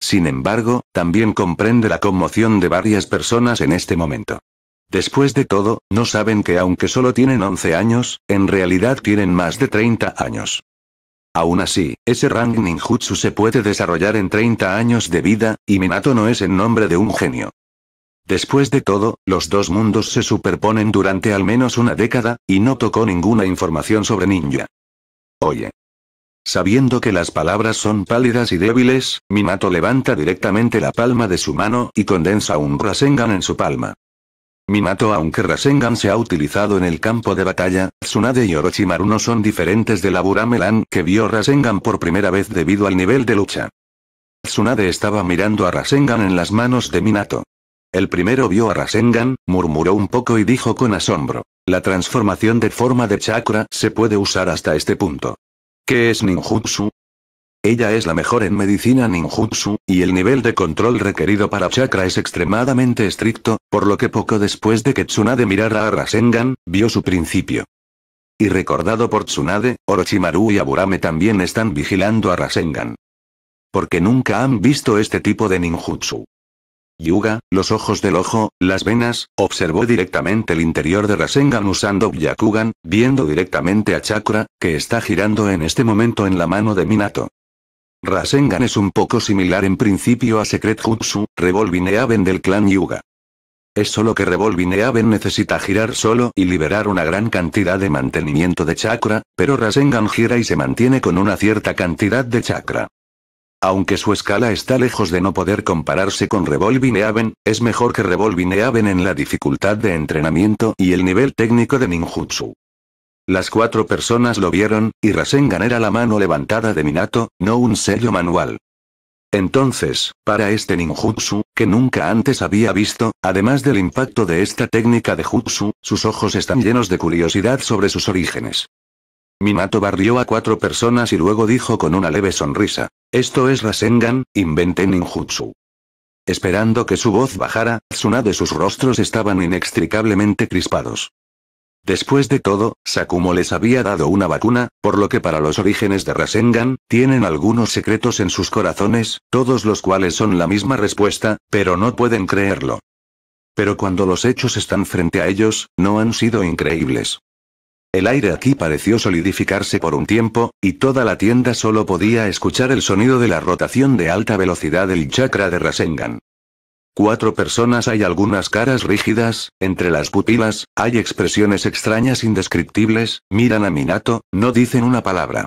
A: Sin embargo, también comprende la conmoción de varias personas en este momento. Después de todo, no saben que aunque solo tienen 11 años, en realidad tienen más de 30 años. Aún así, ese rang ninjutsu se puede desarrollar en 30 años de vida, y Minato no es en nombre de un genio. Después de todo, los dos mundos se superponen durante al menos una década, y no tocó ninguna información sobre ninja. Oye. Sabiendo que las palabras son pálidas y débiles, Minato levanta directamente la palma de su mano y condensa un Rasengan en su palma. Minato aunque Rasengan se ha utilizado en el campo de batalla, Tsunade y Orochimaru no son diferentes de la Melan que vio Rasengan por primera vez debido al nivel de lucha. Tsunade estaba mirando a Rasengan en las manos de Minato. El primero vio a Rasengan, murmuró un poco y dijo con asombro. La transformación de forma de chakra se puede usar hasta este punto. ¿Qué es ninjutsu? Ella es la mejor en medicina ninjutsu, y el nivel de control requerido para chakra es extremadamente estricto, por lo que poco después de que Tsunade mirara a Rasengan, vio su principio. Y recordado por Tsunade, Orochimaru y Aburame también están vigilando a Rasengan. Porque nunca han visto este tipo de ninjutsu. Yuga, los ojos del ojo, las venas, observó directamente el interior de Rasengan usando Byakugan, viendo directamente a Chakra, que está girando en este momento en la mano de Minato. Rasengan es un poco similar en principio a Secret Jutsu, Revolving del clan Yuga. Es solo que Revolving necesita girar solo y liberar una gran cantidad de mantenimiento de chakra, pero Rasengan gira y se mantiene con una cierta cantidad de chakra. Aunque su escala está lejos de no poder compararse con Revolving es mejor que Revolvineaven en la dificultad de entrenamiento y el nivel técnico de ninjutsu. Las cuatro personas lo vieron, y Rasengan era la mano levantada de Minato, no un sello manual. Entonces, para este ninjutsu, que nunca antes había visto, además del impacto de esta técnica de jutsu, sus ojos están llenos de curiosidad sobre sus orígenes. Minato barrió a cuatro personas y luego dijo con una leve sonrisa, esto es Rasengan, inventé ninjutsu. Esperando que su voz bajara, Tsunade sus rostros estaban inextricablemente crispados. Después de todo, Sakumo les había dado una vacuna, por lo que para los orígenes de Rasengan, tienen algunos secretos en sus corazones, todos los cuales son la misma respuesta, pero no pueden creerlo. Pero cuando los hechos están frente a ellos, no han sido increíbles. El aire aquí pareció solidificarse por un tiempo, y toda la tienda solo podía escuchar el sonido de la rotación de alta velocidad del chakra de Rasengan. Cuatro personas hay algunas caras rígidas, entre las pupilas, hay expresiones extrañas indescriptibles, miran a Minato, no dicen una palabra.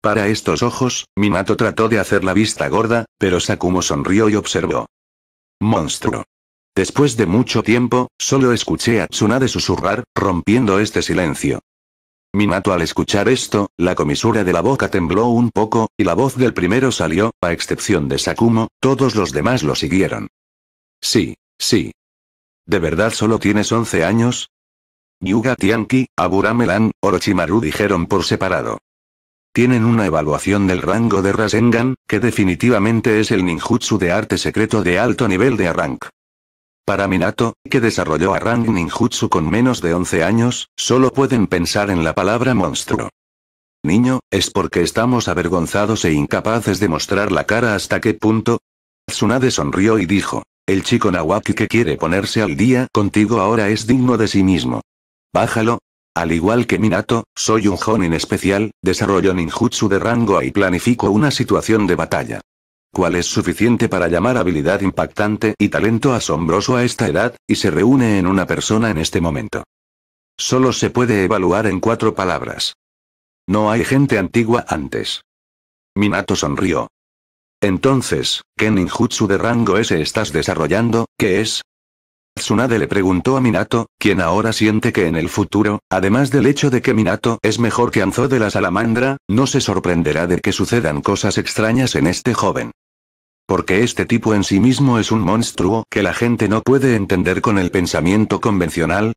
A: Para estos ojos, Minato trató de hacer la vista gorda, pero Sakumo sonrió y observó. Monstruo. Después de mucho tiempo, solo escuché a de susurrar, rompiendo este silencio. Minato al escuchar esto, la comisura de la boca tembló un poco, y la voz del primero salió, a excepción de Sakumo, todos los demás lo siguieron. Sí, sí. ¿De verdad solo tienes 11 años? Yuga Tianqi, Aburamelan, Orochimaru dijeron por separado. Tienen una evaluación del rango de Rasengan, que definitivamente es el ninjutsu de arte secreto de alto nivel de Arank. Para Minato, que desarrolló Arrank ninjutsu con menos de 11 años, solo pueden pensar en la palabra monstruo. Niño, es porque estamos avergonzados e incapaces de mostrar la cara hasta qué punto, Tsunade sonrió y dijo. El chico Nawaki que quiere ponerse al día contigo ahora es digno de sí mismo. Bájalo. Al igual que Minato, soy un Jonin especial, desarrollo ninjutsu de rango y planifico una situación de batalla. ¿Cuál es suficiente para llamar habilidad impactante y talento asombroso a esta edad, y se reúne en una persona en este momento? Solo se puede evaluar en cuatro palabras. No hay gente antigua antes. Minato sonrió. Entonces, ¿qué ninjutsu de rango S estás desarrollando, qué es? Tsunade le preguntó a Minato, quien ahora siente que en el futuro, además del hecho de que Minato es mejor que Anzo de la salamandra, no se sorprenderá de que sucedan cosas extrañas en este joven. Porque este tipo en sí mismo es un monstruo que la gente no puede entender con el pensamiento convencional.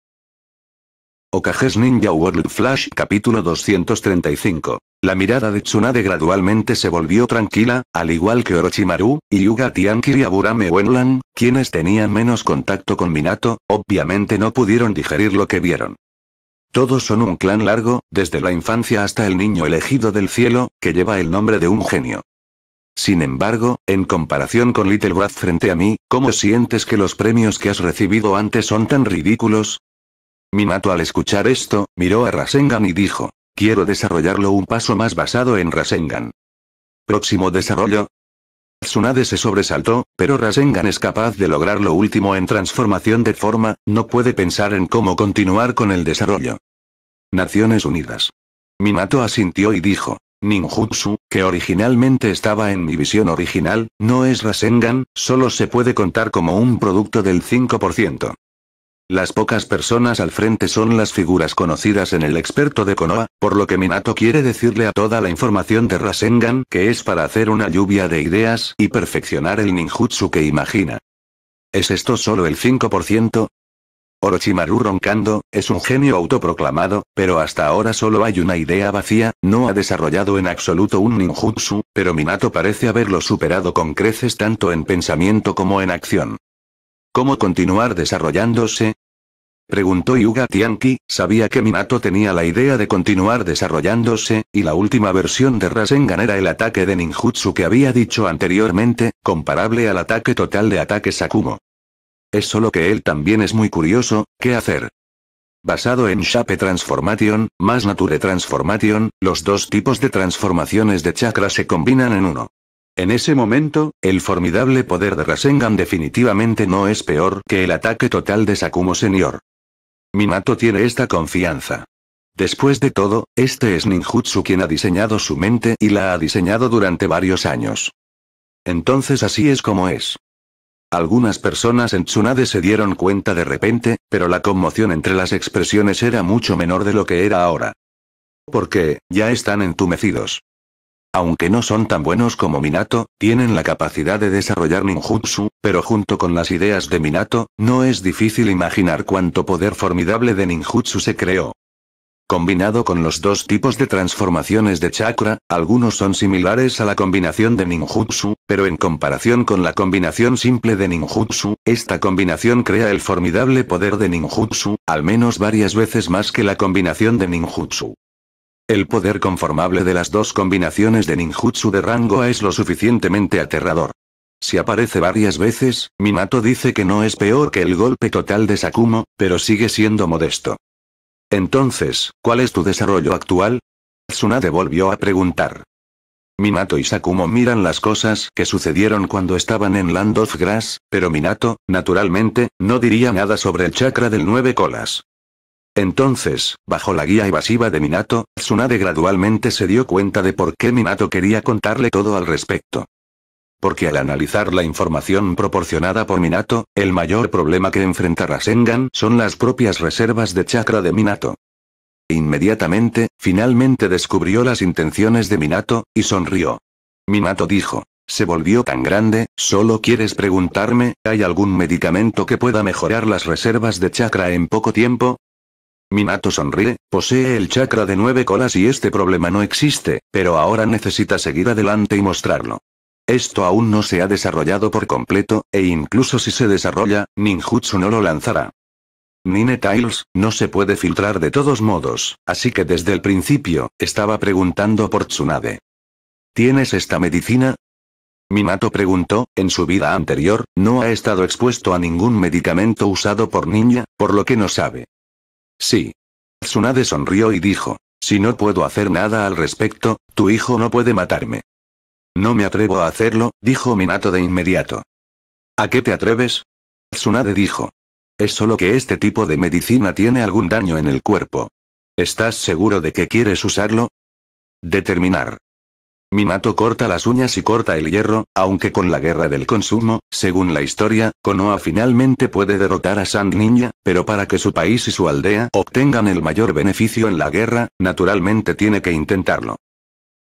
A: Okages Ninja World Flash capítulo 235 la mirada de Tsunade gradualmente se volvió tranquila, al igual que Orochimaru, y Yuga Tiankiri y Aburame Wenlan, quienes tenían menos contacto con Minato, obviamente no pudieron digerir lo que vieron. Todos son un clan largo, desde la infancia hasta el niño elegido del cielo, que lleva el nombre de un genio. Sin embargo, en comparación con Little Brad frente a mí, ¿cómo sientes que los premios que has recibido antes son tan ridículos? Minato al escuchar esto, miró a Rasengan y dijo, Quiero desarrollarlo un paso más basado en Rasengan. Próximo desarrollo. Tsunade se sobresaltó, pero Rasengan es capaz de lograr lo último en transformación de forma, no puede pensar en cómo continuar con el desarrollo. Naciones Unidas. Minato asintió y dijo, Ninjutsu, que originalmente estaba en mi visión original, no es Rasengan, solo se puede contar como un producto del 5%. Las pocas personas al frente son las figuras conocidas en el experto de Konoha, por lo que Minato quiere decirle a toda la información de Rasengan que es para hacer una lluvia de ideas y perfeccionar el ninjutsu que imagina. ¿Es esto solo el 5%? Orochimaru roncando, es un genio autoproclamado, pero hasta ahora solo hay una idea vacía, no ha desarrollado en absoluto un ninjutsu, pero Minato parece haberlo superado con creces tanto en pensamiento como en acción. ¿Cómo continuar desarrollándose? Preguntó Yuga Tianki, sabía que Minato tenía la idea de continuar desarrollándose, y la última versión de Rasengan era el ataque de ninjutsu que había dicho anteriormente, comparable al ataque total de ataque Sakumo. Es solo que él también es muy curioso, ¿qué hacer? Basado en Shape Transformation, más Nature Transformation, los dos tipos de transformaciones de chakra se combinan en uno. En ese momento, el formidable poder de Rasengan definitivamente no es peor que el ataque total de Sakumo Senior. Minato tiene esta confianza. Después de todo, este es ninjutsu quien ha diseñado su mente y la ha diseñado durante varios años. Entonces así es como es. Algunas personas en Tsunade se dieron cuenta de repente, pero la conmoción entre las expresiones era mucho menor de lo que era ahora. Porque, ya están entumecidos. Aunque no son tan buenos como Minato, tienen la capacidad de desarrollar ninjutsu, pero junto con las ideas de Minato, no es difícil imaginar cuánto poder formidable de ninjutsu se creó. Combinado con los dos tipos de transformaciones de chakra, algunos son similares a la combinación de ninjutsu, pero en comparación con la combinación simple de ninjutsu, esta combinación crea el formidable poder de ninjutsu, al menos varias veces más que la combinación de ninjutsu. El poder conformable de las dos combinaciones de ninjutsu de rango A es lo suficientemente aterrador. Si aparece varias veces, Minato dice que no es peor que el golpe total de Sakumo, pero sigue siendo modesto. Entonces, ¿cuál es tu desarrollo actual? Tsunade volvió a preguntar. Minato y Sakumo miran las cosas que sucedieron cuando estaban en Land of Grass, pero Minato, naturalmente, no diría nada sobre el chakra del nueve colas. Entonces, bajo la guía evasiva de Minato, Tsunade gradualmente se dio cuenta de por qué Minato quería contarle todo al respecto. Porque al analizar la información proporcionada por Minato, el mayor problema que enfrentará Sengan son las propias reservas de chakra de Minato. Inmediatamente, finalmente descubrió las intenciones de Minato, y sonrió. Minato dijo. Se volvió tan grande, solo quieres preguntarme, ¿hay algún medicamento que pueda mejorar las reservas de chakra en poco tiempo? Minato sonríe, posee el chakra de nueve colas y este problema no existe, pero ahora necesita seguir adelante y mostrarlo. Esto aún no se ha desarrollado por completo, e incluso si se desarrolla, ninjutsu no lo lanzará. Nine Tiles, no se puede filtrar de todos modos, así que desde el principio, estaba preguntando por Tsunade. ¿Tienes esta medicina? Minato preguntó, en su vida anterior, no ha estado expuesto a ningún medicamento usado por ninja, por lo que no sabe. Sí. Tsunade sonrió y dijo, si no puedo hacer nada al respecto, tu hijo no puede matarme. No me atrevo a hacerlo, dijo Minato de inmediato. ¿A qué te atreves? Tsunade dijo. Es solo que este tipo de medicina tiene algún daño en el cuerpo. ¿Estás seguro de que quieres usarlo? Determinar. Minato corta las uñas y corta el hierro, aunque con la guerra del consumo, según la historia, Konoha finalmente puede derrotar a Sand Ninja, pero para que su país y su aldea obtengan el mayor beneficio en la guerra, naturalmente tiene que intentarlo.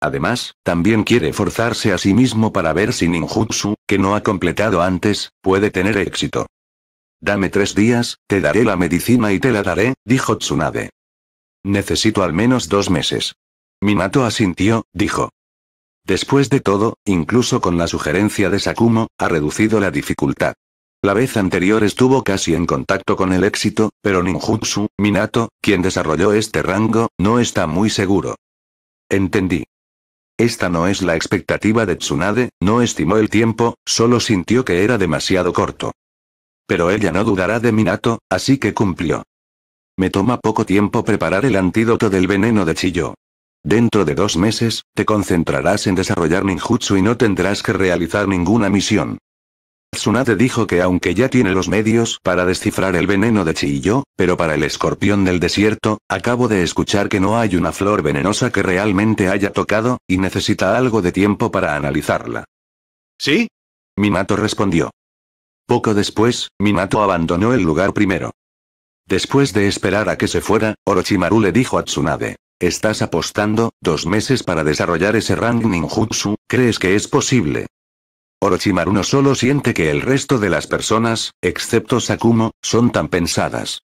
A: Además, también quiere forzarse a sí mismo para ver si ninjutsu, que no ha completado antes, puede tener éxito. Dame tres días, te daré la medicina y te la daré, dijo Tsunade. Necesito al menos dos meses. Minato asintió, dijo. Después de todo, incluso con la sugerencia de Sakumo, ha reducido la dificultad. La vez anterior estuvo casi en contacto con el éxito, pero Ninjutsu, Minato, quien desarrolló este rango, no está muy seguro. Entendí. Esta no es la expectativa de Tsunade, no estimó el tiempo, solo sintió que era demasiado corto. Pero ella no dudará de Minato, así que cumplió. Me toma poco tiempo preparar el antídoto del veneno de Chiyo. Dentro de dos meses, te concentrarás en desarrollar ninjutsu y no tendrás que realizar ninguna misión. Tsunade dijo que aunque ya tiene los medios para descifrar el veneno de Chiyo, pero para el escorpión del desierto, acabo de escuchar que no hay una flor venenosa que realmente haya tocado, y necesita algo de tiempo para analizarla. ¿Sí? Minato respondió. Poco después, Minato abandonó el lugar primero. Después de esperar a que se fuera, Orochimaru le dijo a Tsunade. Estás apostando, dos meses para desarrollar ese ranking ninjutsu, ¿crees que es posible? Orochimaru no solo siente que el resto de las personas, excepto Sakumo, son tan pensadas.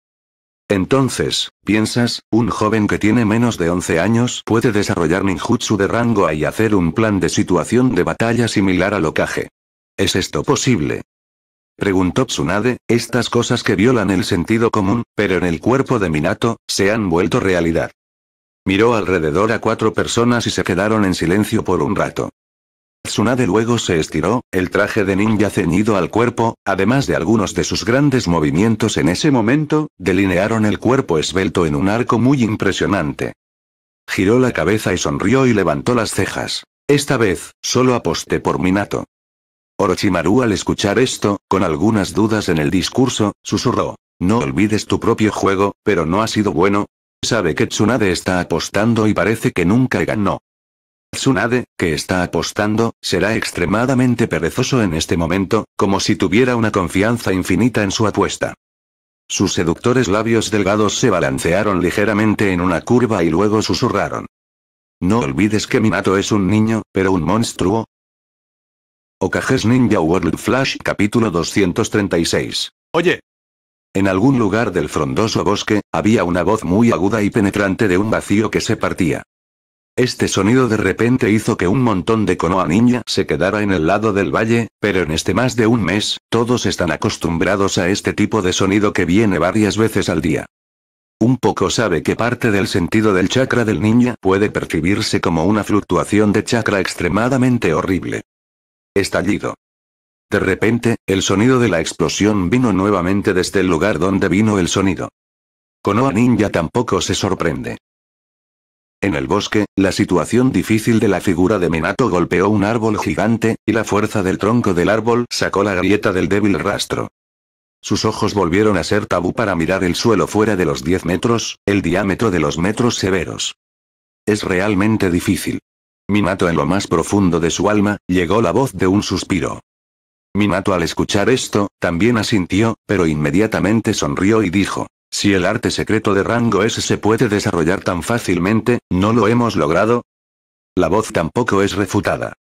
A: Entonces, piensas, un joven que tiene menos de 11 años puede desarrollar ninjutsu de rango A y hacer un plan de situación de batalla similar a Okage. ¿Es esto posible? Preguntó Tsunade, estas cosas que violan el sentido común, pero en el cuerpo de Minato, se han vuelto realidad. Miró alrededor a cuatro personas y se quedaron en silencio por un rato. Tsunade luego se estiró, el traje de ninja ceñido al cuerpo, además de algunos de sus grandes movimientos en ese momento, delinearon el cuerpo esbelto en un arco muy impresionante. Giró la cabeza y sonrió y levantó las cejas. Esta vez, solo aposté por Minato. Orochimaru al escuchar esto, con algunas dudas en el discurso, susurró. No olvides tu propio juego, pero no ha sido bueno, Sabe que Tsunade está apostando y parece que nunca ganó. Tsunade, que está apostando, será extremadamente perezoso en este momento, como si tuviera una confianza infinita en su apuesta. Sus seductores labios delgados se balancearon ligeramente en una curva y luego susurraron. No olvides que Minato es un niño, pero un monstruo. Okages Ninja World Flash capítulo 236. Oye, en algún lugar del frondoso bosque, había una voz muy aguda y penetrante de un vacío que se partía. Este sonido de repente hizo que un montón de conoa niña se quedara en el lado del valle, pero en este más de un mes, todos están acostumbrados a este tipo de sonido que viene varias veces al día. Un poco sabe que parte del sentido del chakra del niña puede percibirse como una fluctuación de chakra extremadamente horrible. Estallido. De repente, el sonido de la explosión vino nuevamente desde el lugar donde vino el sonido. Konoha Ninja tampoco se sorprende. En el bosque, la situación difícil de la figura de Minato golpeó un árbol gigante, y la fuerza del tronco del árbol sacó la grieta del débil rastro. Sus ojos volvieron a ser tabú para mirar el suelo fuera de los 10 metros, el diámetro de los metros severos. Es realmente difícil. Minato en lo más profundo de su alma, llegó la voz de un suspiro. Minato al escuchar esto, también asintió, pero inmediatamente sonrió y dijo, si el arte secreto de rango S se puede desarrollar tan fácilmente, ¿no lo hemos logrado? La voz tampoco es refutada.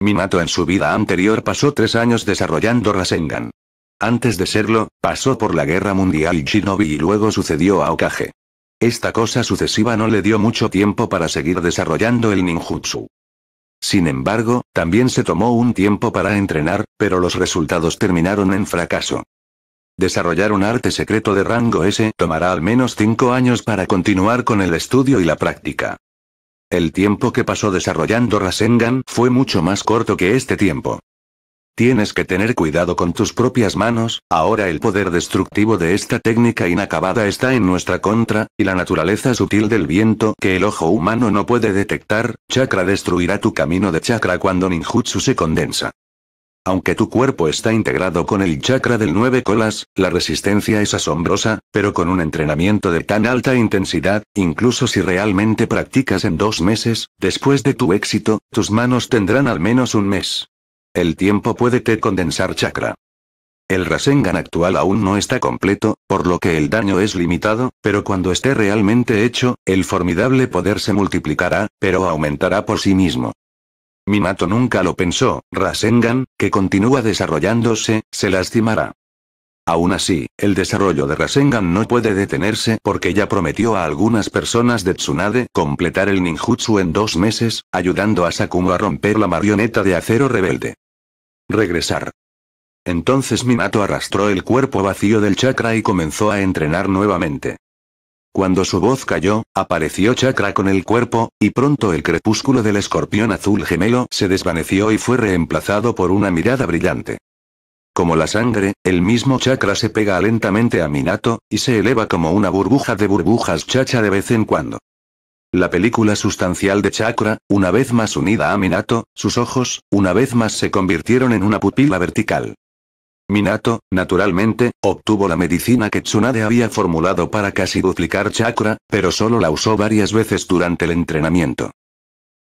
A: Minato en su vida anterior pasó tres años desarrollando Rasengan. Antes de serlo, pasó por la Guerra Mundial Shinobi y luego sucedió a Okage. Esta cosa sucesiva no le dio mucho tiempo para seguir desarrollando el ninjutsu. Sin embargo, también se tomó un tiempo para entrenar, pero los resultados terminaron en fracaso. Desarrollar un arte secreto de rango S tomará al menos 5 años para continuar con el estudio y la práctica. El tiempo que pasó desarrollando Rasengan fue mucho más corto que este tiempo. Tienes que tener cuidado con tus propias manos, ahora el poder destructivo de esta técnica inacabada está en nuestra contra, y la naturaleza sutil del viento que el ojo humano no puede detectar, chakra destruirá tu camino de chakra cuando ninjutsu se condensa. Aunque tu cuerpo está integrado con el chakra del nueve colas, la resistencia es asombrosa, pero con un entrenamiento de tan alta intensidad, incluso si realmente practicas en dos meses, después de tu éxito, tus manos tendrán al menos un mes. El tiempo puede te condensar chakra. El Rasengan actual aún no está completo, por lo que el daño es limitado, pero cuando esté realmente hecho, el formidable poder se multiplicará, pero aumentará por sí mismo. Minato nunca lo pensó, Rasengan, que continúa desarrollándose, se lastimará. Aún así, el desarrollo de Rasengan no puede detenerse porque ya prometió a algunas personas de Tsunade completar el ninjutsu en dos meses, ayudando a Sakumo a romper la marioneta de acero rebelde. Regresar. Entonces Minato arrastró el cuerpo vacío del chakra y comenzó a entrenar nuevamente. Cuando su voz cayó, apareció chakra con el cuerpo, y pronto el crepúsculo del escorpión azul gemelo se desvaneció y fue reemplazado por una mirada brillante como la sangre, el mismo chakra se pega lentamente a Minato, y se eleva como una burbuja de burbujas chacha de vez en cuando. La película sustancial de Chakra, una vez más unida a Minato, sus ojos, una vez más se convirtieron en una pupila vertical. Minato, naturalmente, obtuvo la medicina que Tsunade había formulado para casi duplicar Chakra, pero solo la usó varias veces durante el entrenamiento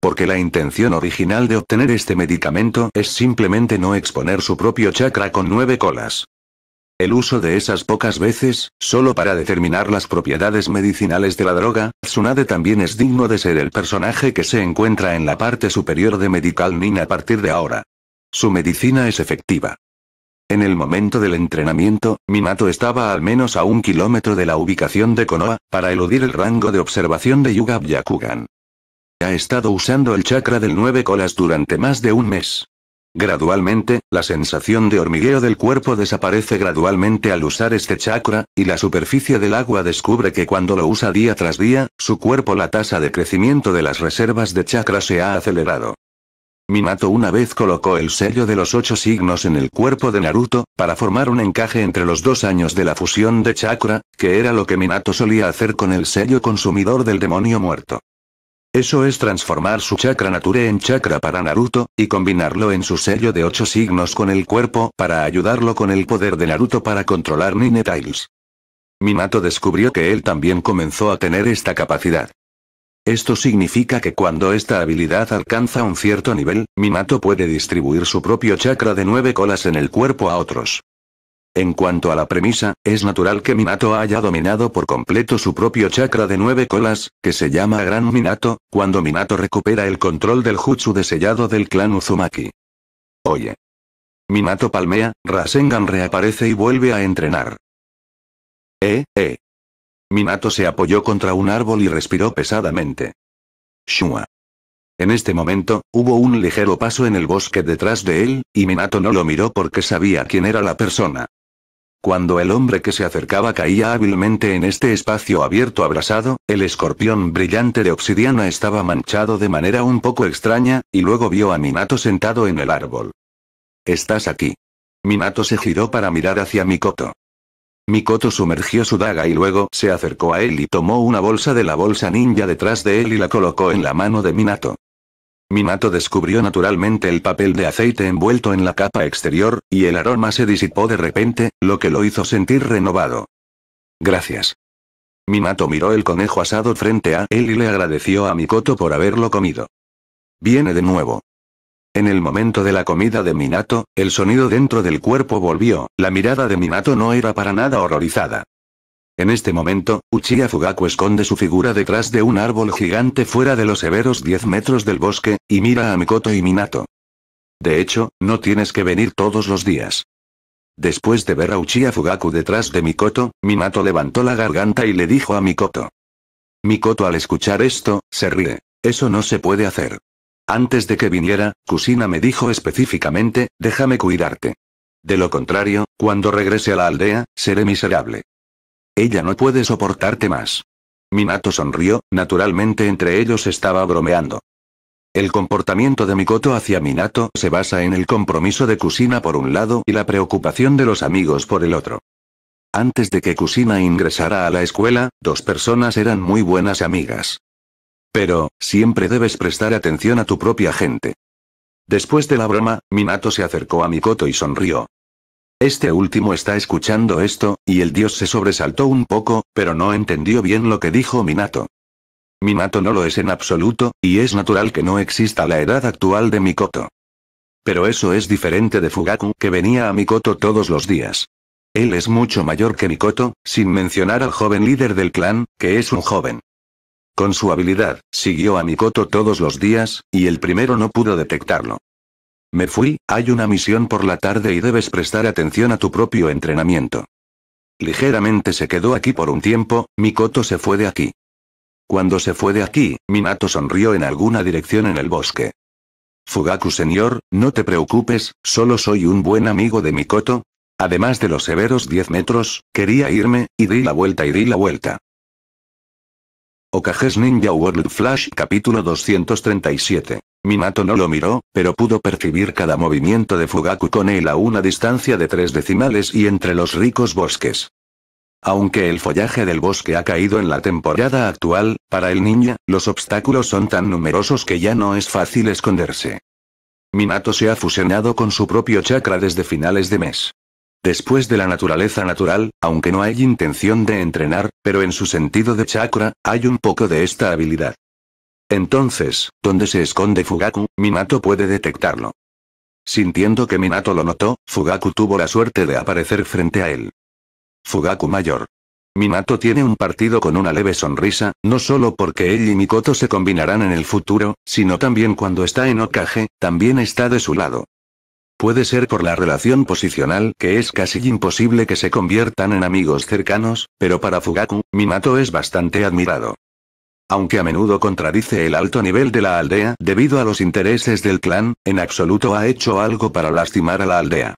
A: porque la intención original de obtener este medicamento es simplemente no exponer su propio chakra con nueve colas. El uso de esas pocas veces, solo para determinar las propiedades medicinales de la droga, Tsunade también es digno de ser el personaje que se encuentra en la parte superior de Medical Nin a partir de ahora. Su medicina es efectiva. En el momento del entrenamiento, Minato estaba al menos a un kilómetro de la ubicación de Konoha, para eludir el rango de observación de Yuga Byakugan. Ha estado usando el chakra del nueve colas durante más de un mes. Gradualmente, la sensación de hormigueo del cuerpo desaparece gradualmente al usar este chakra, y la superficie del agua descubre que cuando lo usa día tras día, su cuerpo la tasa de crecimiento de las reservas de chakra se ha acelerado. Minato una vez colocó el sello de los ocho signos en el cuerpo de Naruto, para formar un encaje entre los dos años de la fusión de chakra, que era lo que Minato solía hacer con el sello consumidor del demonio muerto. Eso es transformar su chakra nature en chakra para Naruto, y combinarlo en su sello de 8 signos con el cuerpo para ayudarlo con el poder de Naruto para controlar Nine Minato descubrió que él también comenzó a tener esta capacidad. Esto significa que cuando esta habilidad alcanza un cierto nivel, Minato puede distribuir su propio chakra de nueve colas en el cuerpo a otros. En cuanto a la premisa, es natural que Minato haya dominado por completo su propio chakra de nueve colas, que se llama Gran Minato, cuando Minato recupera el control del jutsu de sellado del clan Uzumaki. Oye. Minato palmea, Rasengan reaparece y vuelve a entrenar. Eh, eh. Minato se apoyó contra un árbol y respiró pesadamente. Shua. En este momento, hubo un ligero paso en el bosque detrás de él, y Minato no lo miró porque sabía quién era la persona. Cuando el hombre que se acercaba caía hábilmente en este espacio abierto abrasado, el escorpión brillante de obsidiana estaba manchado de manera un poco extraña, y luego vio a Minato sentado en el árbol. Estás aquí. Minato se giró para mirar hacia Mikoto. Mikoto sumergió su daga y luego se acercó a él y tomó una bolsa de la bolsa ninja detrás de él y la colocó en la mano de Minato. Minato descubrió naturalmente el papel de aceite envuelto en la capa exterior, y el aroma se disipó de repente, lo que lo hizo sentir renovado. Gracias. Minato miró el conejo asado frente a él y le agradeció a Mikoto por haberlo comido. Viene de nuevo. En el momento de la comida de Minato, el sonido dentro del cuerpo volvió, la mirada de Minato no era para nada horrorizada. En este momento, Uchiha Fugaku esconde su figura detrás de un árbol gigante fuera de los severos 10 metros del bosque, y mira a Mikoto y Minato. De hecho, no tienes que venir todos los días. Después de ver a Uchiha Fugaku detrás de Mikoto, Minato levantó la garganta y le dijo a Mikoto. Mikoto al escuchar esto, se ríe. Eso no se puede hacer. Antes de que viniera, Kusina me dijo específicamente, déjame cuidarte. De lo contrario, cuando regrese a la aldea, seré miserable. Ella no puede soportarte más. Minato sonrió, naturalmente entre ellos estaba bromeando. El comportamiento de Mikoto hacia Minato se basa en el compromiso de Kusina por un lado y la preocupación de los amigos por el otro. Antes de que Kusina ingresara a la escuela, dos personas eran muy buenas amigas. Pero, siempre debes prestar atención a tu propia gente. Después de la broma, Minato se acercó a Mikoto y sonrió. Este último está escuchando esto, y el dios se sobresaltó un poco, pero no entendió bien lo que dijo Minato. Minato no lo es en absoluto, y es natural que no exista la edad actual de Mikoto. Pero eso es diferente de Fugaku que venía a Mikoto todos los días. Él es mucho mayor que Mikoto, sin mencionar al joven líder del clan, que es un joven. Con su habilidad, siguió a Mikoto todos los días, y el primero no pudo detectarlo. Me fui, hay una misión por la tarde y debes prestar atención a tu propio entrenamiento. Ligeramente se quedó aquí por un tiempo, Mikoto se fue de aquí. Cuando se fue de aquí, Minato sonrió en alguna dirección en el bosque. Fugaku señor, no te preocupes, solo soy un buen amigo de Mikoto. Además de los severos 10 metros, quería irme, y di la vuelta y di la vuelta. Okages Ninja World Flash capítulo 237 Minato no lo miró, pero pudo percibir cada movimiento de Fugaku con él a una distancia de tres decimales y entre los ricos bosques. Aunque el follaje del bosque ha caído en la temporada actual, para el ninja, los obstáculos son tan numerosos que ya no es fácil esconderse. Minato se ha fusionado con su propio chakra desde finales de mes. Después de la naturaleza natural, aunque no hay intención de entrenar, pero en su sentido de chakra, hay un poco de esta habilidad. Entonces, donde se esconde Fugaku? Minato puede detectarlo. Sintiendo que Minato lo notó, Fugaku tuvo la suerte de aparecer frente a él. Fugaku mayor. Minato tiene un partido con una leve sonrisa, no solo porque él y Mikoto se combinarán en el futuro, sino también cuando está en Okage, también está de su lado. Puede ser por la relación posicional que es casi imposible que se conviertan en amigos cercanos, pero para Fugaku, Minato es bastante admirado aunque a menudo contradice el alto nivel de la aldea debido a los intereses del clan, en absoluto ha hecho algo para lastimar a la aldea.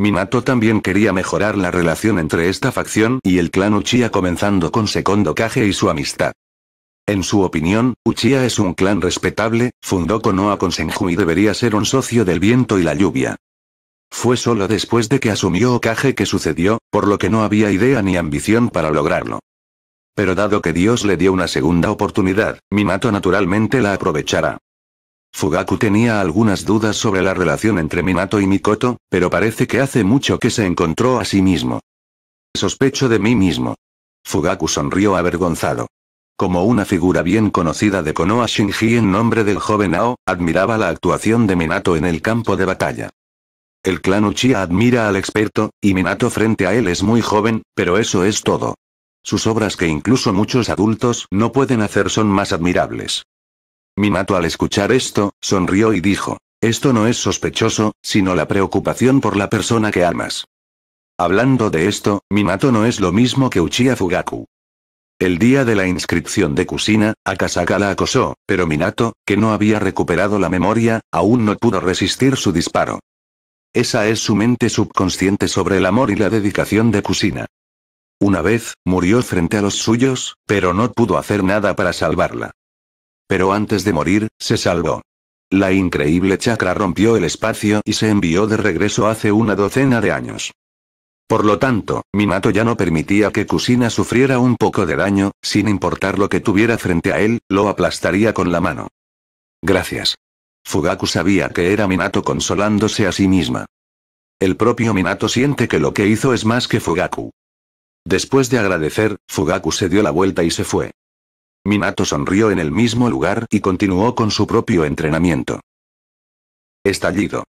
A: Minato también quería mejorar la relación entre esta facción y el clan Uchiha comenzando con Secondo Kage y su amistad. En su opinión, Uchiha es un clan respetable, fundó Konoha con Senju y debería ser un socio del viento y la lluvia. Fue solo después de que asumió Okage que sucedió, por lo que no había idea ni ambición para lograrlo. Pero dado que Dios le dio una segunda oportunidad, Minato naturalmente la aprovechará. Fugaku tenía algunas dudas sobre la relación entre Minato y Mikoto, pero parece que hace mucho que se encontró a sí mismo. Sospecho de mí mismo. Fugaku sonrió avergonzado. Como una figura bien conocida de Konoha Shinji en nombre del joven Ao, admiraba la actuación de Minato en el campo de batalla. El clan Uchiha admira al experto, y Minato frente a él es muy joven, pero eso es todo. Sus obras que incluso muchos adultos no pueden hacer son más admirables. Minato al escuchar esto, sonrió y dijo, esto no es sospechoso, sino la preocupación por la persona que amas. Hablando de esto, Minato no es lo mismo que Uchiha Fugaku. El día de la inscripción de Kusina, Akasaka la acosó, pero Minato, que no había recuperado la memoria, aún no pudo resistir su disparo. Esa es su mente subconsciente sobre el amor y la dedicación de Kusina. Una vez, murió frente a los suyos, pero no pudo hacer nada para salvarla. Pero antes de morir, se salvó. La increíble chakra rompió el espacio y se envió de regreso hace una docena de años. Por lo tanto, Minato ya no permitía que Kusina sufriera un poco de daño, sin importar lo que tuviera frente a él, lo aplastaría con la mano. Gracias. Fugaku sabía que era Minato consolándose a sí misma. El propio Minato siente que lo que hizo es más que Fugaku. Después de agradecer, Fugaku se dio la vuelta y se fue. Minato sonrió en el mismo lugar y continuó con su propio entrenamiento. Estallido.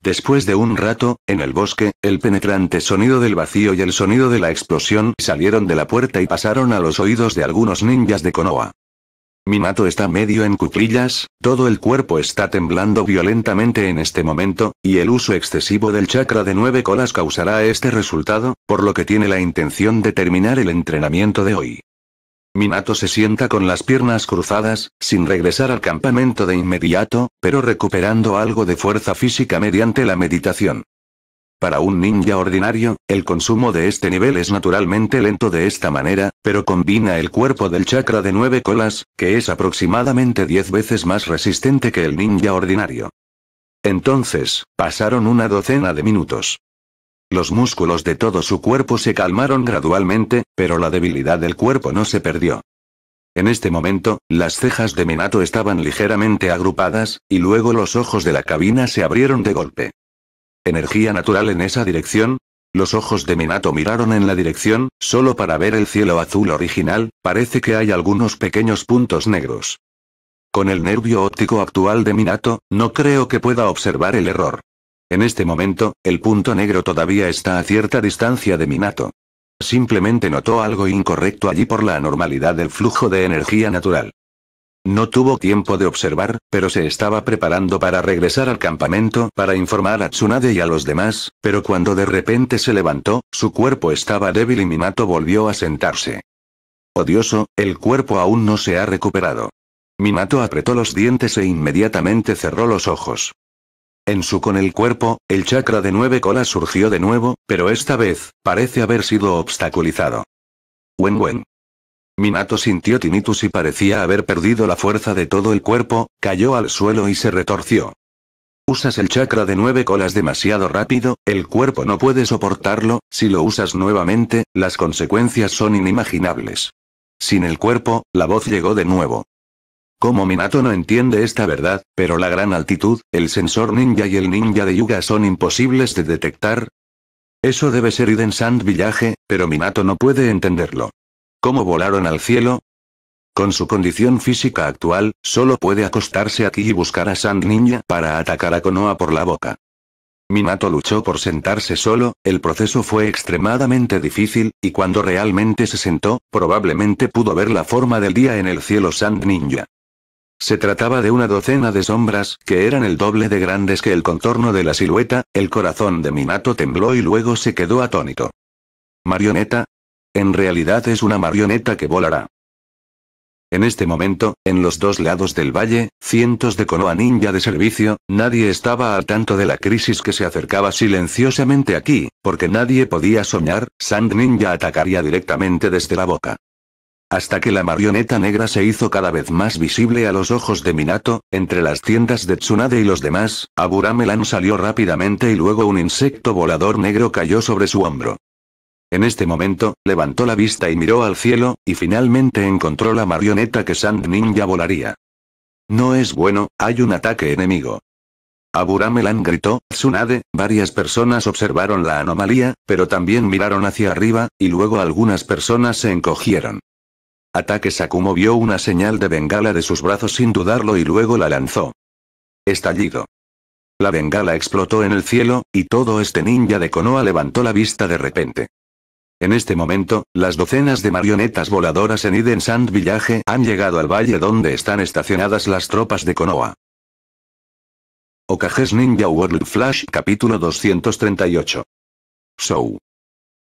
A: Después de un rato, en el bosque, el penetrante sonido del vacío y el sonido de la explosión salieron de la puerta y pasaron a los oídos de algunos ninjas de Konoha. Minato está medio en cuclillas, todo el cuerpo está temblando violentamente en este momento, y el uso excesivo del chakra de nueve colas causará este resultado, por lo que tiene la intención de terminar el entrenamiento de hoy. Minato se sienta con las piernas cruzadas, sin regresar al campamento de inmediato, pero recuperando algo de fuerza física mediante la meditación. Para un ninja ordinario, el consumo de este nivel es naturalmente lento de esta manera, pero combina el cuerpo del chakra de nueve colas, que es aproximadamente diez veces más resistente que el ninja ordinario. Entonces, pasaron una docena de minutos. Los músculos de todo su cuerpo se calmaron gradualmente, pero la debilidad del cuerpo no se perdió. En este momento, las cejas de Minato estaban ligeramente agrupadas, y luego los ojos de la cabina se abrieron de golpe energía natural en esa dirección. Los ojos de Minato miraron en la dirección, solo para ver el cielo azul original, parece que hay algunos pequeños puntos negros. Con el nervio óptico actual de Minato, no creo que pueda observar el error. En este momento, el punto negro todavía está a cierta distancia de Minato. Simplemente notó algo incorrecto allí por la anormalidad del flujo de energía natural. No tuvo tiempo de observar, pero se estaba preparando para regresar al campamento para informar a Tsunade y a los demás, pero cuando de repente se levantó, su cuerpo estaba débil y Minato volvió a sentarse. Odioso, el cuerpo aún no se ha recuperado. Minato apretó los dientes e inmediatamente cerró los ojos. En su con el cuerpo, el chakra de nueve colas surgió de nuevo, pero esta vez, parece haber sido obstaculizado. Wen Minato sintió tinnitus y parecía haber perdido la fuerza de todo el cuerpo, cayó al suelo y se retorció. Usas el chakra de nueve colas demasiado rápido, el cuerpo no puede soportarlo, si lo usas nuevamente, las consecuencias son inimaginables. Sin el cuerpo, la voz llegó de nuevo. Como Minato no entiende esta verdad, pero la gran altitud, el sensor ninja y el ninja de Yuga son imposibles de detectar. Eso debe ser Iden Sand Village, pero Minato no puede entenderlo. ¿Cómo volaron al cielo? Con su condición física actual, solo puede acostarse aquí y buscar a Sand Ninja para atacar a Konoha por la boca. Minato luchó por sentarse solo, el proceso fue extremadamente difícil, y cuando realmente se sentó, probablemente pudo ver la forma del día en el cielo Sand Ninja. Se trataba de una docena de sombras, que eran el doble de grandes que el contorno de la silueta, el corazón de Minato tembló y luego se quedó atónito. Marioneta, en realidad es una marioneta que volará. En este momento, en los dos lados del valle, cientos de Konoha ninja de servicio, nadie estaba al tanto de la crisis que se acercaba silenciosamente aquí, porque nadie podía soñar, Sand Ninja atacaría directamente desde la boca. Hasta que la marioneta negra se hizo cada vez más visible a los ojos de Minato, entre las tiendas de Tsunade y los demás, Melan salió rápidamente y luego un insecto volador negro cayó sobre su hombro. En este momento, levantó la vista y miró al cielo, y finalmente encontró la marioneta que Sand Ninja volaría. No es bueno, hay un ataque enemigo. Aburamelan gritó, Tsunade, varias personas observaron la anomalía, pero también miraron hacia arriba, y luego algunas personas se encogieron. Ataque Sakumo vio una señal de bengala de sus brazos sin dudarlo y luego la lanzó. Estallido. La bengala explotó en el cielo, y todo este ninja de Konoha levantó la vista de repente. En este momento, las docenas de marionetas voladoras en Eden Sand Village han llegado al valle donde están estacionadas las tropas de Konoha. Okages Ninja World Flash capítulo 238. Show.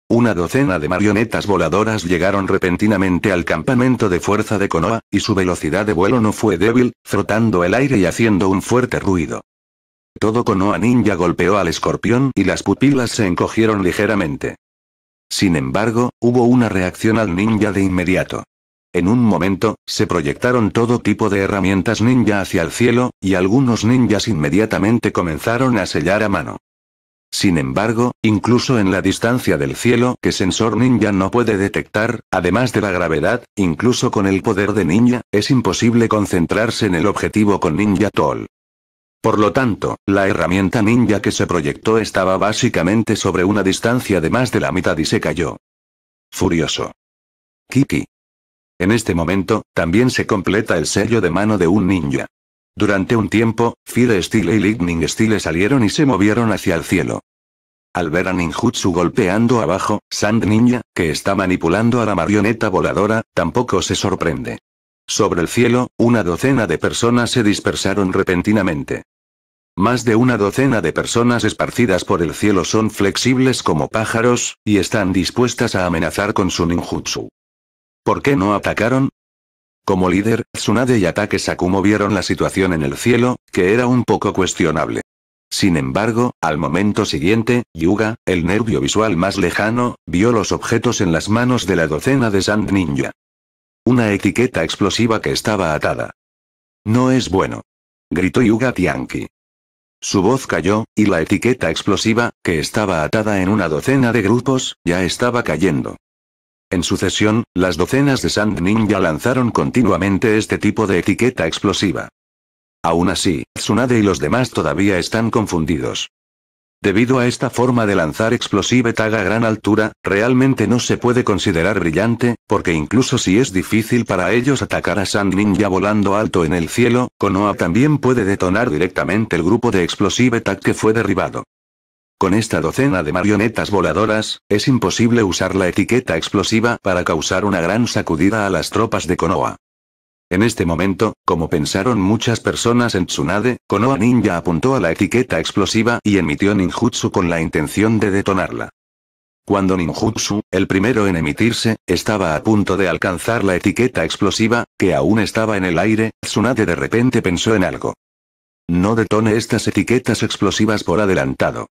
A: Una docena de marionetas voladoras llegaron repentinamente al campamento de fuerza de Konoha, y su velocidad de vuelo no fue débil, frotando el aire y haciendo un fuerte ruido. Todo Konoha Ninja golpeó al escorpión y las pupilas se encogieron ligeramente. Sin embargo, hubo una reacción al ninja de inmediato. En un momento, se proyectaron todo tipo de herramientas ninja hacia el cielo, y algunos ninjas inmediatamente comenzaron a sellar a mano. Sin embargo, incluso en la distancia del cielo que sensor ninja no puede detectar, además de la gravedad, incluso con el poder de ninja, es imposible concentrarse en el objetivo con ninja toll. Por lo tanto, la herramienta ninja que se proyectó estaba básicamente sobre una distancia de más de la mitad y se cayó. Furioso. Kiki. En este momento, también se completa el sello de mano de un ninja. Durante un tiempo, Fire Steel y Lightning Steel salieron y se movieron hacia el cielo. Al ver a Ninjutsu golpeando abajo, Sand Ninja, que está manipulando a la marioneta voladora, tampoco se sorprende. Sobre el cielo, una docena de personas se dispersaron repentinamente. Más de una docena de personas esparcidas por el cielo son flexibles como pájaros, y están dispuestas a amenazar con su ninjutsu. ¿Por qué no atacaron? Como líder, Tsunade y Atake Sakumo vieron la situación en el cielo, que era un poco cuestionable. Sin embargo, al momento siguiente, Yuga, el nervio visual más lejano, vio los objetos en las manos de la docena de Sand Ninja. Una etiqueta explosiva que estaba atada. No es bueno. Gritó Yuga Tianqi. Su voz cayó, y la etiqueta explosiva, que estaba atada en una docena de grupos, ya estaba cayendo. En sucesión, las docenas de Sand Ninja lanzaron continuamente este tipo de etiqueta explosiva. Aún así, Tsunade y los demás todavía están confundidos. Debido a esta forma de lanzar explosive tag a gran altura, realmente no se puede considerar brillante, porque incluso si es difícil para ellos atacar a Sand ya volando alto en el cielo, Konoha también puede detonar directamente el grupo de explosive tag que fue derribado. Con esta docena de marionetas voladoras, es imposible usar la etiqueta explosiva para causar una gran sacudida a las tropas de Konoha. En este momento, como pensaron muchas personas en Tsunade, Konoha Ninja apuntó a la etiqueta explosiva y emitió ninjutsu con la intención de detonarla. Cuando ninjutsu, el primero en emitirse, estaba a punto de alcanzar la etiqueta explosiva, que aún estaba en el aire, Tsunade de repente pensó en algo. No detone estas etiquetas explosivas por adelantado.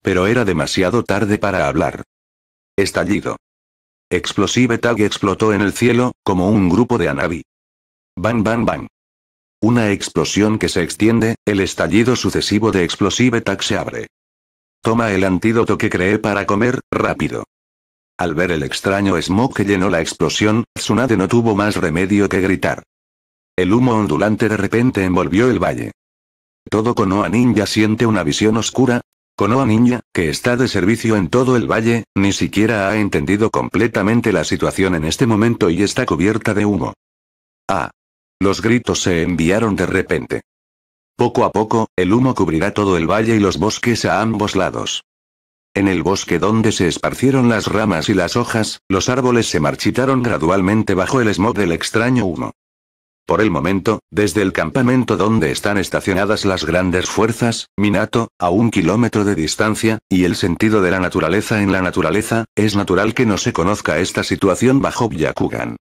A: Pero era demasiado tarde para hablar. Estallido. Explosive Tag explotó en el cielo, como un grupo de Anabi. Bang, bang, bang. Una explosión que se extiende, el estallido sucesivo de Explosive tac se abre. Toma el antídoto que cree para comer, rápido. Al ver el extraño smoke que llenó la explosión, Tsunade no tuvo más remedio que gritar. El humo ondulante de repente envolvió el valle. Todo Konoha Ninja siente una visión oscura. Konoha Ninja, que está de servicio en todo el valle, ni siquiera ha entendido completamente la situación en este momento y está cubierta de humo. Ah, los gritos se enviaron de repente. Poco a poco, el humo cubrirá todo el valle y los bosques a ambos lados. En el bosque donde se esparcieron las ramas y las hojas, los árboles se marchitaron gradualmente bajo el smog del extraño humo. Por el momento, desde el campamento donde están estacionadas las grandes fuerzas, Minato, a un kilómetro de distancia, y el sentido de la naturaleza en la naturaleza, es natural que no se conozca esta situación bajo Byakugan.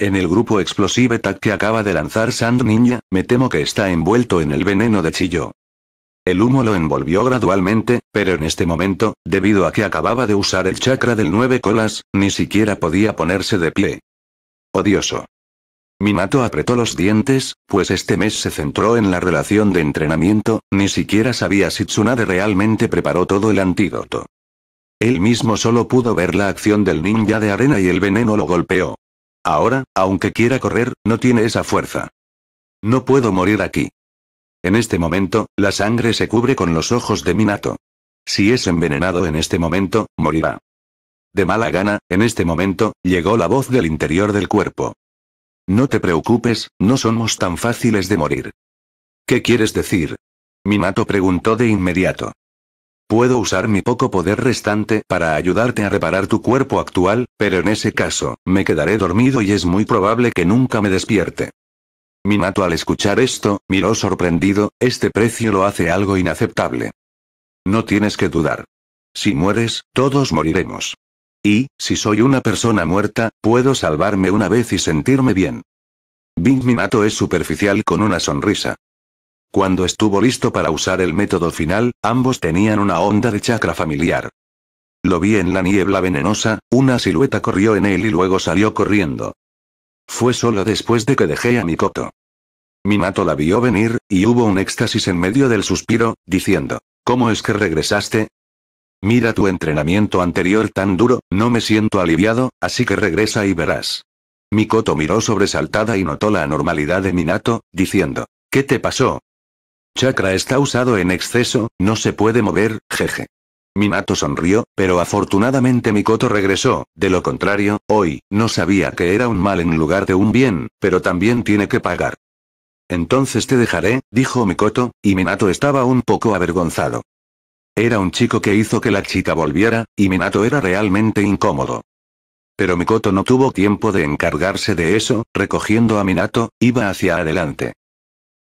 A: En el grupo Explosive Tag que acaba de lanzar Sand Ninja, me temo que está envuelto en el veneno de Chiyo. El humo lo envolvió gradualmente, pero en este momento, debido a que acababa de usar el chakra del nueve colas, ni siquiera podía ponerse de pie. Odioso. Minato apretó los dientes, pues este mes se centró en la relación de entrenamiento, ni siquiera sabía si Tsunade realmente preparó todo el antídoto. Él mismo solo pudo ver la acción del ninja de arena y el veneno lo golpeó. Ahora, aunque quiera correr, no tiene esa fuerza. No puedo morir aquí. En este momento, la sangre se cubre con los ojos de Minato. Si es envenenado en este momento, morirá. De mala gana, en este momento, llegó la voz del interior del cuerpo. No te preocupes, no somos tan fáciles de morir. ¿Qué quieres decir? Minato preguntó de inmediato. Puedo usar mi poco poder restante para ayudarte a reparar tu cuerpo actual, pero en ese caso, me quedaré dormido y es muy probable que nunca me despierte. Minato al escuchar esto, miró sorprendido, este precio lo hace algo inaceptable. No tienes que dudar. Si mueres, todos moriremos. Y, si soy una persona muerta, puedo salvarme una vez y sentirme bien. Bing Minato es superficial con una sonrisa. Cuando estuvo listo para usar el método final, ambos tenían una onda de chakra familiar. Lo vi en la niebla venenosa, una silueta corrió en él y luego salió corriendo. Fue solo después de que dejé a Mikoto. Minato la vio venir, y hubo un éxtasis en medio del suspiro, diciendo, ¿Cómo es que regresaste? Mira tu entrenamiento anterior tan duro, no me siento aliviado, así que regresa y verás. Mikoto miró sobresaltada y notó la anormalidad de Minato, diciendo, ¿Qué te pasó? Chakra está usado en exceso, no se puede mover, jeje. Minato sonrió, pero afortunadamente Mikoto regresó, de lo contrario, hoy, no sabía que era un mal en lugar de un bien, pero también tiene que pagar. Entonces te dejaré, dijo Mikoto, y Minato estaba un poco avergonzado. Era un chico que hizo que la chica volviera, y Minato era realmente incómodo. Pero Mikoto no tuvo tiempo de encargarse de eso, recogiendo a Minato, iba hacia adelante.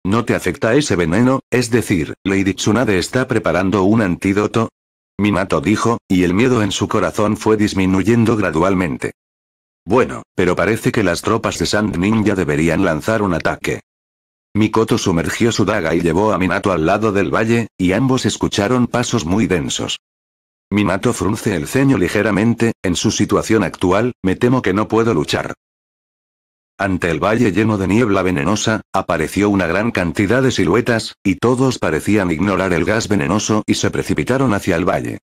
A: ¿No te afecta ese veneno? Es decir, Lady Tsunade está preparando un antídoto. Minato dijo, y el miedo en su corazón fue disminuyendo gradualmente. Bueno, pero parece que las tropas de Sand Ninja deberían lanzar un ataque. Mikoto sumergió su daga y llevó a Minato al lado del valle, y ambos escucharon pasos muy densos. Minato frunce el ceño ligeramente, en su situación actual, me temo que no puedo luchar. Ante el valle lleno de niebla venenosa, apareció una gran cantidad de siluetas, y todos parecían ignorar el gas venenoso y se precipitaron hacia el valle.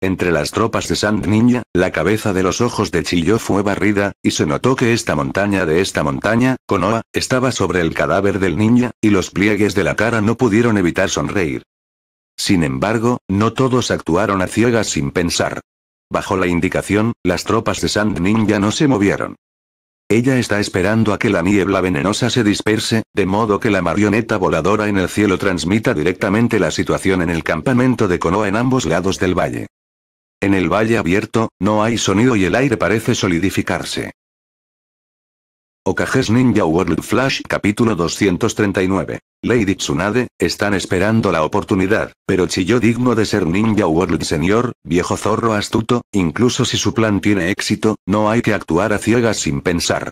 A: Entre las tropas de Sand Ninja, la cabeza de los ojos de Chilló fue barrida, y se notó que esta montaña de esta montaña, Konoha, estaba sobre el cadáver del ninja, y los pliegues de la cara no pudieron evitar sonreír. Sin embargo, no todos actuaron a ciegas sin pensar. Bajo la indicación, las tropas de Sand Ninja no se movieron. Ella está esperando a que la niebla venenosa se disperse, de modo que la marioneta voladora en el cielo transmita directamente la situación en el campamento de Konoha en ambos lados del valle. En el valle abierto, no hay sonido y el aire parece solidificarse. Okages Ninja World Flash capítulo 239. Lady Tsunade, están esperando la oportunidad, pero Chiyo digno de ser Ninja World señor, viejo zorro astuto, incluso si su plan tiene éxito, no hay que actuar a ciegas sin pensar.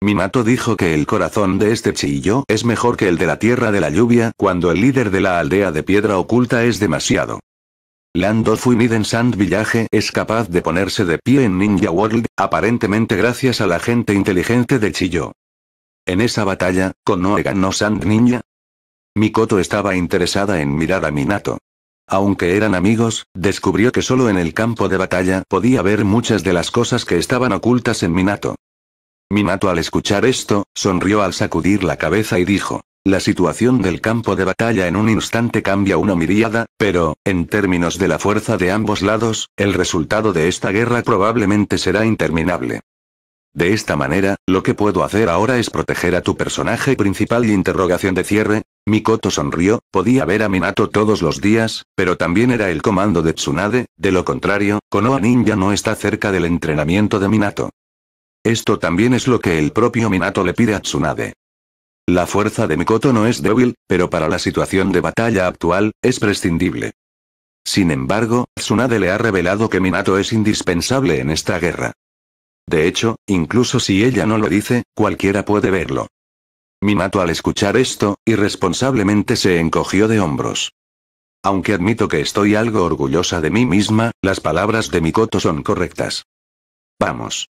A: Minato dijo que el corazón de este Chiyo es mejor que el de la Tierra de la Lluvia cuando el líder de la aldea de Piedra Oculta es demasiado Lando Miden Sand Village es capaz de ponerse de pie en Ninja World, aparentemente gracias a la gente inteligente de Chiyo. En esa batalla, Konoe ganó Sand Ninja. Mikoto estaba interesada en mirar a Minato. Aunque eran amigos, descubrió que solo en el campo de batalla podía ver muchas de las cosas que estaban ocultas en Minato. Minato al escuchar esto, sonrió al sacudir la cabeza y dijo, la situación del campo de batalla en un instante cambia una miriada, pero, en términos de la fuerza de ambos lados, el resultado de esta guerra probablemente será interminable. De esta manera, lo que puedo hacer ahora es proteger a tu personaje principal y interrogación de cierre. Mikoto sonrió, podía ver a Minato todos los días, pero también era el comando de Tsunade, de lo contrario, Konoha Ninja no está cerca del entrenamiento de Minato. Esto también es lo que el propio Minato le pide a Tsunade. La fuerza de Mikoto no es débil, pero para la situación de batalla actual, es prescindible. Sin embargo, Tsunade le ha revelado que Minato es indispensable en esta guerra. De hecho, incluso si ella no lo dice, cualquiera puede verlo. Minato al escuchar esto, irresponsablemente se encogió de hombros. Aunque admito que estoy algo orgullosa de mí misma, las palabras de Mikoto son correctas. Vamos.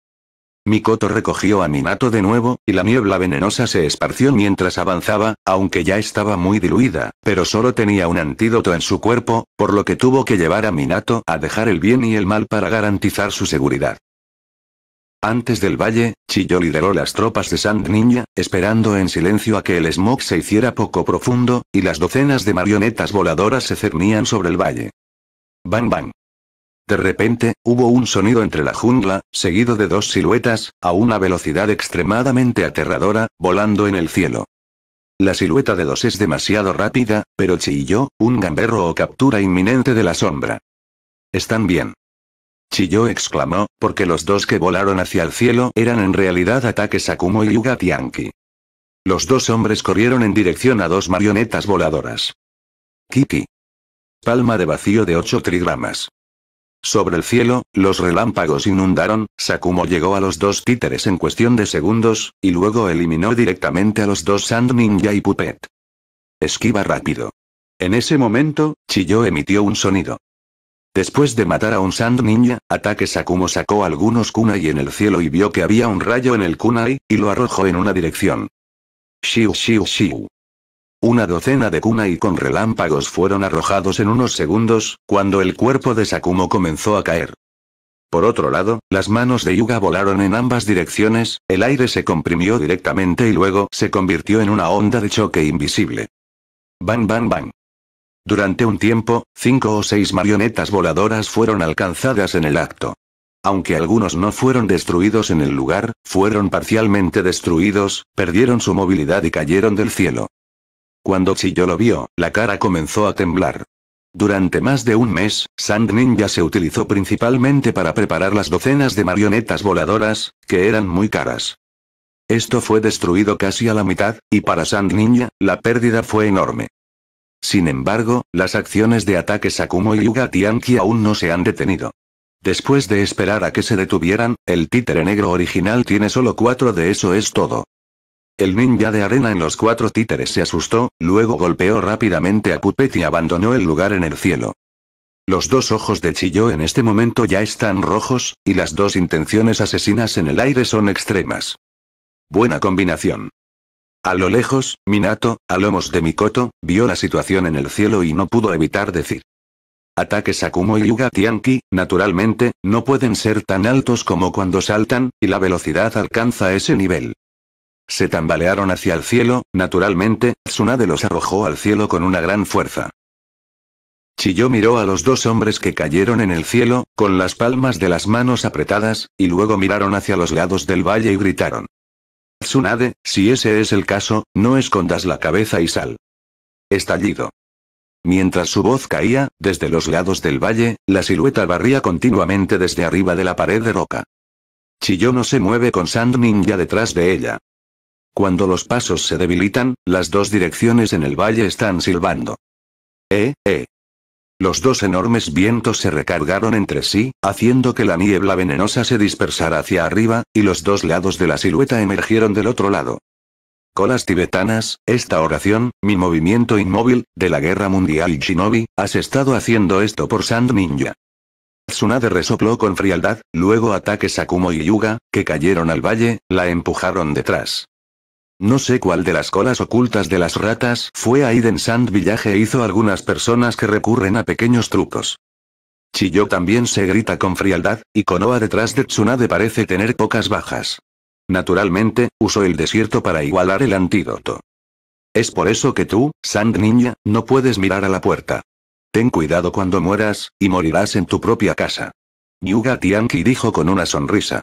A: Mikoto recogió a Minato de nuevo, y la niebla venenosa se esparció mientras avanzaba, aunque ya estaba muy diluida, pero solo tenía un antídoto en su cuerpo, por lo que tuvo que llevar a Minato a dejar el bien y el mal para garantizar su seguridad. Antes del valle, Chiyo lideró las tropas de Sand Ninja, esperando en silencio a que el smog se hiciera poco profundo, y las docenas de marionetas voladoras se cernían sobre el valle. Bang bang. De repente, hubo un sonido entre la jungla, seguido de dos siluetas, a una velocidad extremadamente aterradora, volando en el cielo. La silueta de dos es demasiado rápida, pero chilló, un gamberro o captura inminente de la sombra. Están bien. Chiyo exclamó, porque los dos que volaron hacia el cielo eran en realidad ataques Akumo y Yuga Tianki. Los dos hombres corrieron en dirección a dos marionetas voladoras. Kiki. Palma de vacío de 8 trigramas. Sobre el cielo, los relámpagos inundaron, Sakumo llegó a los dos títeres en cuestión de segundos, y luego eliminó directamente a los dos Sand Ninja y Puppet. Esquiva rápido. En ese momento, Chiyo emitió un sonido. Después de matar a un Sand Ninja, Ataque Sakumo sacó algunos kunai en el cielo y vio que había un rayo en el kunai, y lo arrojó en una dirección. Shiu shiu shiu. Una docena de cuna y con relámpagos fueron arrojados en unos segundos, cuando el cuerpo de Sakumo comenzó a caer. Por otro lado, las manos de Yuga volaron en ambas direcciones, el aire se comprimió directamente y luego se convirtió en una onda de choque invisible. Bang bang bang. Durante un tiempo, cinco o seis marionetas voladoras fueron alcanzadas en el acto. Aunque algunos no fueron destruidos en el lugar, fueron parcialmente destruidos, perdieron su movilidad y cayeron del cielo. Cuando Chiyo lo vio, la cara comenzó a temblar. Durante más de un mes, Sand Ninja se utilizó principalmente para preparar las docenas de marionetas voladoras, que eran muy caras. Esto fue destruido casi a la mitad, y para Sand Ninja, la pérdida fue enorme. Sin embargo, las acciones de ataque Sakumo y Yuga aún no se han detenido. Después de esperar a que se detuvieran, el títere negro original tiene solo cuatro de eso es todo. El ninja de arena en los cuatro títeres se asustó, luego golpeó rápidamente a Puppet y abandonó el lugar en el cielo. Los dos ojos de Chiyo en este momento ya están rojos, y las dos intenciones asesinas en el aire son extremas. Buena combinación. A lo lejos, Minato, a lomos de Mikoto, vio la situación en el cielo y no pudo evitar decir. Ataques Akumo y Yuga Tianki, naturalmente, no pueden ser tan altos como cuando saltan, y la velocidad alcanza ese nivel. Se tambalearon hacia el cielo, naturalmente, Tsunade los arrojó al cielo con una gran fuerza. Chiyo miró a los dos hombres que cayeron en el cielo, con las palmas de las manos apretadas, y luego miraron hacia los lados del valle y gritaron. Tsunade, si ese es el caso, no escondas la cabeza y sal. Estallido. Mientras su voz caía, desde los lados del valle, la silueta barría continuamente desde arriba de la pared de roca. Chiyo no se mueve con Sand Ninja detrás de ella. Cuando los pasos se debilitan, las dos direcciones en el valle están silbando. Eh, eh. Los dos enormes vientos se recargaron entre sí, haciendo que la niebla venenosa se dispersara hacia arriba, y los dos lados de la silueta emergieron del otro lado. Colas tibetanas, esta oración, mi movimiento inmóvil, de la guerra mundial y shinobi, has estado haciendo esto por Sand Ninja. Tsunade resopló con frialdad, luego ataques a Kumo y Yuga, que cayeron al valle, la empujaron detrás. No sé cuál de las colas ocultas de las ratas fue a en Sand Village e hizo algunas personas que recurren a pequeños trucos. Chiyo también se grita con frialdad, y Konoha detrás de Tsunade parece tener pocas bajas. Naturalmente, usó el desierto para igualar el antídoto. Es por eso que tú, Sand niña, no puedes mirar a la puerta. Ten cuidado cuando mueras, y morirás en tu propia casa. Yuga Tianki dijo con una sonrisa.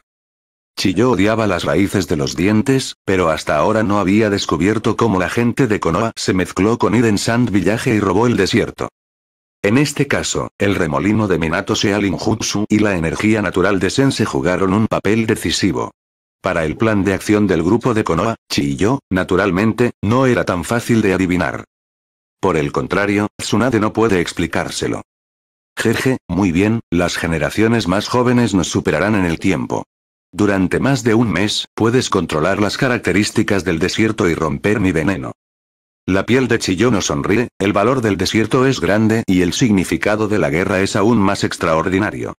A: Chiyo odiaba las raíces de los dientes, pero hasta ahora no había descubierto cómo la gente de Konoha se mezcló con iden Sand Village y robó el desierto. En este caso, el remolino de Minato Sealinjutsu y la energía natural de Sen jugaron un papel decisivo. Para el plan de acción del grupo de Konoha, Chiyo, naturalmente, no era tan fácil de adivinar. Por el contrario, Tsunade no puede explicárselo. Jeje, muy bien, las generaciones más jóvenes nos superarán en el tiempo. Durante más de un mes, puedes controlar las características del desierto y romper mi veneno. La piel de Chiyono sonríe, el valor del desierto es grande y el significado de la guerra es aún más extraordinario.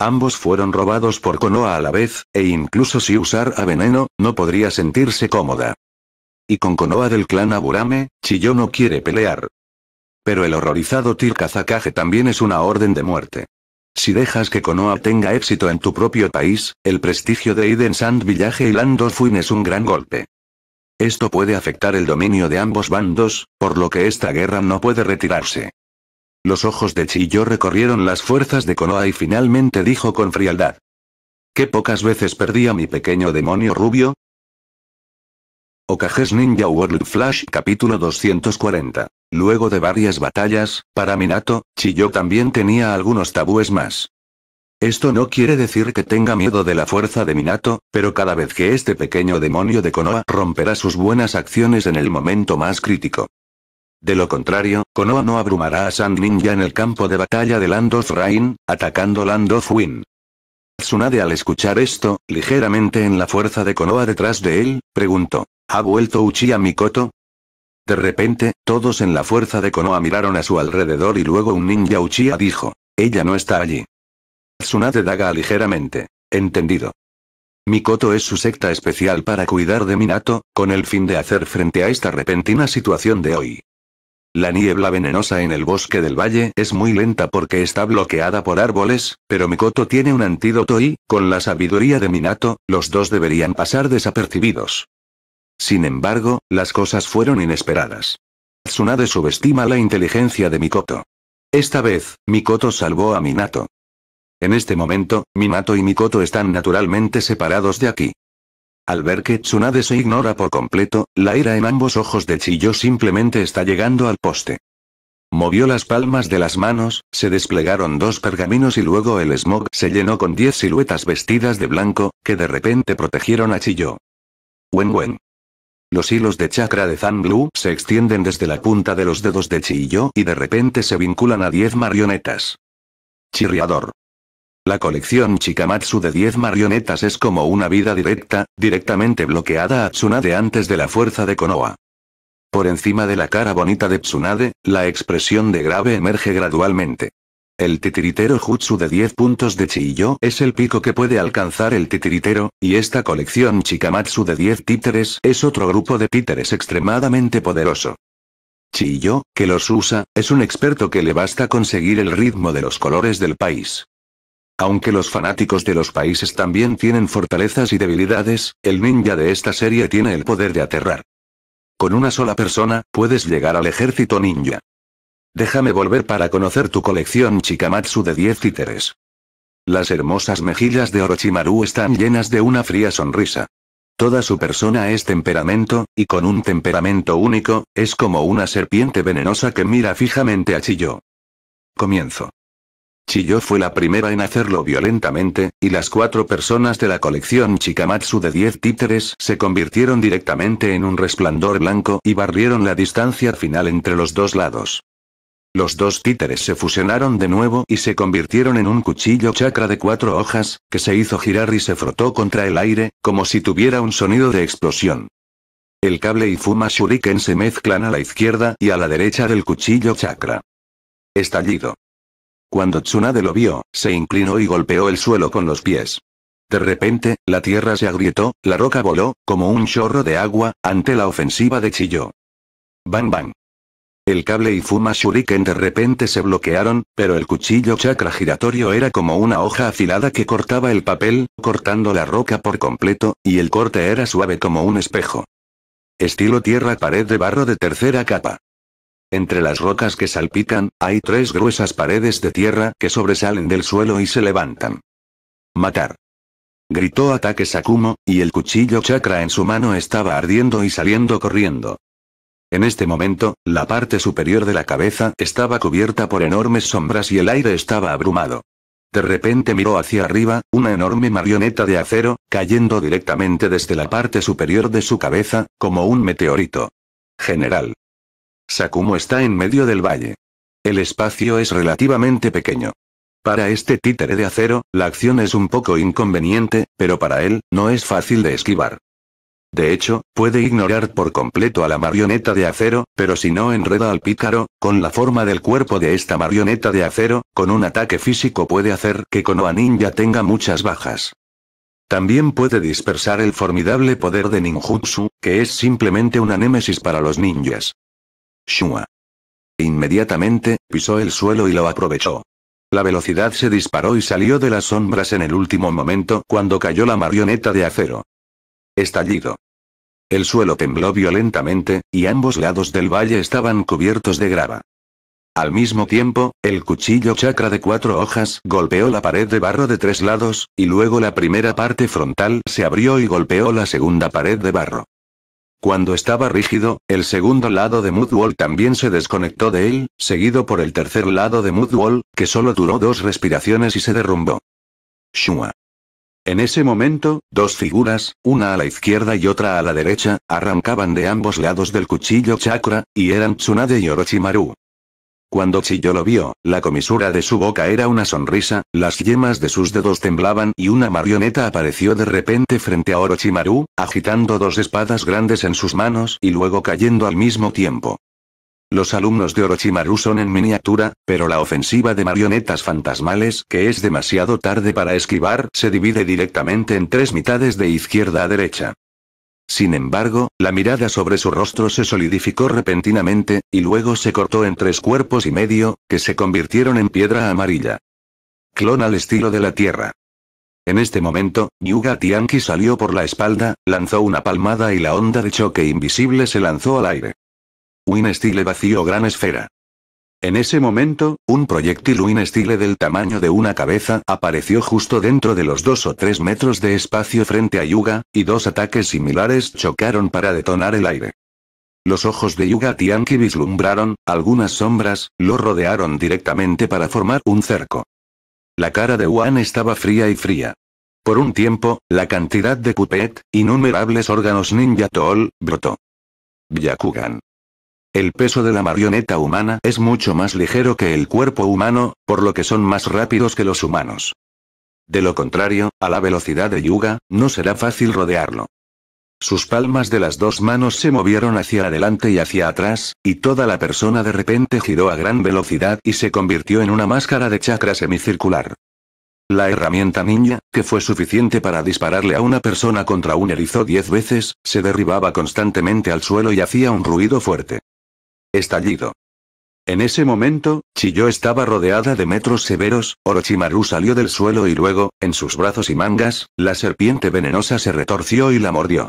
A: Ambos fueron robados por Konoa a la vez, e incluso si usar a veneno, no podría sentirse cómoda. Y con Konoha del clan Aburame, Chiyono quiere pelear. Pero el horrorizado Tirkazakage también es una orden de muerte. Si dejas que Konoha tenga éxito en tu propio país, el prestigio de Eden Sand Village y Wind es un gran golpe. Esto puede afectar el dominio de ambos bandos, por lo que esta guerra no puede retirarse. Los ojos de Chiyo recorrieron las fuerzas de Konoha y finalmente dijo con frialdad. Qué pocas veces perdí a mi pequeño demonio rubio, Okages Ninja World Flash capítulo 240. Luego de varias batallas, para Minato, Chiyo también tenía algunos tabúes más. Esto no quiere decir que tenga miedo de la fuerza de Minato, pero cada vez que este pequeño demonio de Konoha romperá sus buenas acciones en el momento más crítico. De lo contrario, Konoha no abrumará a Sand Ninja en el campo de batalla de Land of Rain, atacando Land of Win. Tsunade al escuchar esto, ligeramente en la fuerza de Konoha detrás de él, preguntó. ¿Ha vuelto Uchiha Mikoto? De repente, todos en la fuerza de Konoha miraron a su alrededor y luego un ninja Uchiha dijo. Ella no está allí. Tsunade daga ligeramente. Entendido. Mikoto es su secta especial para cuidar de Minato, con el fin de hacer frente a esta repentina situación de hoy. La niebla venenosa en el bosque del valle es muy lenta porque está bloqueada por árboles, pero Mikoto tiene un antídoto y, con la sabiduría de Minato, los dos deberían pasar desapercibidos. Sin embargo, las cosas fueron inesperadas. Tsunade subestima la inteligencia de Mikoto. Esta vez, Mikoto salvó a Minato. En este momento, Minato y Mikoto están naturalmente separados de aquí. Al ver que Tsunade se ignora por completo, la ira en ambos ojos de Chiyo simplemente está llegando al poste. Movió las palmas de las manos, se desplegaron dos pergaminos y luego el smog se llenó con diez siluetas vestidas de blanco, que de repente protegieron a Chiyo. Wen los hilos de chakra de Zan se extienden desde la punta de los dedos de Chiyo y de repente se vinculan a 10 marionetas. Chirriador. La colección Chikamatsu de 10 marionetas es como una vida directa, directamente bloqueada a Tsunade antes de la fuerza de Konoha. Por encima de la cara bonita de Tsunade, la expresión de grave emerge gradualmente. El titiritero jutsu de 10 puntos de Chiyo es el pico que puede alcanzar el titiritero, y esta colección Chikamatsu de 10 títeres es otro grupo de títeres extremadamente poderoso. Chiyo, que los usa, es un experto que le basta conseguir el ritmo de los colores del país. Aunque los fanáticos de los países también tienen fortalezas y debilidades, el ninja de esta serie tiene el poder de aterrar. Con una sola persona, puedes llegar al ejército ninja. Déjame volver para conocer tu colección Chikamatsu de 10 títeres. Las hermosas mejillas de Orochimaru están llenas de una fría sonrisa. Toda su persona es temperamento, y con un temperamento único, es como una serpiente venenosa que mira fijamente a Chiyo. Comienzo. Chiyo fue la primera en hacerlo violentamente, y las cuatro personas de la colección Chikamatsu de 10 títeres se convirtieron directamente en un resplandor blanco y barrieron la distancia final entre los dos lados. Los dos títeres se fusionaron de nuevo y se convirtieron en un cuchillo chakra de cuatro hojas, que se hizo girar y se frotó contra el aire, como si tuviera un sonido de explosión. El cable y Fuma Shuriken se mezclan a la izquierda y a la derecha del cuchillo chakra. Estallido. Cuando Tsunade lo vio, se inclinó y golpeó el suelo con los pies. De repente, la tierra se agrietó, la roca voló, como un chorro de agua, ante la ofensiva de Chiyo. Bang bang. El cable y Fuma Shuriken de repente se bloquearon, pero el cuchillo chakra giratorio era como una hoja afilada que cortaba el papel, cortando la roca por completo, y el corte era suave como un espejo. Estilo tierra-pared de barro de tercera capa. Entre las rocas que salpican, hay tres gruesas paredes de tierra que sobresalen del suelo y se levantan. Matar. Gritó ataque Sakumo, y el cuchillo chakra en su mano estaba ardiendo y saliendo corriendo. En este momento, la parte superior de la cabeza estaba cubierta por enormes sombras y el aire estaba abrumado. De repente miró hacia arriba, una enorme marioneta de acero, cayendo directamente desde la parte superior de su cabeza, como un meteorito. General. Sakumo está en medio del valle. El espacio es relativamente pequeño. Para este títere de acero, la acción es un poco inconveniente, pero para él, no es fácil de esquivar. De hecho, puede ignorar por completo a la marioneta de acero, pero si no enreda al pícaro, con la forma del cuerpo de esta marioneta de acero, con un ataque físico puede hacer que Konoa Ninja tenga muchas bajas. También puede dispersar el formidable poder de ninjutsu, que es simplemente una némesis para los ninjas. Shua. Inmediatamente, pisó el suelo y lo aprovechó. La velocidad se disparó y salió de las sombras en el último momento cuando cayó la marioneta de acero. Estallido. El suelo tembló violentamente, y ambos lados del valle estaban cubiertos de grava. Al mismo tiempo, el cuchillo chakra de cuatro hojas golpeó la pared de barro de tres lados, y luego la primera parte frontal se abrió y golpeó la segunda pared de barro. Cuando estaba rígido, el segundo lado de Mudwall también se desconectó de él, seguido por el tercer lado de Mudwall, que solo duró dos respiraciones y se derrumbó. Shua. En ese momento, dos figuras, una a la izquierda y otra a la derecha, arrancaban de ambos lados del cuchillo chakra, y eran Tsunade y Orochimaru. Cuando Chiyo lo vio, la comisura de su boca era una sonrisa, las yemas de sus dedos temblaban y una marioneta apareció de repente frente a Orochimaru, agitando dos espadas grandes en sus manos y luego cayendo al mismo tiempo. Los alumnos de Orochimaru son en miniatura, pero la ofensiva de marionetas fantasmales que es demasiado tarde para esquivar se divide directamente en tres mitades de izquierda a derecha. Sin embargo, la mirada sobre su rostro se solidificó repentinamente, y luego se cortó en tres cuerpos y medio, que se convirtieron en piedra amarilla. Clon al estilo de la Tierra. En este momento, Yuga Tianki salió por la espalda, lanzó una palmada y la onda de choque invisible se lanzó al aire estilo vacío gran esfera. En ese momento, un proyectil estile del tamaño de una cabeza apareció justo dentro de los dos o tres metros de espacio frente a Yuga, y dos ataques similares chocaron para detonar el aire. Los ojos de Yuga Tianki vislumbraron, algunas sombras, lo rodearon directamente para formar un cerco. La cara de Wan estaba fría y fría. Por un tiempo, la cantidad de cupet innumerables órganos ninja Tool, brotó. Yakugan. El peso de la marioneta humana es mucho más ligero que el cuerpo humano, por lo que son más rápidos que los humanos. De lo contrario, a la velocidad de Yuga, no será fácil rodearlo. Sus palmas de las dos manos se movieron hacia adelante y hacia atrás, y toda la persona de repente giró a gran velocidad y se convirtió en una máscara de chakra semicircular. La herramienta ninja, que fue suficiente para dispararle a una persona contra un erizo diez veces, se derribaba constantemente al suelo y hacía un ruido fuerte. Estallido. En ese momento, Chiyo estaba rodeada de metros severos, Orochimaru salió del suelo y luego, en sus brazos y mangas, la serpiente venenosa se retorció y la mordió.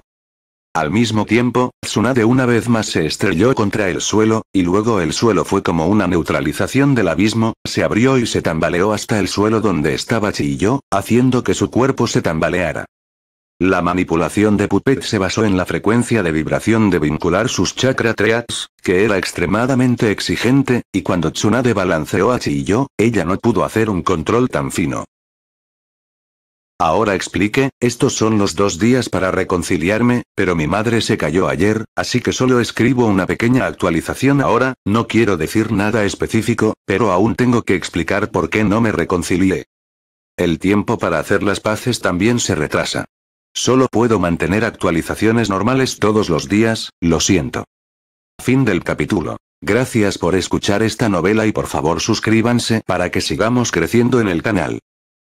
A: Al mismo tiempo, Tsunade una vez más se estrelló contra el suelo, y luego el suelo fue como una neutralización del abismo, se abrió y se tambaleó hasta el suelo donde estaba Chiyo, haciendo que su cuerpo se tambaleara. La manipulación de Puppet se basó en la frecuencia de vibración de vincular sus chakra triads, que era extremadamente exigente, y cuando Tsunade balanceó a Chiyo, y yo, ella no pudo hacer un control tan fino. Ahora explique, estos son los dos días para reconciliarme, pero mi madre se cayó ayer, así que solo escribo una pequeña actualización ahora, no quiero decir nada específico, pero aún tengo que explicar por qué no me reconcilié. El tiempo para hacer las paces también se retrasa. Solo puedo mantener actualizaciones normales todos los días, lo siento. Fin del capítulo. Gracias por escuchar esta novela y por favor suscríbanse para que sigamos creciendo en el canal.